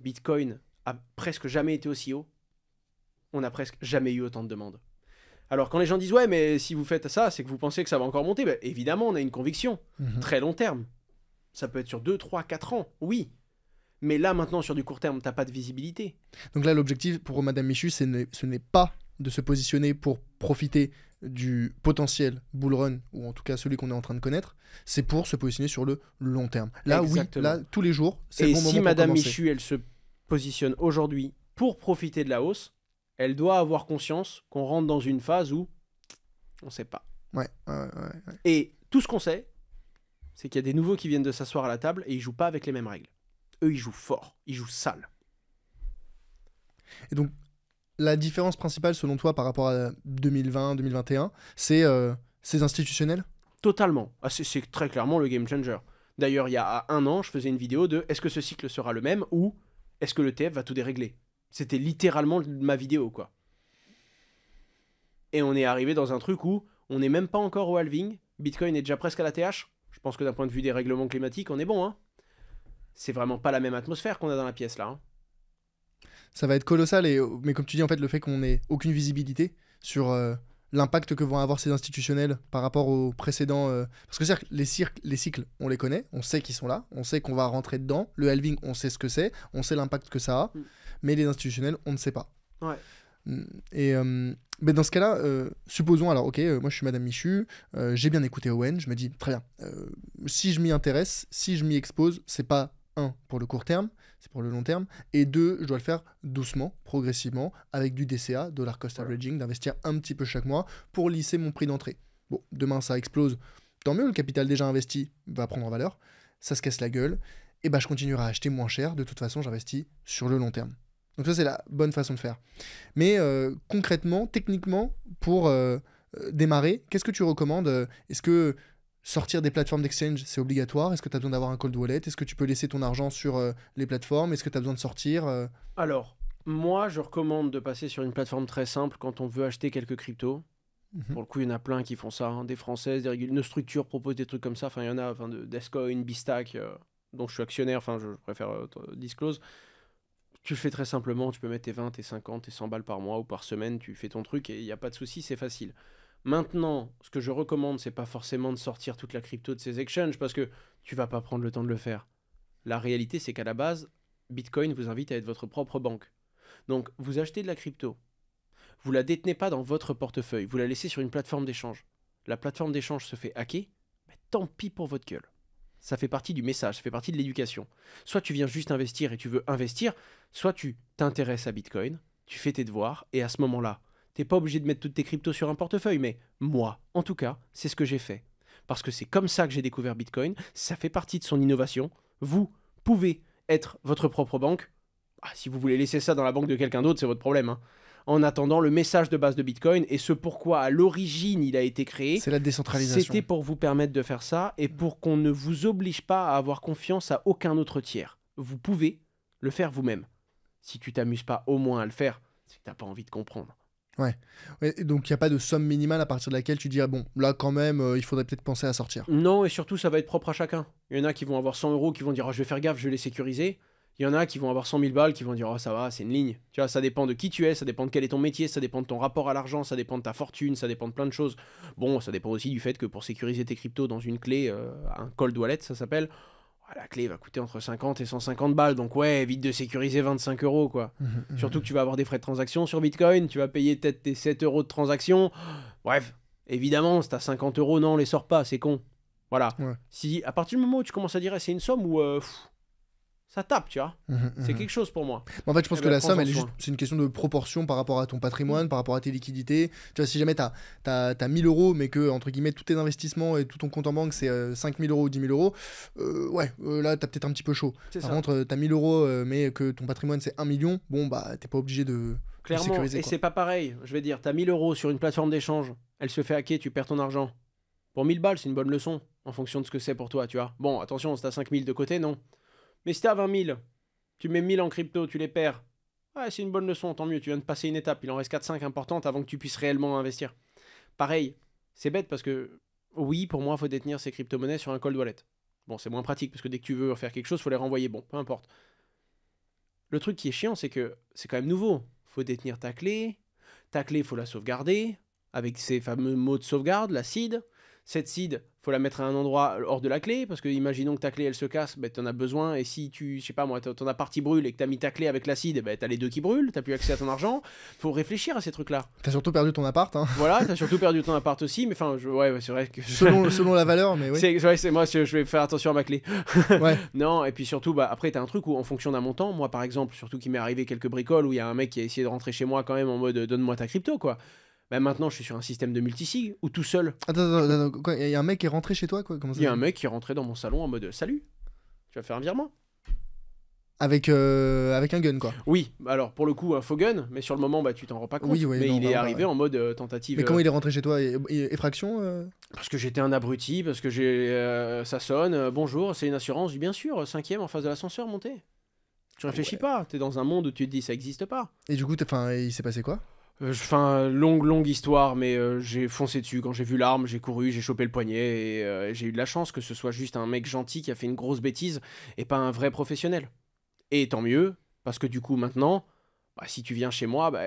Bitcoin a presque jamais été aussi haut. On a presque jamais eu autant de demandes. Alors quand les gens disent ouais mais si vous faites ça, c'est que vous pensez que ça va encore monter, ben, évidemment on a une conviction. Mhm. Très long terme. Ça peut être sur 2, 3, 4 ans, oui. Mais là, maintenant, sur du court terme, tu n'as pas de visibilité. Donc là, l'objectif pour Madame Michu, ce n'est pas de se positionner pour profiter du potentiel bull run, ou en tout cas celui qu'on est en train de connaître, c'est pour se positionner sur le long terme. Là, oui, là, tous les jours, c'est bon Et si Madame Michu, elle se positionne aujourd'hui pour profiter de la hausse, elle doit avoir conscience qu'on rentre dans une phase où on ne sait pas. Ouais, ouais, Et tout ce qu'on sait, c'est qu'il y a des nouveaux qui viennent de s'asseoir à la table et ils jouent pas avec les mêmes règles eux, ils jouent fort, ils jouent sale. Et donc, la différence principale, selon toi, par rapport à 2020-2021, c'est euh, ces institutionnels Totalement. Ah, c'est très clairement le game changer. D'ailleurs, il y a un an, je faisais une vidéo de est-ce que ce cycle sera le même ou est-ce que le TF va tout dérégler C'était littéralement ma vidéo, quoi. Et on est arrivé dans un truc où on n'est même pas encore au halving, Bitcoin est déjà presque à la TH. Je pense que d'un point de vue des règlements climatiques, on est bon, hein c'est vraiment pas la même atmosphère qu'on a dans la pièce là. Hein. Ça va être colossal, et, mais comme tu dis, en fait, le fait qu'on ait aucune visibilité sur euh, l'impact que vont avoir ces institutionnels par rapport aux précédents. Euh, parce que certes, les, cirques, les cycles, on les connaît, on sait qu'ils sont là, on sait qu'on va rentrer dedans. Le halving, on sait ce que c'est, on sait l'impact que ça a, mm. mais les institutionnels, on ne sait pas. Mm, et euh, mais dans ce cas-là, supposons, alors ok, moi je suis Madame Michu, j'ai bien écouté Owen, je me dis, très bien, si je m'y intéresse, si je m'y expose, c'est pas un, pour le court terme, c'est pour le long terme, et deux, je dois le faire doucement, progressivement, avec du DCA, dollar cost averaging, d'investir un petit peu chaque mois pour lisser mon prix d'entrée. Bon, demain ça explose, tant mieux, le capital déjà investi va prendre en valeur, ça se casse la gueule, et bah je continuerai à acheter moins cher, de toute façon j'investis sur le long terme. Donc ça c'est la bonne façon de faire. Mais euh, concrètement, techniquement, pour euh, euh, démarrer, qu'est-ce que tu recommandes Est-ce que sortir des plateformes d'exchange, c'est obligatoire Est-ce que tu as besoin d'avoir un cold wallet Est-ce que tu peux laisser ton argent sur euh, les plateformes Est-ce que tu as besoin de sortir euh? Alors, moi, je recommande de passer sur une plateforme très simple quand on veut acheter quelques cryptos. Mm-hmm. Pour le coup, il y en a plein qui font ça. Hein. Des Françaises, des régul... nos structure propose des trucs comme ça. Enfin, il y en a, enfin, de une Bistack, euh, dont je suis actionnaire, enfin, je, je préfère disclose. Tu le fais très simplement, tu peux mettre tes 20, tes 50, tes 100 balles par mois ou par semaine, tu fais ton truc et il n'y a pas de souci, c'est facile. Maintenant, ce que je recommande, c'est pas forcément de sortir toute la crypto de ces exchanges parce que tu vas pas prendre le temps de le faire. La réalité, c'est qu'à la base, Bitcoin vous invite à être votre propre banque. Donc, vous achetez de la crypto. Vous la détenez pas dans votre portefeuille, vous la laissez sur une plateforme d'échange. La plateforme d'échange se fait hacker, tant pis pour votre gueule. Ça fait partie du message, ça fait partie de l'éducation. Soit tu viens juste investir et tu veux investir, soit tu t'intéresses à Bitcoin, tu fais tes devoirs et à ce moment-là, T'es pas obligé de mettre toutes tes cryptos sur un portefeuille, mais moi, en tout cas, c'est ce que j'ai fait. Parce que c'est comme ça que j'ai découvert Bitcoin, ça fait partie de son innovation. Vous pouvez être votre propre banque. Ah, si vous voulez laisser ça dans la banque de quelqu'un d'autre, c'est votre problème. Hein. En attendant, le message de base de Bitcoin et ce pourquoi à l'origine il a été créé, c'est la décentralisation. C'était pour vous permettre de faire ça et pour qu'on ne vous oblige pas à avoir confiance à aucun autre tiers. Vous pouvez le faire vous-même. Si tu t'amuses pas au moins à le faire, c'est que t'as pas envie de comprendre. Ouais. donc il n'y a pas de somme minimale à partir de laquelle tu dirais « bon, là quand même, euh, il faudrait peut-être penser à sortir. Non, et surtout, ça va être propre à chacun. Il y en a qui vont avoir 100 euros, qui vont dire, ah je vais faire gaffe, je vais les sécuriser. Il y en a qui vont avoir 100 000 balles, qui vont dire, ah ça va, c'est une ligne. Tu vois, ça dépend de qui tu es, ça dépend de quel est ton métier, ça dépend de ton rapport à l'argent, ça dépend de ta fortune, ça dépend de plein de choses. Bon, ça dépend aussi du fait que pour sécuriser tes cryptos dans une clé, euh, un cold wallet, ça s'appelle, bah, la clé va coûter entre 50 et 150 balles. Donc ouais, évite de sécuriser 25 euros quoi. Mmh, mmh, mmh. Surtout que tu vas avoir des frais de transaction sur Bitcoin, tu vas payer peut-être tes 7 euros de transaction. Bref, évidemment, si t'as 50 euros, non, on les sort pas, c'est con. Voilà. Si à partir du moment où tu commences à dire, eh, c'est une somme » ou… Euh, ça tape, tu vois. Mhm, mhm. C'est quelque chose pour moi. En fait, je pense eh que ben, la somme, c'est une question de proportion par rapport à ton patrimoine, mm. par rapport à tes liquidités. Tu vois, si jamais tu as, as, 1000 euros, mais que, entre guillemets, tous tes investissements et tout ton compte en banque, c'est 5000 euh, euros ou 10 000 euros, euh, ouais, euh, là, tu as peut-être un petit peu chaud. Par contre, tu as 1000 euros, mais que ton patrimoine, c'est 1 million, bon, bah, t'es pas obligé de. Clairement, sécuriser, et c'est pas pareil. Je vais dire, tu as 1000 euros sur une plateforme d'échange, elle se fait hacker, tu perds ton argent. Pour 1000 balles, c'est une bonne leçon, en fonction de ce que c'est pour toi, tu vois. Bon, attention, si t'as 5000 de côté, non. Mais si t'es à 20 000, tu mets 1000 en crypto, tu les perds. c'est une bonne leçon, tant mieux, tu viens de passer une étape. Il en reste 4-5 importantes avant que tu puisses réellement investir. Pareil, c'est bête parce que oui, pour moi, il faut détenir ces crypto-monnaies sur un cold wallet. Bon, c'est moins pratique parce que dès que tu veux faire quelque chose, il faut les renvoyer. Bon, peu importe. Le truc qui est chiant, c'est que c'est quand même nouveau. faut détenir ta clé. Ta clé, faut la sauvegarder avec ces fameux mots de sauvegarde, la seed. Cette seed, faut la mettre à un endroit hors de la clé, parce que imaginons que ta clé elle se casse, tu ben, t'en as besoin, et si tu, je sais pas moi, ton appart brûle et que t'as mis ta clé avec l'acide, tu ben, t'as les deux qui brûlent, t'as plus accès à ton argent, faut réfléchir à ces trucs-là. T'as surtout perdu ton appart, hein Voilà, t'as surtout perdu ton appart aussi, mais enfin, ouais, c'est vrai que. Selon, selon la valeur, mais oui. C'est moi, je, vais faire attention à ma clé. ouais. Non, et puis surtout, bah, après, t'as un truc où en fonction d'un montant, moi par exemple, surtout qu'il m'est arrivé quelques bricoles où il y a un mec qui a essayé de rentrer chez moi quand même en mode donne-moi ta crypto, quoi. Bah, maintenant, je suis sur un système de multisig ou tout seul. Attends, attends, attends il y a un mec qui est rentré chez toi quoi Il y a un mec qui est rentré dans mon salon en mode salut, tu vas faire un virement avec, euh, avec un gun quoi. Oui, alors pour le coup un faux gun, mais sur le moment bah tu t'en rends pas compte. Oui, mais il est bah, arrivé en mode euh, tentative. Mais quand euh, il est rentré chez toi Effraction Parce que j'étais un abruti, parce que j'ai ça sonne. bonjour, c'est une assurance, bien sûr. Cinquième en face de l'ascenseur, montez. Tu réfléchis pas pas, t'es dans un monde où tu te dis ça existe pas. Et du coup, enfin, il s'est passé quoi euh, enfin, longue, longue histoire, mais euh, j'ai foncé dessus. Quand j'ai vu l'arme, j'ai couru, j'ai chopé le poignet et euh, j'ai eu de la chance que ce soit juste un mec gentil qui a fait une grosse bêtise et pas un vrai professionnel. Et tant mieux, parce que du coup, maintenant, bah, si tu viens chez moi, bah,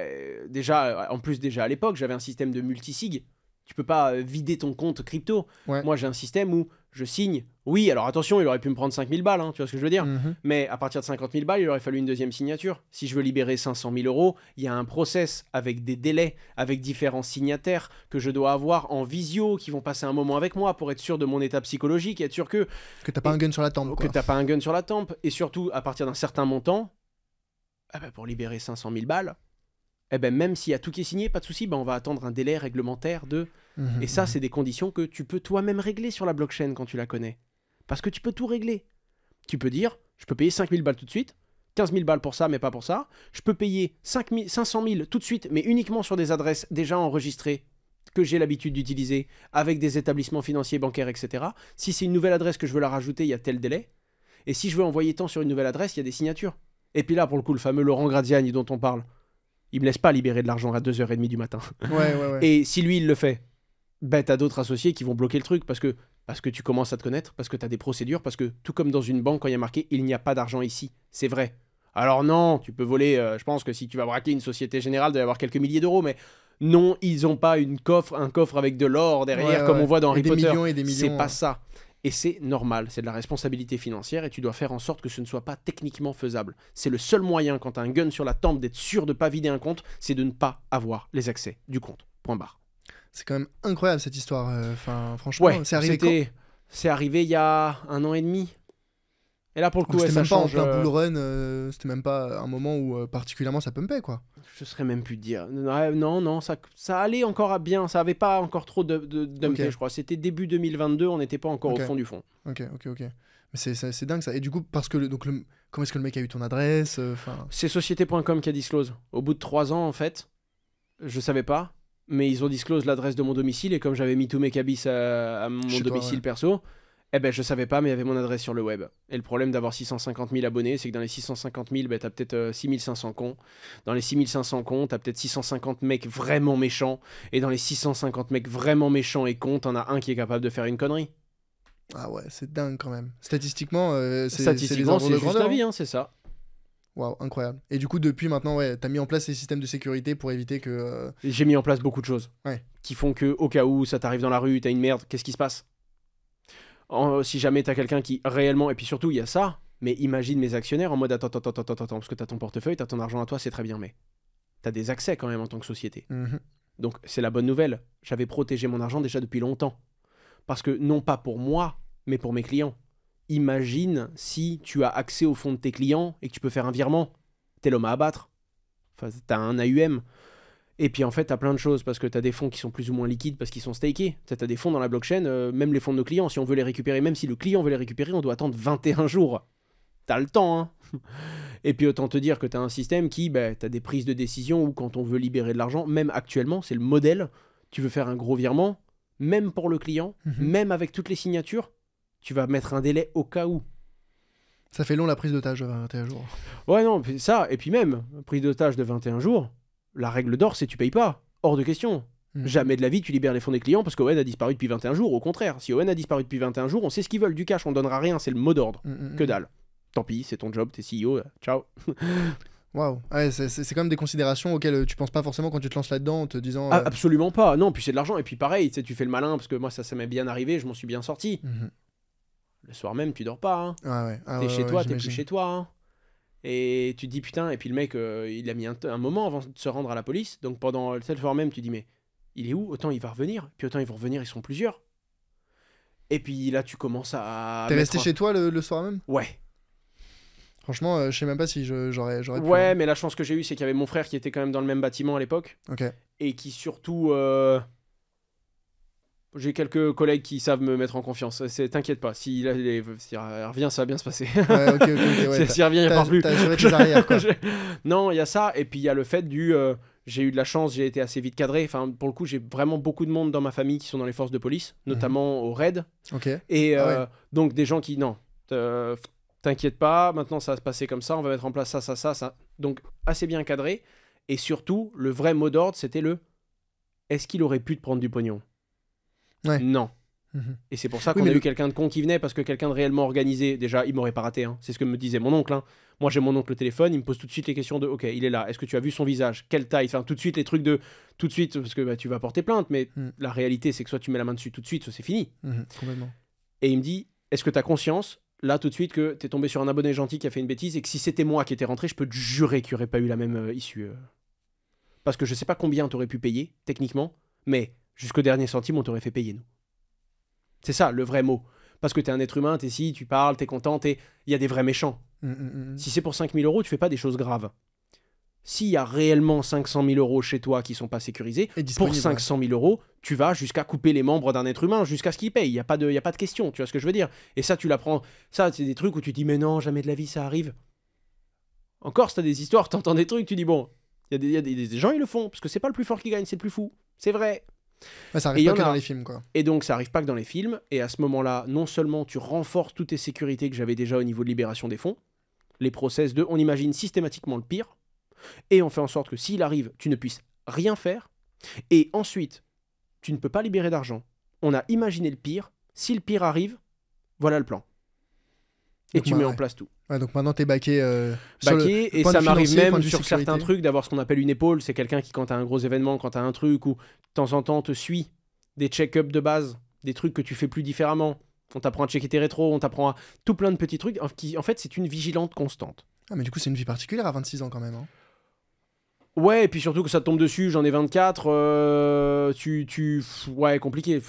déjà, en plus, déjà à l'époque, j'avais un système de multisig tu peux pas euh, vider ton compte crypto. Moi, j'ai un système où je signe. Oui, alors attention, il aurait pu me prendre 5000 balles, hein, tu vois ce que je veux dire. Mhm. Mais à partir de 50 000 balles, il aurait fallu une deuxième signature. Si je veux libérer 500 000 euros, il y a un process avec des délais, avec différents signataires que je dois avoir en visio, qui vont passer un moment avec moi pour être sûr de mon état psychologique, et être sûr que. Que t'as pas un gun sur la tempe. Que t'as pas un gun sur la tempe. Et surtout, à partir d'un certain montant, ah bah, pour libérer 500 000 balles, eh ben, même s'il y a tout qui est signé, pas de souci, ben, on va attendre un délai réglementaire de... Mhm. et ça, mhm. c'est des conditions que tu peux toi-même régler sur la blockchain quand tu la connais. Parce que tu peux tout régler. Tu peux dire, je peux payer 5000 balles tout de suite, 15 000 balles pour ça, mais pas pour ça. Je peux payer 500 000 tout de suite, mais uniquement sur des adresses déjà enregistrées que j'ai l'habitude d'utiliser avec des établissements financiers, bancaires, etc. Si c'est une nouvelle adresse que je veux la rajouter, il y a tel délai. Et si je veux envoyer tant sur une nouvelle adresse, il y a des signatures. Et puis là, pour le coup, le fameux Laurent Gradiani dont on parle, il me laisse pas libérer de l'argent à 2h30 du matin. Et si lui, il le fait, ben, t'as d'autres associés qui vont bloquer le truc parce que, parce que tu commences à te connaître, parce que tu as des procédures, parce que tout comme dans une banque, quand il y a marqué il n'y a pas d'argent ici, c'est vrai. Alors non, tu peux voler, euh, je pense que si tu vas braquer une société générale, tu y avoir quelques milliers d'euros, mais non, ils n'ont pas un coffre avec de l'or derrière, comme on voit dans Harry Potter. C'est pas hein. ça. Et c'est normal, c'est de la responsabilité financière et tu dois faire en sorte que ce ne soit pas techniquement faisable. C'est le seul moyen quand tu as un gun sur la tempe d'être sûr de ne pas vider un compte, c'est de ne pas avoir les accès du compte. Point barre. C'est quand même incroyable cette histoire. Euh, franchement, c'est arrivé. C'est arrivé il y a un an et demi, et là, pour le coup, c'était même ça pas en plein euh, euh, c'était même pas un moment où euh, particulièrement ça pumpait, quoi. Je serais même plus dire. Non, non, ça, ça allait encore à bien, ça avait pas encore trop de, je crois. C'était début 2022, on n'était pas encore au fond du fond. Ok, ok, ok. Mais c'est dingue ça. Et du coup, parce que donc le, comment est-ce que le mec a eu ton adresse enfin C'est société.com qui a disclose. Au bout de trois ans, en fait, je savais pas, mais ils ont disclose l'adresse de mon domicile, et comme j'avais mis tous mes cabis à, mon domicile perso eh ben, je savais pas, mais il y avait mon adresse sur le web. Et le problème d'avoir 650 000 abonnés, c'est que dans les 650 000, ben, t'as peut-être 6500 euh, cons. Dans les 6500 cons, t'as peut-être 650 mecs vraiment méchants. Et dans les 650 mecs vraiment méchants et cons, t'en as un qui est capable de faire une connerie. Ah ouais, c'est dingue quand même. Statistiquement, euh, c'est Statistiquement, c'est juste la vie, hein. Hein, c'est ça. Waouh, incroyable. Et du coup, depuis maintenant, ouais, t'as mis en place les systèmes de sécurité pour éviter que. Euh, J'ai mis en place beaucoup de choses. Ouais. Qui font que, au cas où ça t'arrive dans la rue, t'as une merde, qu'est-ce qui se passe euh, si jamais tu as quelqu'un qui réellement, et puis surtout il y a ça, mais imagine mes actionnaires en mode attends, attends, attends, attends, attends, parce que tu as ton portefeuille, tu as ton argent à toi, c'est très bien, mais tu as des accès quand même en tant que société. Mhm. Donc c'est la bonne nouvelle, j'avais protégé mon argent déjà depuis longtemps. Parce que non pas pour moi, mais pour mes clients. Imagine si tu as accès au fond de tes clients et que tu peux faire un virement. T'es l'homme à abattre. Enfin, t'as un AUM. Et puis en fait, tu as plein de choses parce que tu as des fonds qui sont plus ou moins liquides parce qu'ils sont stakés. Tu as des fonds dans la blockchain, euh, même les fonds de nos clients, si on veut les récupérer, même si le client veut les récupérer, on doit attendre 21 jours. T'as le temps, hein Et puis autant te dire que tu as un système qui, bah, tu as des prises de décision où quand on veut libérer de l'argent, même actuellement, c'est le modèle, tu veux faire un gros virement, même pour le client, mhm. même avec toutes les signatures, tu vas mettre un délai au cas où. Ça fait long la prise d'otage de 21 jours. Ouais, non, ça, et puis même, prise d'otage de 21 jours, la règle d'or, c'est tu payes pas. Hors de question. Hmm. Jamais de la vie, tu libères les fonds des clients parce qu'Owen a disparu depuis 21 jours. Au contraire, si Owen a disparu depuis 21 jours, on sait ce qu'ils veulent du cash, on donnera rien, c'est le mot d'ordre. Hmm, hmm, que dalle. Tant pis, c'est ton job, t'es CEO, euh, ciao. Waouh, c'est quand même des considérations auxquelles euh, tu penses pas forcément quand tu te lances là-dedans en te disant. Ah, euh, absolument pas, non, puis c'est de l'argent, et puis pareil, tu fais le malin parce que moi ça, m'est bien arrivé, je m'en suis bien sorti. Mhm. Le soir même, tu dors pas. Hein. Ah ah ouais, t'es chez, chez toi, t'es plus chez hein. toi. Et tu dis putain, et puis le mec, euh, il a mis un, moment avant de se rendre à la police. Donc pendant le soir même, tu dis mais il est où Autant il va revenir. Puis autant ils vont revenir, ils sont plusieurs. Et puis là, tu commences à. T'es resté chez toi le, soir même Ouais. Franchement, euh, je sais même pas si j'aurais j'aurais. Ouais, hein. mais la chance que j'ai eue, c'est qu'il y avait mon frère qui était quand même dans le même bâtiment à l'époque. Ok. Et qui surtout, euh, j'ai quelques collègues qui savent me mettre en confiance. Euh, t'inquiète pas, s'il revient, ça va bien se passer. Ouais, s'il revient, il n'y plus. non, il y a ça, et puis il y a le fait du. Euh, j'ai eu de la chance, j'ai été assez vite cadré. Enfin, pour le coup, j'ai vraiment beaucoup de monde dans ma famille qui sont dans les forces de police, mhm. notamment au RAID. Ok. Et ah euh, donc, des gens qui. Non, t'inquiète pas, maintenant ça va se passer comme ça, on va mettre en place ça, ça, ça, ça. Donc, assez bien cadré. Et surtout, le vrai mot d'ordre, c'était le. Est-ce qu'il aurait pu te prendre du pognon non. Mhm. Et c'est pour ça qu'on a eu quelqu'un de con qui venait, parce que quelqu'un de réellement organisé, déjà, il m'aurait pas raté. Hein. C'est ce que me disait mon oncle. Hein. Moi, j'ai mon oncle au téléphone, il me pose tout de suite les questions de Ok, il est là, est-ce que tu as vu son visage Quelle taille Enfin, tout de suite, les trucs de tout de suite, parce que bah, tu vas porter plainte, mais mm. la réalité, c'est que soit tu mets la main dessus tout de suite, soit c'est fini. Mm-hmm, et il me dit Est-ce que tu as conscience, là, tout de suite, que tu es tombé sur un abonné gentil qui a fait une bêtise, et que si c'était moi qui étais rentré, je peux te jurer qu'il n'y aurait pas eu la même euh, issue euh. Parce que je sais pas combien tu aurais pu payer, techniquement, mais jusqu'au dernier centime, on t'aurait fait payer, nous. C'est ça, le vrai mot. Parce que t'es un être humain, t'es si, tu parles, t'es content, Et Il y a des vrais méchants. Mm, mm, mm, si c'est pour 5000 euros, tu fais pas des choses graves. S'il y a réellement 500 000 euros chez toi qui sont pas sécurisés, pour 500 000 euros, tu vas jusqu'à couper les membres d'un être humain, jusqu'à ce qu'il paye. Il n'y a, pas de, y a pas de question, tu vois ce que je veux dire Et ça, tu l'apprends. Ça, c'est des trucs où tu dis, mais non, jamais de la vie, ça arrive. Encore, si t'as des histoires, t'entends des trucs, tu dis, bon, il y, a des gens, ils le font, parce que c'est pas le plus fort qui gagne, c'est le plus fou. C'est vrai ça arrive pas que dans les films, Et donc, ça arrive pas que dans les films. Et à ce moment-là, non seulement tu renforces toutes tes sécurités que j'avais déjà au niveau de libération des fonds, les process de on imagine systématiquement le pire, et on fait en sorte que s'il arrive, tu ne puisses rien faire, et ensuite, tu ne peux pas libérer d'argent. On a imaginé le pire, si le pire arrive, voilà le plan. Et tu mets bah en place tout. Ouais, donc maintenant, t'es baqué. Euh, baqué, et ça m'arrive même sur certains trucs d'avoir ce qu'on appelle une épaule. C'est quelqu'un qui, quand t'as un gros événement, quand t'as un truc, ou de temps en temps, te suit des check-ups de base, des trucs que tu fais plus différemment. On t'apprend à checker tes rétros, on t'apprend à tout plein de petits trucs. Qui, en fait, c'est une vigilante constante. Ah, mais du coup, c'est une vie particulière à 26 ans quand même. Hein. Ouais, et puis surtout que ça te tombe dessus, j'en ai 24, euh, tu, tu... Ouais, compliqué,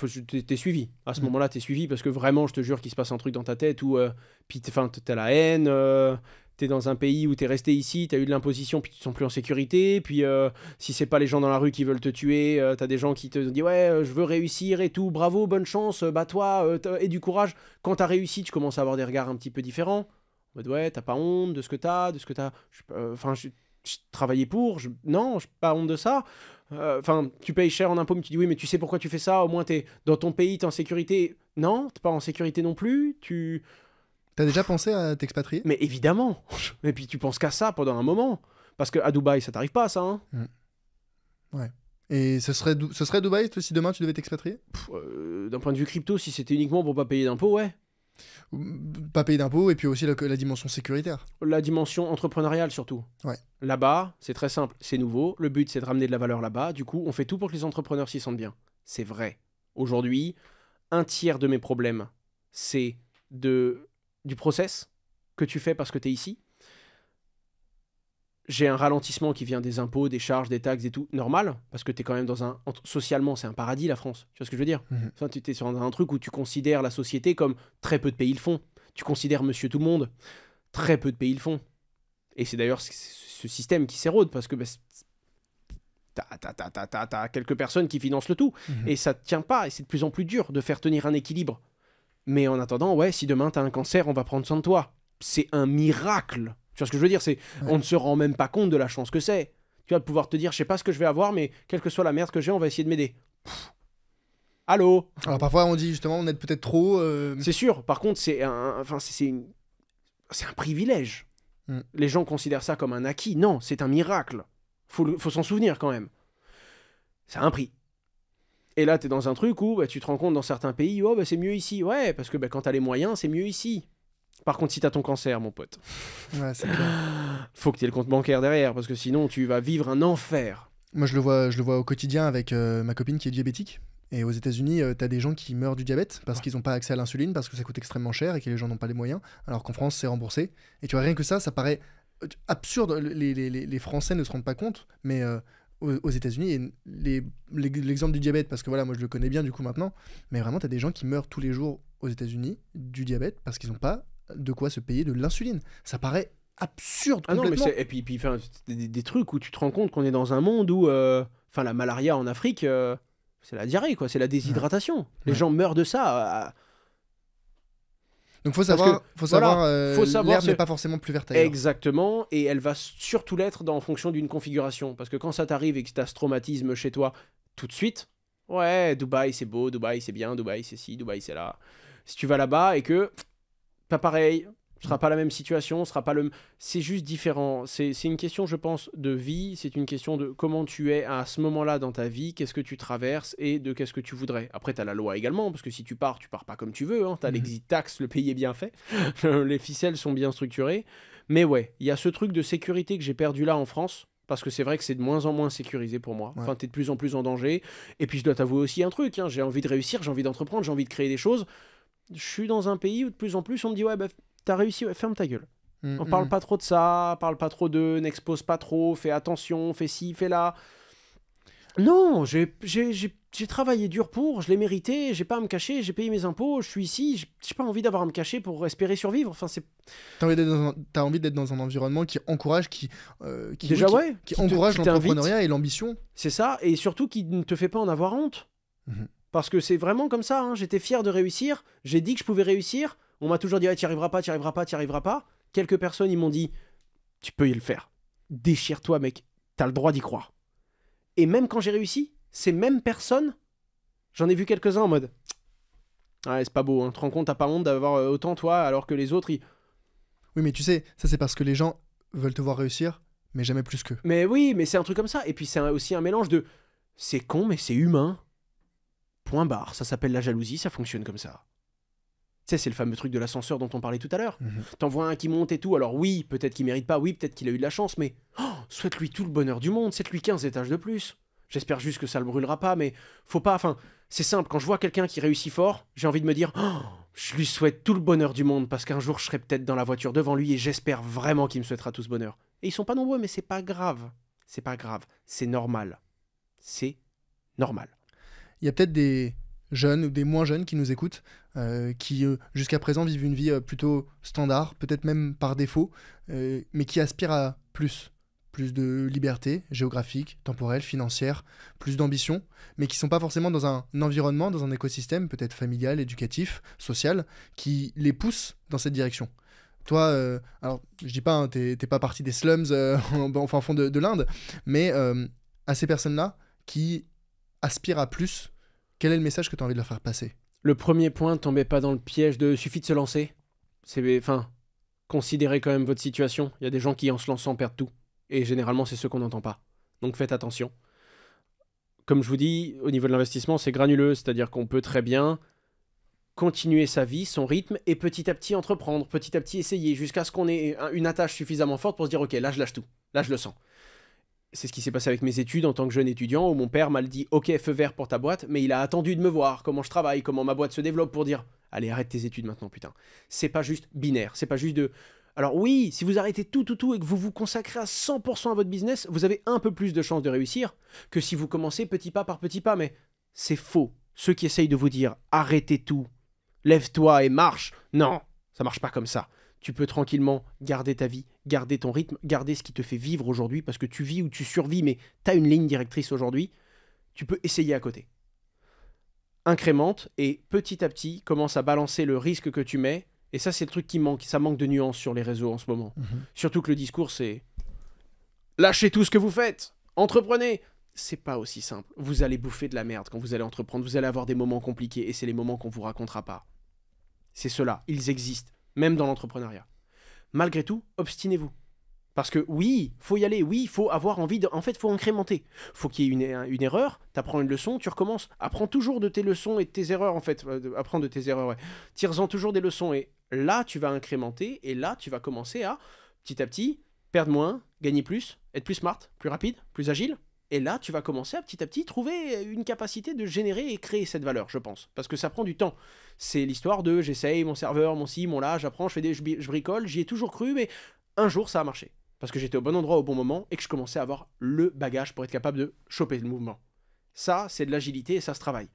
t'es suivi. À ce mm. moment-là, t'es suivi parce que vraiment, je te jure qu'il se passe un truc dans ta tête où... Euh, puis t'as la haine, euh, t'es dans un pays où t'es resté ici, t'as eu de l'imposition, puis tu te sens plus en sécurité, puis euh, si c'est pas les gens dans la rue qui veulent te tuer, t'as des gens qui te disent « Ouais, je veux réussir et tout, bravo, bonne chance, bats-toi, et du courage. » Quand t'as réussi, tu commences à avoir des regards un petit peu différents. Ouais, t'as pas honte de ce que t'as, de ce que t'as... Enfin, je travailler pour, je... non, je pas honte de ça. Euh, enfin, tu payes cher en impôts, mais tu dis oui, mais tu sais pourquoi tu fais ça, au moins t'es dans ton pays, tu es en sécurité. Non, n'es pas en sécurité non plus, tu... T'as déjà pensé à t'expatrier Mais évidemment Et puis tu penses qu'à ça pendant un moment. Parce qu'à Dubaï, ça t'arrive pas, ça. Hein. Mm. Ouais. Et ce serait, ce serait Dubaï si demain tu devais t'expatrier euh, D'un point de vue crypto, si c'était uniquement pour pas payer d'impôts, ouais. Pas payer d'impôts et puis aussi la, dimension sécuritaire. La dimension entrepreneuriale surtout. Là-bas, c'est très simple, c'est nouveau. Le but, c'est de ramener de la valeur là-bas. Du coup, on fait tout pour que les entrepreneurs s'y sentent bien. C'est vrai. Aujourd'hui, un tiers de mes problèmes, c'est du process que tu fais parce que tu es ici j'ai un ralentissement qui vient des impôts, des charges, des taxes et tout, normal, parce que tu es quand même dans un. Socialement, c'est un paradis la France, tu vois ce que je veux dire mmh. Tu es sur un, truc où tu considères la société comme très peu de pays le font. Tu considères monsieur tout le monde, très peu de pays le font. Et c'est d'ailleurs ce système qui s'érode, parce que bah, tu as quelques personnes qui financent le tout, mhm. et ça tient pas, et c'est de plus en plus dur de faire tenir un équilibre. Mais en attendant, ouais, si demain tu as un cancer, on va prendre soin de toi. C'est un miracle tu vois ce que je veux dire C'est on ne se rend même pas compte de la chance que c'est. Tu vas pouvoir te dire, je sais pas ce que je vais avoir, mais quelle que soit la merde que j'ai, on va essayer de m'aider. Allô Alors parfois on dit justement on est peut-être trop. Euh. C'est sûr, par contre c'est un, enfin, c'est, un privilège. Mm. Les gens considèrent ça comme un acquis. Non, c'est un miracle. Faut, Faut s'en souvenir quand même. Ça a un prix. Et là, tu es dans un truc où bah, tu te rends compte dans certains pays, oh, bah, c'est mieux ici. Ouais, parce que bah, quand tu as les moyens, c'est mieux ici. Par contre, si t'as ton cancer, mon pote, ouais, faut que t'aies le compte bancaire derrière, parce que sinon, tu vas vivre un enfer. Moi, je le vois, je le vois au quotidien avec euh, ma copine qui est diabétique. Et aux États-Unis, euh, t'as des gens qui meurent du diabète parce qu'ils n'ont pas accès à l'insuline, parce que ça coûte extrêmement cher et que les gens n'ont pas les moyens, alors qu'en France, c'est remboursé. Et tu vois, rien que ça, ça paraît euh, absurde. Les, Français ne se rendent pas compte, mais aux, États-Unis, l'exemple du diabète, parce que voilà, moi je le connais bien du coup maintenant, mais vraiment, t'as des gens qui meurent tous les jours aux États-Unis du diabète parce qu'ils n'ont pas de quoi se payer de l'insuline. Ça paraît absurde ah et puis, puis des, des, trucs où tu te rends compte qu'on est dans un monde où euh, enfin la malaria en Afrique euh, c'est la diarrhée quoi, c'est la déshydratation. Les gens meurent de ça. Euh, Donc faut savoir, faut savoir, faut savoir l'herbe n'est pas forcément plus verte Exactement, et elle va surtout l'être en fonction d'une configuration. Parce que quand ça t'arrive et que t'as ce traumatisme chez toi, tout de suite, ouais, Dubaï c'est beau, Dubaï c'est bien, Dubaï c'est ci, Dubaï c'est là. Si tu vas là-bas et que pas pareil, ce sera pas la même situation, ce sera pas le c'est juste différent. C'est une question je pense de vie, c'est une question de comment tu es à ce moment-là dans ta vie, qu'est-ce que tu traverses et de qu'est-ce que tu voudrais. Après tu as la loi également parce que si tu pars, tu pars pas comme tu veux hein, tu as mhm. l'exit tax, le pays est bien fait, les ficelles sont bien structurées, mais ouais, il y a ce truc de sécurité que j'ai perdu là en France parce que c'est vrai que c'est de moins en moins sécurisé pour moi. Enfin, tu es de plus en plus en danger. Et puis, je dois t'avouer aussi un truc. Hein, j'ai envie de réussir, j'ai envie d'entreprendre, j'ai envie de créer des choses je suis dans un pays où de plus en plus on me dit ouais bah t'as réussi, ferme ta gueule. Mm, on parle mm. pas trop de ça, parle pas trop d'eux, n'expose pas trop, fais attention, fais ci, fais là. Non, j'ai travaillé dur pour, je l'ai mérité, j'ai pas à me cacher, j'ai payé mes impôts, je suis ici, j'ai pas envie d'avoir à me cacher pour espérer survivre. Enfin, c'est. T'as envie d'être dans, un environnement qui encourage, qui, euh, déjà qui, ouais, qui, encourage l'entrepreneuriat et l'ambition. C'est ça, et surtout qui ne te fait pas en avoir honte. Mm-hmm. Parce que c'est vraiment comme ça, hein. j'étais fier de réussir, j'ai dit que je pouvais réussir, on m'a toujours dit tu ah, t'y arriveras pas, t'y arriveras pas, t'y arriveras pas. Quelques personnes, ils m'ont dit tu peux y le faire, déchire-toi mec, t'as le droit d'y croire. Et même quand j'ai réussi, ces mêmes personnes, j'en ai vu quelques-uns en mode Ouais, c'est pas beau, hein. te rends compte, t'as pas honte d'avoir euh, autant toi, alors que les autres, ils. Oui, mais tu sais, ça c'est parce que les gens veulent te voir réussir, mais jamais plus que. Mais oui, mais c'est un truc comme ça. Et puis c'est aussi un mélange de c'est con, mais c'est humain. Point barre, ça s'appelle la jalousie, ça fonctionne comme ça. Tu sais, c'est le fameux truc de l'ascenseur dont on parlait tout à l'heure. Mhm. T'en vois un qui monte et tout, alors oui, peut-être qu'il mérite pas, oui, peut-être qu'il a eu de la chance, mais oh, souhaite-lui tout le bonheur du monde, souhaite lui 15 étages de plus. J'espère juste que ça le brûlera pas, mais faut pas, enfin, c'est simple, quand je vois quelqu'un qui réussit fort, j'ai envie de me dire oh, je lui souhaite tout le bonheur du monde, parce qu'un jour je serai peut-être dans la voiture devant lui et j'espère vraiment qu'il me souhaitera tout ce bonheur. Et ils sont pas nombreux, mais c'est pas grave. C'est pas grave, c'est normal. C'est normal il y a peut-être des jeunes ou des moins jeunes qui nous écoutent, euh, qui euh, jusqu'à présent vivent une vie euh, plutôt standard, peut-être même par défaut, mais qui aspirent à plus. Plus de liberté géographique, temporelle, financière, plus d'ambition, mais qui ne sont pas forcément dans un environnement, dans un écosystème peut-être familial, éducatif, social, qui les pousse dans cette direction toi, euh, alors je dis pas, hein, tu n'es pas parti des slums enfin en, fond de, l'Inde, mais à ces personnes-là qui aspire à plus, quel est le message que tu as envie de leur faire passer Le premier point, tombez pas dans le piège de suffit de se lancer. C'est enfin, considérez quand même votre situation. Il y a des gens qui en se lançant perdent tout et généralement c'est ce qu'on n'entend pas. Donc faites attention. Comme je vous dis, au niveau de l'investissement, c'est granuleux, c'est-à-dire qu'on peut très bien continuer sa vie, son rythme, et petit à petit entreprendre, petit à petit essayer, jusqu'à ce qu'on ait une attache suffisamment forte pour se dire, ok, là je lâche tout, là je le sens c'est ce qui s'est passé avec mes études en tant que jeune étudiant, où mon père m'a dit Ok, feu vert pour ta boîte, mais il a attendu de me voir, comment je travaille, comment ma boîte se développe pour dire Allez, arrête tes études maintenant, putain. C'est pas juste binaire, c'est pas juste de. Alors oui, si vous arrêtez tout, tout, tout et que vous vous consacrez à 100% à votre business, vous avez un peu plus de chances de réussir que si vous commencez petit pas par petit pas, mais c'est faux. Ceux qui essayent de vous dire Arrêtez tout, lève-toi et marche, non, ça marche pas comme ça. Tu peux tranquillement garder ta vie garder ton rythme, garder ce qui te fait vivre aujourd'hui, parce que tu vis ou tu survis, mais tu as une ligne directrice aujourd'hui, tu peux essayer à côté. Incrémente et petit à petit commence à balancer le risque que tu mets. Et ça, c'est le truc qui manque. Ça manque de nuances sur les réseaux en ce moment. Mhm. Surtout que le discours, c'est lâchez tout ce que vous faites, entreprenez. C'est pas aussi simple. Vous allez bouffer de la merde quand vous allez entreprendre. Vous allez avoir des moments compliqués et c'est les moments qu'on vous racontera pas. C'est cela. Ils existent, même dans l'entrepreneuriat malgré tout, obstinez-vous. Parce que oui, faut y aller, oui, faut avoir envie de... En fait, faut incrémenter. Faut qu'il y ait une, erreur, erreur, apprends une leçon, tu recommences. Apprends toujours de tes leçons et de tes erreurs, en fait. Euh, apprends de tes erreurs, ouais. Tire-en toujours des leçons. Et là, tu vas incrémenter, et là, tu vas commencer à, petit à petit, perdre moins, gagner plus, être plus smart, plus rapide, plus agile, et là, tu vas commencer à petit à petit trouver une capacité de générer et créer cette valeur, je pense. Parce que ça prend du temps. C'est l'histoire de j'essaye, mon serveur, mon ci, mon là, j'apprends, je, fais des, je, bricole, j'y ai toujours cru, mais un jour ça a marché. Parce que j'étais au bon endroit au bon moment et que je commençais à avoir le bagage pour être capable de choper le mouvement. Ça, c'est de l'agilité et ça se travaille.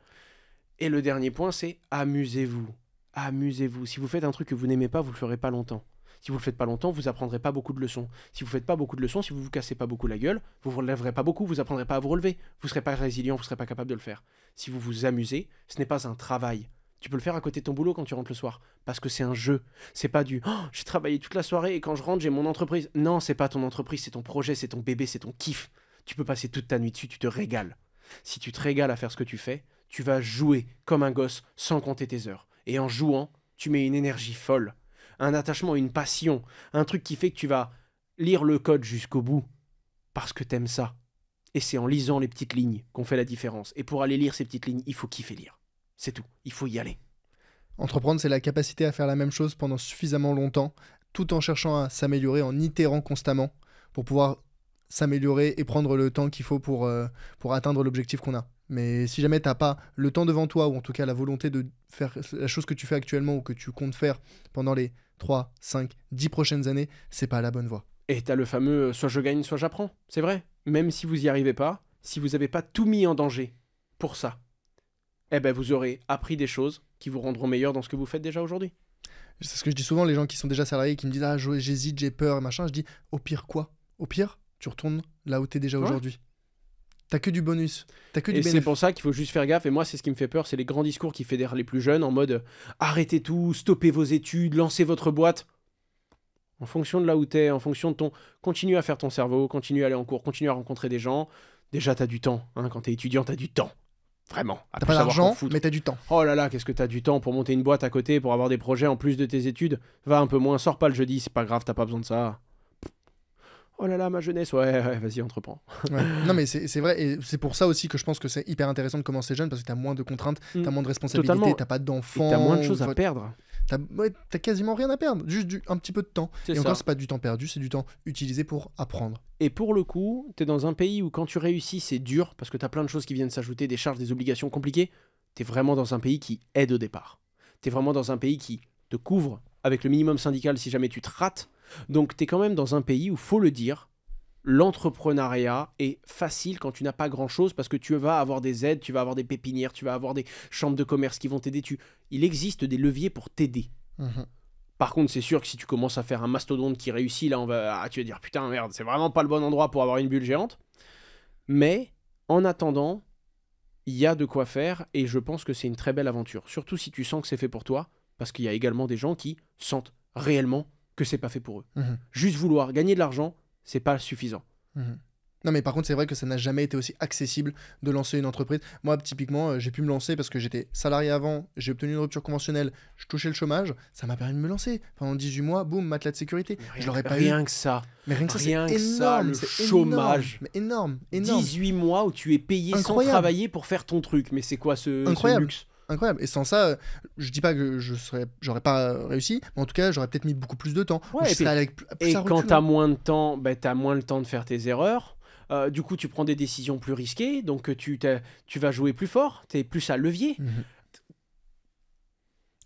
Et le dernier point, c'est amusez-vous. Amusez-vous. Si vous faites un truc que vous n'aimez pas, vous le ferez pas longtemps. Si vous le faites pas longtemps, vous apprendrez pas beaucoup de leçons. Si vous ne faites pas beaucoup de leçons, si vous vous cassez pas beaucoup la gueule, vous vous relèverez pas beaucoup, vous apprendrez pas à vous relever, vous ne serez pas résilient, vous ne serez pas capable de le faire. Si vous vous amusez, ce n'est pas un travail. Tu peux le faire à côté de ton boulot quand tu rentres le soir, parce que c'est un jeu. C'est pas du oh, j'ai travaillé toute la soirée et quand je rentre j'ai mon entreprise. Non, c'est pas ton entreprise, c'est ton projet, c'est ton bébé, c'est ton kiff. Tu peux passer toute ta nuit dessus, tu te régales. Si tu te régales à faire ce que tu fais, tu vas jouer comme un gosse sans compter tes heures. Et en jouant, tu mets une énergie folle un attachement, une passion, un truc qui fait que tu vas lire le code jusqu'au bout parce que t'aimes ça. Et c'est en lisant les petites lignes qu'on fait la différence. Et pour aller lire ces petites lignes, il faut kiffer lire. C'est tout. Il faut y aller. Entreprendre, c'est la capacité à faire la même chose pendant suffisamment longtemps, tout en cherchant à s'améliorer, en itérant constamment, pour pouvoir s'améliorer et prendre le temps qu'il faut pour, euh, pour atteindre l'objectif qu'on a. Mais si jamais t'as pas le temps devant toi, ou en tout cas la volonté de faire la chose que tu fais actuellement ou que tu comptes faire pendant les 3, 5, 10 prochaines années, c'est pas la bonne voie. Et t'as le fameux euh, soit je gagne, soit j'apprends. C'est vrai. Même si vous n'y arrivez pas, si vous n'avez pas tout mis en danger pour ça, eh ben vous aurez appris des choses qui vous rendront meilleur dans ce que vous faites déjà aujourd'hui. C'est ce que je dis souvent, les gens qui sont déjà salariés, qui me disent Ah, j'hésite, j'ai peur machin. Je dis Au pire, quoi Au pire, tu retournes là où t'es déjà aujourd'hui. T'as que du bonus. T'as que du et c'est pour ça qu'il faut juste faire gaffe. Et moi, c'est ce qui me fait peur, c'est les grands discours qui fédèrent les plus jeunes en mode euh, arrêtez tout, stoppez vos études, lancez votre boîte. En fonction de là où t'es, en fonction de ton. Continue à faire ton cerveau, continue à aller en cours, continue à rencontrer des gens. Déjà, t'as du temps. Hein, quand t'es étudiant, t'as du temps. Vraiment. T'as pas d'argent, mais t'as du temps. Oh là là, qu'est-ce que t'as du temps pour monter une boîte à côté, pour avoir des projets en plus de tes études Va un peu moins, sors pas le jeudi, c'est pas grave, t'as pas besoin de ça oh là là, ma jeunesse, ouais, ouais vas-y, entreprends. Non, mais c'est vrai, et c'est pour ça aussi que je pense que c'est hyper intéressant de commencer jeune, parce que t'as moins de contraintes, t'as mm. moins de responsabilités, T'as pas d'enfants. t'as moins de choses à perdre. T'as quasiment rien à perdre, juste un petit peu de temps. Et encore, c'est pas du temps perdu, c'est du temps utilisé pour apprendre. Et pour le coup, t'es dans un pays où quand tu réussis, c'est dur, parce que t'as plein de choses qui viennent s'ajouter, des charges, des obligations compliquées. T'es vraiment dans un pays qui aide au départ. T'es vraiment dans un pays qui te couvre avec le minimum syndical si jamais tu te rates donc tu es quand même dans un pays où, faut le dire, l'entrepreneuriat est facile quand tu n'as pas grand-chose parce que tu vas avoir des aides, tu vas avoir des pépinières, tu vas avoir des chambres de commerce qui vont t'aider. Tu... Il existe des leviers pour t'aider. Mhm. Par contre, c'est sûr que si tu commences à faire un mastodonte qui réussit, là, on va... Ah, tu vas dire, putain, merde, c'est vraiment pas le bon endroit pour avoir une bulle géante. Mais en attendant, il y a de quoi faire et je pense que c'est une très belle aventure. Surtout si tu sens que c'est fait pour toi, parce qu'il y a également des gens qui sentent réellement c'est pas fait pour eux. Mhm. Juste vouloir gagner de l'argent, c'est pas suffisant. Mhm. Non, mais par contre, c'est vrai que ça n'a jamais été aussi accessible de lancer une entreprise. Moi, typiquement, euh, j'ai pu me lancer parce que j'étais salarié avant, j'ai obtenu une rupture conventionnelle, je touchais le chômage, ça m'a permis de me lancer. Pendant 18 mois, boum, matelas de sécurité. je l'aurais pas rien que ça. Mais rien que ça, c'est énorme, chômage. Énorme, 18 mois où tu es payé sans travailler pour faire ton truc. Mais c'est quoi ce, Incroyable. ce luxe incroyable. Et sans ça, je dis pas que je serais, j'aurais pas réussi, mais en tout cas, j'aurais peut-être mis beaucoup plus de temps. Ouais, et, quand moins de temps, ben, tu as moins le temps de faire tes erreurs. Euh, du coup, tu prends des décisions plus risquées, donc euh, tu, tu vas jouer plus fort, tu es plus à levier. Il mhm.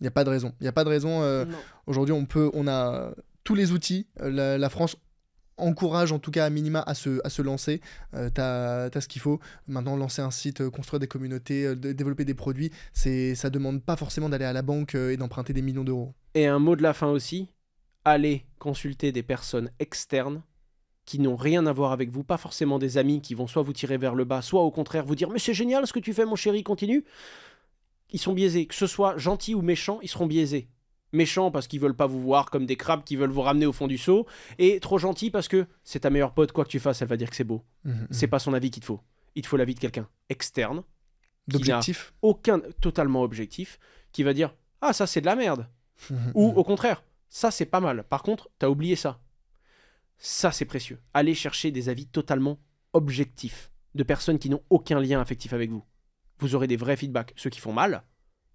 n'y a pas de raison. Il n'y a pas de raison. Euh, aujourd'hui, on peut, on a tous les outils. la, France encourage en tout cas à minima à se, à se lancer. Euh, tu as ce qu'il faut. Maintenant, lancer un site, euh, construire des communautés, euh, développer des produits, c'est ça demande pas forcément d'aller à la banque et d'emprunter des millions d'euros. Et un mot de la fin aussi, allez consulter des personnes externes qui n'ont rien à voir avec vous, pas forcément des amis qui vont soit vous tirer vers le bas, soit au contraire vous dire mais c'est génial ce que tu fais mon chéri, continue. Ils sont biaisés, que ce soit gentil ou méchant, ils seront biaisés méchants parce qu'ils veulent pas vous voir comme des crabes qui veulent vous ramener au fond du seau, et trop gentils parce que c'est ta meilleure pote, quoi que tu fasses, elle va dire que c'est beau. Ce mmh, n'est mmh, mmh. C'est pas son avis qu'il te faut. Il te faut l'avis de quelqu'un externe, d'objectif, aucun totalement objectif, qui va dire ah ça c'est de la merde, ou au contraire ça c'est pas mal. Par contre t'as oublié ça. Ça c'est précieux. Allez chercher des avis totalement objectifs de personnes qui n'ont aucun lien affectif avec vous. Vous aurez des vrais feedbacks, ceux qui font mal,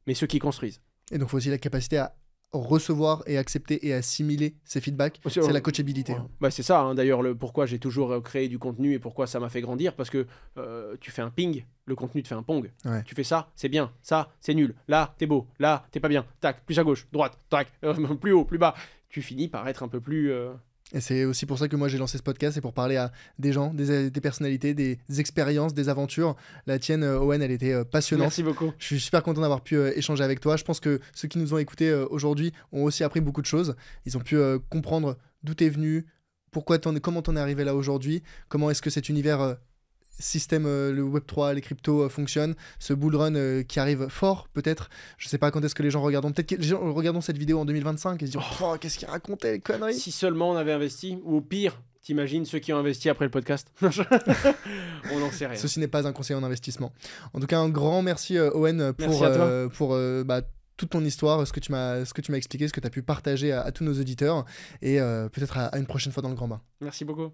mais ceux qui construisent. Et donc, il faut aussi la capacité à recevoir et accepter et assimiler ces feedbacks, c'est euh, la coachabilité. Hein. Bah, c'est ça, hein. d'ailleurs, le pourquoi j'ai toujours euh, créé du contenu et pourquoi ça m'a fait grandir, parce que euh, tu fais un ping, le contenu te fait un pong. Tu fais ça, c'est bien, ça, c'est nul, là, t'es beau, là, t'es pas bien, tac, plus à gauche, droite, tac, plus haut, plus bas. Tu finis par être un peu plus... Et c'est aussi pour ça que moi j'ai lancé ce podcast, c'est pour parler à des gens, des, personnalités, des, expériences, des aventures. La tienne, euh, Owen, elle était euh, passionnante. Merci beaucoup. Je suis super content d'avoir pu euh, échanger avec toi. Je pense que ceux qui nous ont écoutés aujourd'hui ont aussi appris beaucoup de choses. Ils ont pu comprendre d'où t'es venu, pourquoi en, comment t'en es arrivé là aujourd'hui, comment est-ce que cet univers système, euh, le Web3, les cryptos euh, fonctionnent, ce bull run euh, qui arrive fort, peut-être. Je sais pas quand est-ce que les gens regardent. Peut-être que les gens cette vidéo en 2025 et se disent « oh, qu'est-ce qu'il racontait, les conneries Si seulement on avait investi, ou au pire, T'imagines ceux qui ont investi après le podcast On n'en sait rien. Ceci n'est pas un conseil en investissement. En tout cas, un grand merci Owen pour, pour bah, toute ton histoire, ce que tu m'as, expliqué, ce que tu as pu partager à, tous nos auditeurs et peut-être à une prochaine fois dans le grand bain. Merci beaucoup.